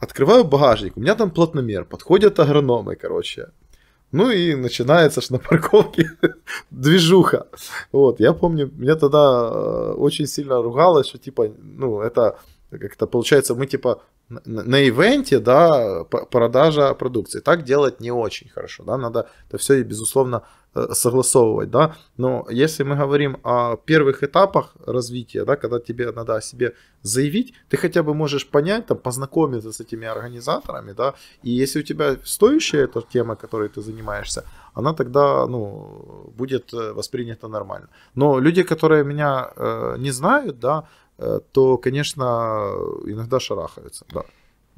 Открываю багажник, у меня там плотномер, подходят агрономы, короче, ну и начинается ж на парковке движуха. Вот, я помню, меня тогда э, очень сильно ругало, что типа, ну, это как-то получается, мы типа на, ивенте, да, продажа продукции. Так делать не очень хорошо, да, надо это все, безусловно, э, согласовывать, да. Но если мы говорим о первых этапах развития, да, когда тебе надо о себе заявить, ты хотя бы можешь понять, там, познакомиться с этими организаторами, да, и если у тебя стоящая эта тема, которой ты занимаешься, она тогда, ну, будет э, воспринята нормально. Но люди, которые меня э, не знают, да, Э, то, конечно, иногда шарахаются, да.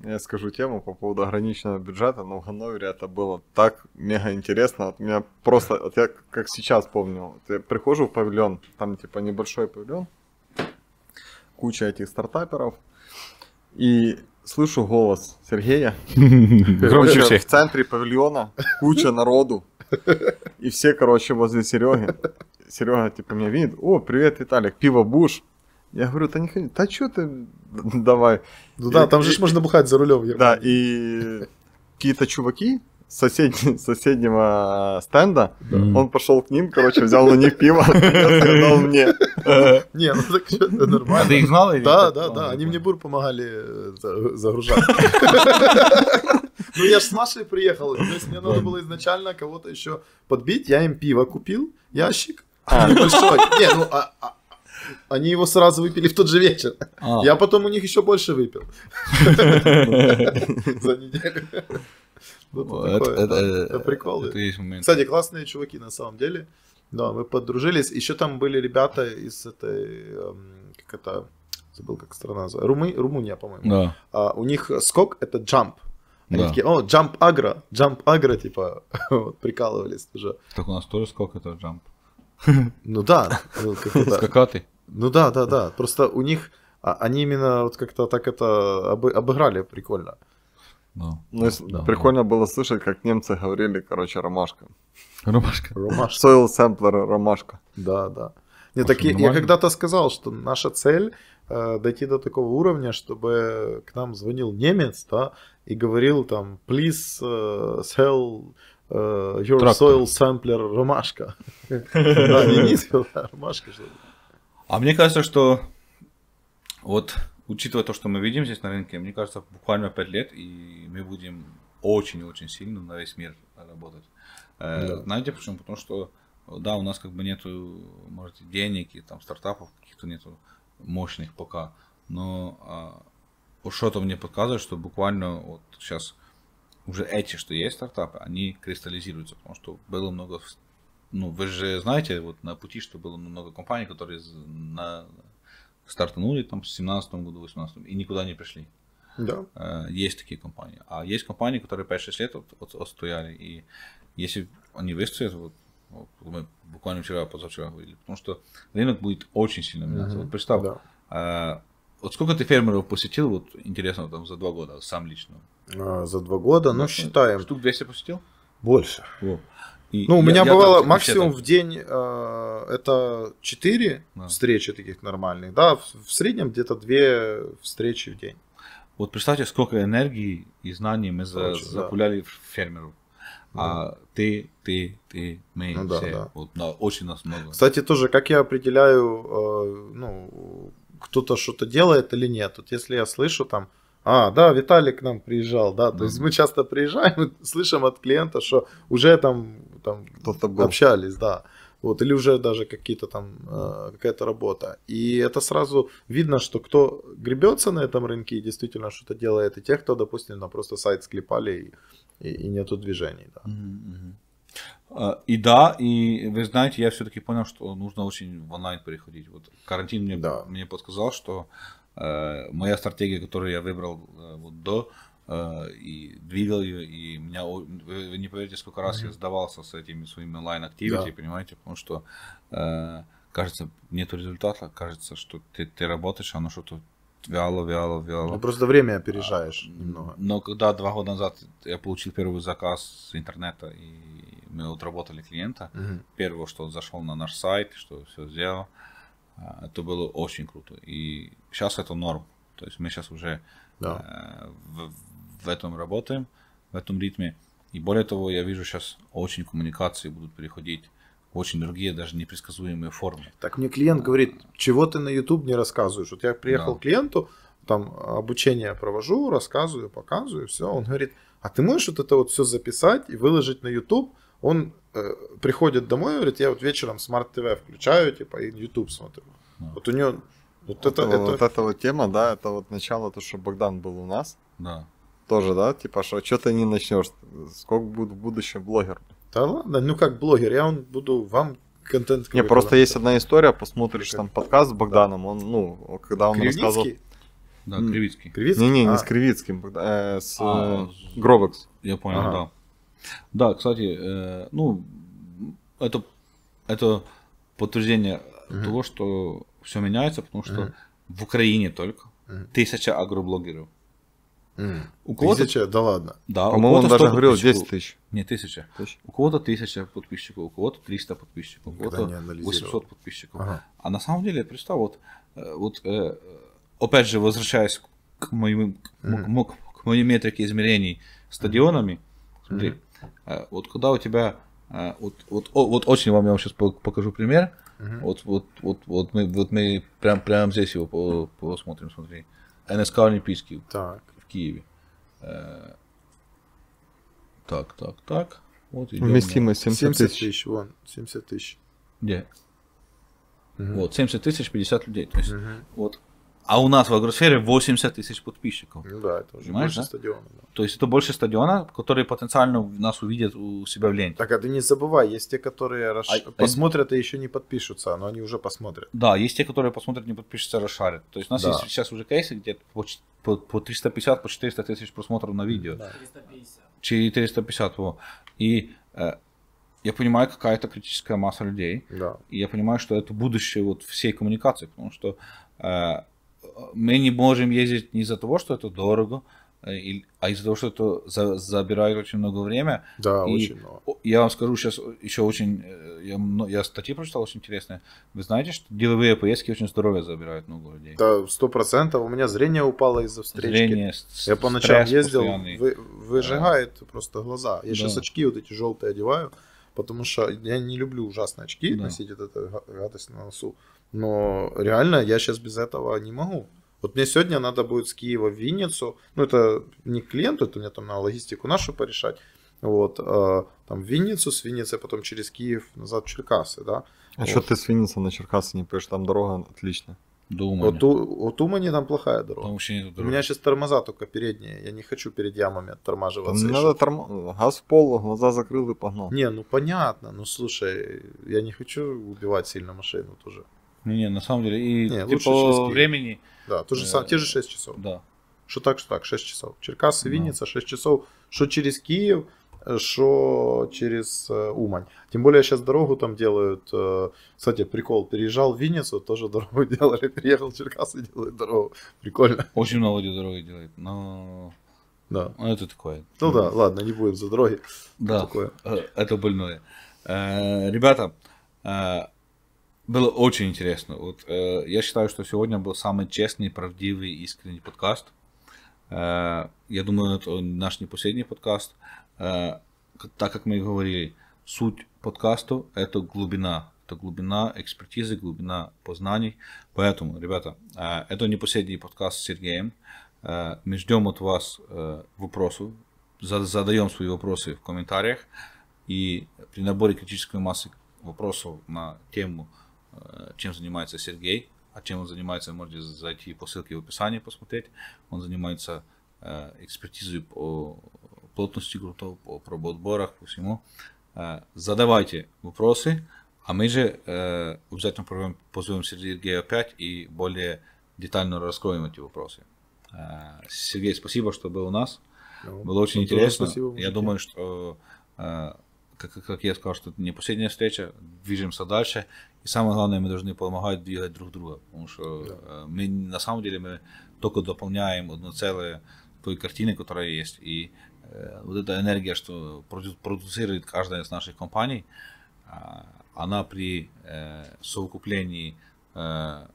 Я скажу тему по поводу ограниченного бюджета, но ну, в Ганновере это было так мега интересно. Вот меня просто, вот я как сейчас помню, вот я прихожу в павильон, там типа небольшой павильон, куча этих стартаперов, и слышу голос Сергея. Громче В центре павильона куча народу. И все, короче, возле Сереги. Серега, типа, меня видит. О, привет, Виталик, пиво будешь? Я говорю, да не ходи, да что ты, давай. Ну и, да, там и, же можно бухать за рулем. да, и какие-то чуваки соседний, соседнего стенда, да. он пошел к ним, короче, взял у них пиво, сказал мне. Не, ну так что, это нормально. Ты их знал или Да, да, да, они мне бур помогали э, загружать. Ну я ж с Машей приехал, то есть мне надо было изначально кого-то еще подбить, я им пиво купил, ящик, а, большой. Не, ну, а, а они его сразу выпили в тот же вечер. А. Я потом у них еще больше выпил. За неделю. Это э, приколы. Кстати, классные чуваки на самом деле. Да, мы подружились. Еще там были ребята из этой, эм, как это, забыл, как страна называется, Румы, Румыния, по-моему. Да. А, у них скок это джамп. Они да. такие, о, джамп агро, джамп агро, типа, вот, прикалывались уже. Так у нас тоже скок это джамп. Ну да. Ну, Скакаты. Ну да, да, да. Просто у них а, они именно вот как-то так это обыграли прикольно. Ну, ну да, прикольно да. было слышать, как немцы говорили, короче, ромашка. Ромашка. Ромашка. Soil sampler ромашка. Да, да. Не, так я, я когда-то сказал, что наша цель э, дойти до такого уровня, чтобы к нам звонил немец, да, и говорил там, please uh, sell uh, your Трактор. soil sampler ромашка. Да, не ромашка что ли. А мне кажется, что вот учитывая то, что мы видим здесь на рынке, мне кажется, буквально 5 лет, и мы будем очень-очень сильно на весь мир работать. Э, да. Знаете почему? Потому что, да, у нас как бы нету, может, денег и там стартапов каких-то нету мощных пока, но а, что-то мне показывает, что буквально вот сейчас уже эти, что есть стартапы, они кристаллизируются, потому что было много ну, вы же знаете, вот на пути, что было много компаний, которые на, стартанули там в 17 году, 18 и никуда не пришли. Да. Э, есть такие компании. А есть компании, которые 5-6 лет от, от, отстояли. И если они выстоят, вот, вот мы буквально вчера, позавчера говорили, потому что рынок будет очень сильно меняться. Mm-hmm. Вот представь, да. а, вот сколько ты фермеров посетил, вот интересно, там за два года, сам лично? А, за два года, ну, ну считаем. Штук 200 посетил? Больше. О. И ну, у меня я, бывало я, максимум в день э, это 4 да. встречи таких нормальных, да, в, в среднем где-то 2 встречи в день. Вот представьте, сколько энергии и знаний мы Короче, за, да. запуляли фермеру. А да. А ты, ты, ты, мы ну, все. Да, да. Вот, да, очень нас много. Кстати, тоже, как я определяю, э, ну, кто-то что-то делает или нет. Вот если я слышу там, а, да, Виталий к нам приезжал, да, то да. есть мы часто приезжаем слышим от клиента, что уже там там общались, да. Вот, или уже даже какие-то там, э, какая-то работа. И это сразу видно, что кто гребется на этом рынке и действительно что-то делает, и те, кто, допустим, на просто сайт склепали и, и, и нету движений. Да. А, и да, и вы знаете, я все-таки понял, что нужно очень в онлайн переходить. Вот карантин мне, да. мне подсказал, что э, моя стратегия, которую я выбрал э, вот до Э, и двигал ее, и меня, вы не поверите, сколько раз mm-hmm. я сдавался с этими своими онлайн-активити, да. понимаете, потому что э, кажется, нет результата, кажется, что ты, ты работаешь, оно что-то вяло, вяло, вяло. Ну, просто время а, опережаешь а, немного. Но когда два года назад я получил первый заказ с интернета, и мы отработали клиента, mm-hmm. первое, что он зашел на наш сайт, что все сделал, а, это было очень круто. И сейчас это норм. То есть мы сейчас уже да. э, в, в этом работаем, в этом ритме. И более того, я вижу сейчас очень коммуникации будут переходить очень другие, даже непредсказуемые формы. Так мне клиент говорит, чего ты на YouTube не рассказываешь? Вот я приехал да. к клиенту, там а, обучение провожу, рассказываю, показываю, все. Он говорит, а ты можешь вот это вот все записать и выложить на YouTube? Он э, приходит домой и говорит, я вот вечером Smart TV включаю, типа, и YouTube смотрю. Да. Вот у него вот, вот это, это... Вот эта вот тема, да, это вот начало, то, что Богдан был у нас. Да тоже, да? Типа, что что ты не начнешь? Сколько будет в будущем блогер? Да ладно, ну как блогер, я он буду вам контент... Не, просто там, есть да. одна история, посмотришь там подкаст с Богданом, да. он, ну, когда он Кривицкий? рассказывал... Да, Кривицкий. Кривицкий? Не-не, а. не с Кривицким, э, с а, э, Гробекс. Я понял, ага. да. Да, кстати, э, ну, это, это подтверждение угу. того, что все меняется, потому что угу. в Украине только угу. тысяча агроблогеров. У кого-то... Тысяча? Да ладно. Да, По-моему, он даже говорил 10 тысяч. Не, тысяча. тысяча. У кого-то тысяча подписчиков, у кого-то 300 подписчиков, Никогда у кого-то 800 подписчиков. Ага. А на самом деле, представь, вот, э, вот э, опять же, возвращаясь к, моим, mm. к, к, к моей метрике измерений стадионами, смотри, mm. вот когда у тебя вот, вот, вот очень вам я вам сейчас покажу пример. Uh-huh. Вот, вот, вот, вот мы, вот мы прямо прям здесь его посмотрим, смотри. НСК Олимпийский. Так. Киеве. Э, так, так, так. Вот идем. Вместимость 70 тысяч. 70 тысяч, вон, 70 тысяч. Где? Угу. Вот, 70 тысяч, 50 людей. То есть, угу. вот а у нас в Агросфере 80 тысяч подписчиков. Ну да, это уже Понимаешь, больше да? стадиона. Да. То есть это больше стадиона, которые потенциально нас увидят у себя в ленте. Так, а ты не забывай, есть те, которые расш... а, а посмотрят а... и еще не подпишутся, но они уже посмотрят. Да, есть те, которые посмотрят, не подпишутся, расшарят. То есть у нас да. есть сейчас уже кейсы, где по, по, по 350, по 400 тысяч просмотров на видео. Да. 350. 450, во. И э, я понимаю, какая это критическая масса людей. Да. И я понимаю, что это будущее вот всей коммуникации, потому что э, мы не можем ездить не из-за того, что это дорого, э, а из-за того, что это за, забирает очень много времени. Да, и очень много. Я вам скажу сейчас еще очень, э, я, я статьи прочитал очень интересные. Вы знаете, что деловые поездки очень здоровье забирают много людей. Да, сто процентов. У меня зрение упало из-за встречи. Зрение, я по ночам ездил, вы, выжигает да. просто глаза. Я да. сейчас очки вот эти желтые одеваю, потому что я не люблю ужасные очки да. носить, вот эту гадость на носу. Но реально я сейчас без этого не могу. Вот мне сегодня надо будет с Киева в Винницу, ну это не клиенту, это мне там на логистику нашу порешать, вот, э, там в Винницу, с Винницы а потом через Киев назад в Черкасы, да. А вот. что ты с Винницы на Черкасы не поешь, там дорога отличная. До Умани. вот от Умани там плохая дорога. Там вообще нет дороги. У меня сейчас тормоза только передние. Я не хочу перед ямами оттормаживаться. Там надо торм... газ в пол, глаза закрыл и погнал. Не, ну понятно. Ну слушай, я не хочу убивать сильно машину тоже. Не, не, на самом деле, и не, типа лучше времени. Да, то же э, сам, те же 6 часов. Да. Что так, что так, 6 часов. Черкас и Винница 6 часов. Что через Киев, что через э, Умань. Тем более сейчас дорогу там делают. Э, кстати, прикол, переезжал в Винницу, тоже дорогу делали. Переехал в Черкас и делают дорогу. Прикольно. Очень много людей дороги делает, но... Да. Ну, это такое. Ну да, ладно, не будем за дороги. Да, такое. Э, это больное. Э, ребята, э, было очень интересно. Вот, э, я считаю, что сегодня был самый честный, правдивый, искренний подкаст. Э, я думаю, это наш не последний подкаст. Э, так как мы и говорили, суть подкаста – это глубина. Это глубина экспертизы, глубина познаний. Поэтому, ребята, э, это не последний подкаст с Сергеем. Э, мы ждем от вас э, вопросов. Задаем свои вопросы в комментариях. И при наборе критической массы вопросов на тему – Э, чем занимается Сергей, а чем он занимается, можете зайти по ссылке в описании посмотреть. Он занимается э, экспертизой по плотности грунтов, по пробоотборах, по всему. Э, задавайте вопросы, а мы же обязательно позовем Сергея опять и более детально раскроем эти вопросы. Сергей, спасибо, что был у нас. Ну, Было очень интересно. Я думаю, что как, как я сказал, что это не последняя встреча, движемся дальше. И самое главное, мы должны помогать двигать друг друга, потому что да. Э, мы на самом деле мы только дополняем одно целое той картины, которая есть. И э, вот эта энергия, что проду- продуцирует каждая из наших компаний, э, она при э, совокуплении э,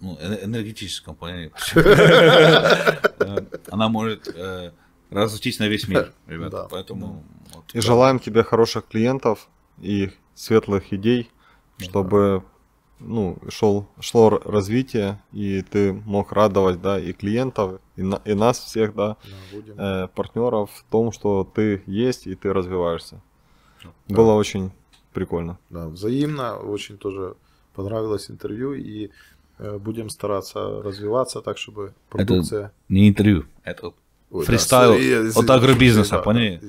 ну, э, энергетическом плане, э, она может э, Разлетись на весь мир, ребята. Да. Поэтому. Вот, и да. желаем тебе хороших клиентов и светлых идей, ну чтобы да. ну, шел, шло развитие, и ты мог радовать да, и клиентов, и, на, и нас всех, да, да э, партнеров в том, что ты есть и ты развиваешься. Да. Было очень прикольно. Да, взаимно, очень тоже понравилось интервью, и э, будем стараться развиваться так, чтобы продукция... Это не интервью, это Фристайл да, sorry, от агробизнеса, да, поняли?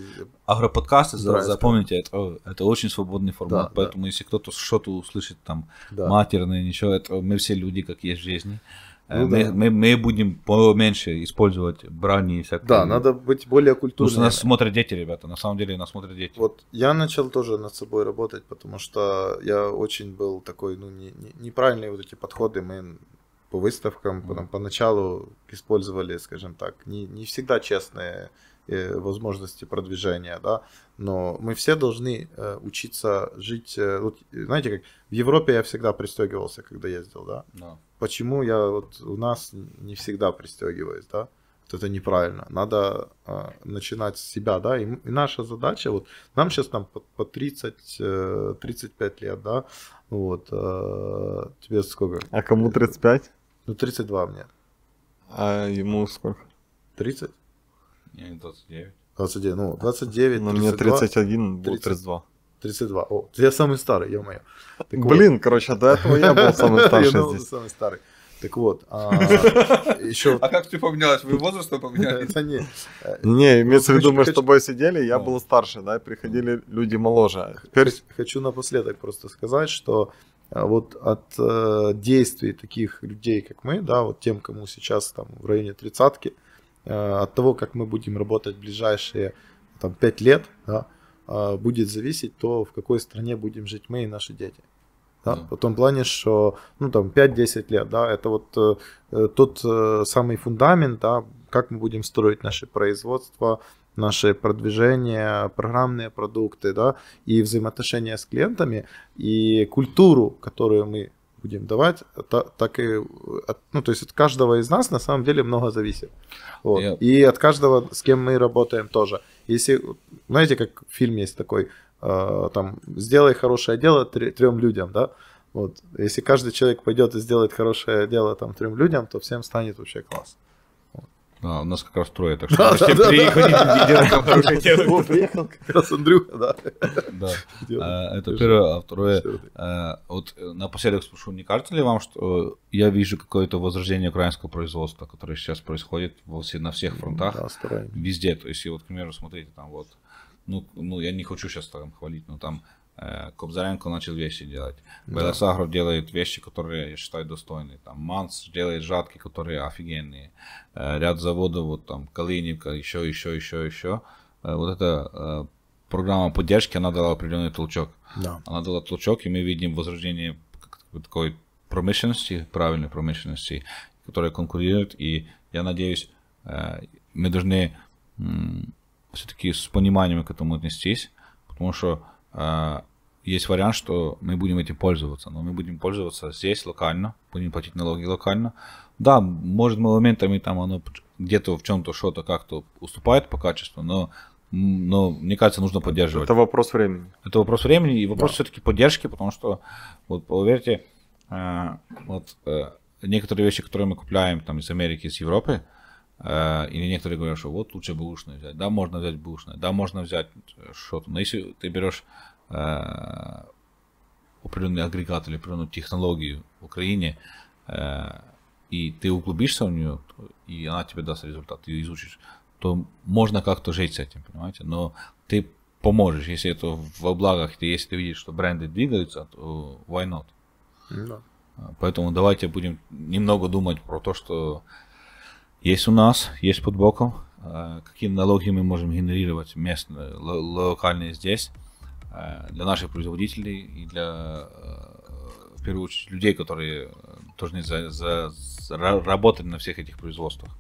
Агроподкасты, да, запомните, это, это очень свободный формат, да, поэтому да. если кто-то что-то услышит там да. матерное, ничего, это мы все люди, как есть в жизни. Э, ну, мы, да. мы, мы будем поменьше использовать брани и всякое. Да, надо быть более культурным. Потому что нас смотрят дети, ребята. На самом деле нас смотрят дети. Вот я начал тоже над собой работать, потому что я очень был такой, ну, не, не, неправильные вот эти подходы. Мы по выставкам. Потом поначалу использовали, скажем так, не, не всегда честные э, возможности продвижения, да, но мы все должны э, учиться жить, э, вот, знаете, как в Европе я всегда пристегивался, когда ездил, да, да. почему я вот у нас не всегда пристегиваюсь, да, вот это неправильно, надо э, начинать с себя, да, и, и наша задача, вот, нам сейчас там по, по 30, э, 35 лет, да, вот, э, тебе сколько? А кому 35? Ну, 32 мне. А ему сколько? 30? Я не 29. 29, ну, 29, Ну, мне 31, 30. будет 32. 32. О, я самый старый, ё-моё. Блин, вот. короче, до этого я был самый старший здесь. Я был самый старый. Так вот, а, еще... А как ты поменялась? Вы возраст поменяли? Да не. Не, имеется в виду, мы с тобой сидели, я а. был старше, да, приходили люди моложе. Теперь... Хочу напоследок просто сказать, что а вот от э, действий таких людей, как мы, да, вот тем, кому сейчас там в районе тридцатки, э, от того, как мы будем работать в ближайшие там пять лет, да, э, будет зависеть то, в какой стране будем жить мы и наши дети. Да? Да. В том плане, что ну, там, 5-10 лет, да, это вот э, э, тот э, самый фундамент, да, как мы будем строить наше производство, наше продвижение, программные продукты, да, и взаимоотношения с клиентами, и культуру, которую мы будем давать, та, так и от, ну то есть от каждого из нас на самом деле много зависит, вот. yep. и от каждого, с кем мы работаем тоже. Если знаете, как фильм есть такой, э, там сделай хорошее дело трем людям, да, вот. Если каждый человек пойдет и сделает хорошее дело там трем людям, то всем станет вообще классно. А, у нас как раз трое, так что все приехали. Приехал как раз Андрюха, да. да. А, это первое. А второе, а, вот напоследок спрошу, не кажется ли вам, что э, я вижу какое-то возрождение украинского производства, которое сейчас происходит на всех фронтах, везде. То есть, вот, к примеру, смотрите, там вот ну, ну, я не хочу сейчас там хвалить, но там Кобзаренко начал вещи делать. Да. Белесагров делает вещи, которые я считаю достойные. Там Манс делает жатки, которые офигенные. Э, ряд заводов, вот там Калининка, еще, еще, еще, еще. Э, вот эта э, программа поддержки, она дала определенный толчок. Да. Она дала толчок, и мы видим возрождение такой промышленности, правильной промышленности, которая конкурирует. И я надеюсь, мы должны все-таки с пониманием к этому отнестись, потому что есть вариант, что мы будем этим пользоваться, но мы будем пользоваться здесь локально, будем платить налоги локально. Да, может моментами там оно где-то в чем-то что-то как-то уступает по качеству, но но мне кажется, нужно поддерживать. Это вопрос времени. Это вопрос времени и вопрос да. все-таки поддержки, потому что, вот поверьте, э, вот э, некоторые вещи, которые мы купляем там из Америки, из Европы, или э, некоторые говорят, что вот лучше бэушную взять. Да, можно взять бэушную, да, можно взять э, что-то. Но если ты берешь э, определенный агрегат или определенную технологию в Украине, и ты углубишься в нее, и она тебе даст результат, ты ее изучишь, то можно как-то жить с этим, понимаете? Но ты поможешь, если это во благах, ты, если ты видишь, что бренды двигаются, то why not? Ну да. Поэтому давайте будем немного думать про то, что есть у нас, есть под боком, э, какие налоги мы можем генерировать местные, локальные здесь, э, для наших производителей и для, э, в первую очередь, людей, которые должны за, за, за, работать на всех этих производствах.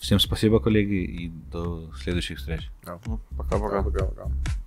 Всем спасибо, коллеги, и до следующих встреч. Ну, пока-пока. Да. пока, пока. Пока,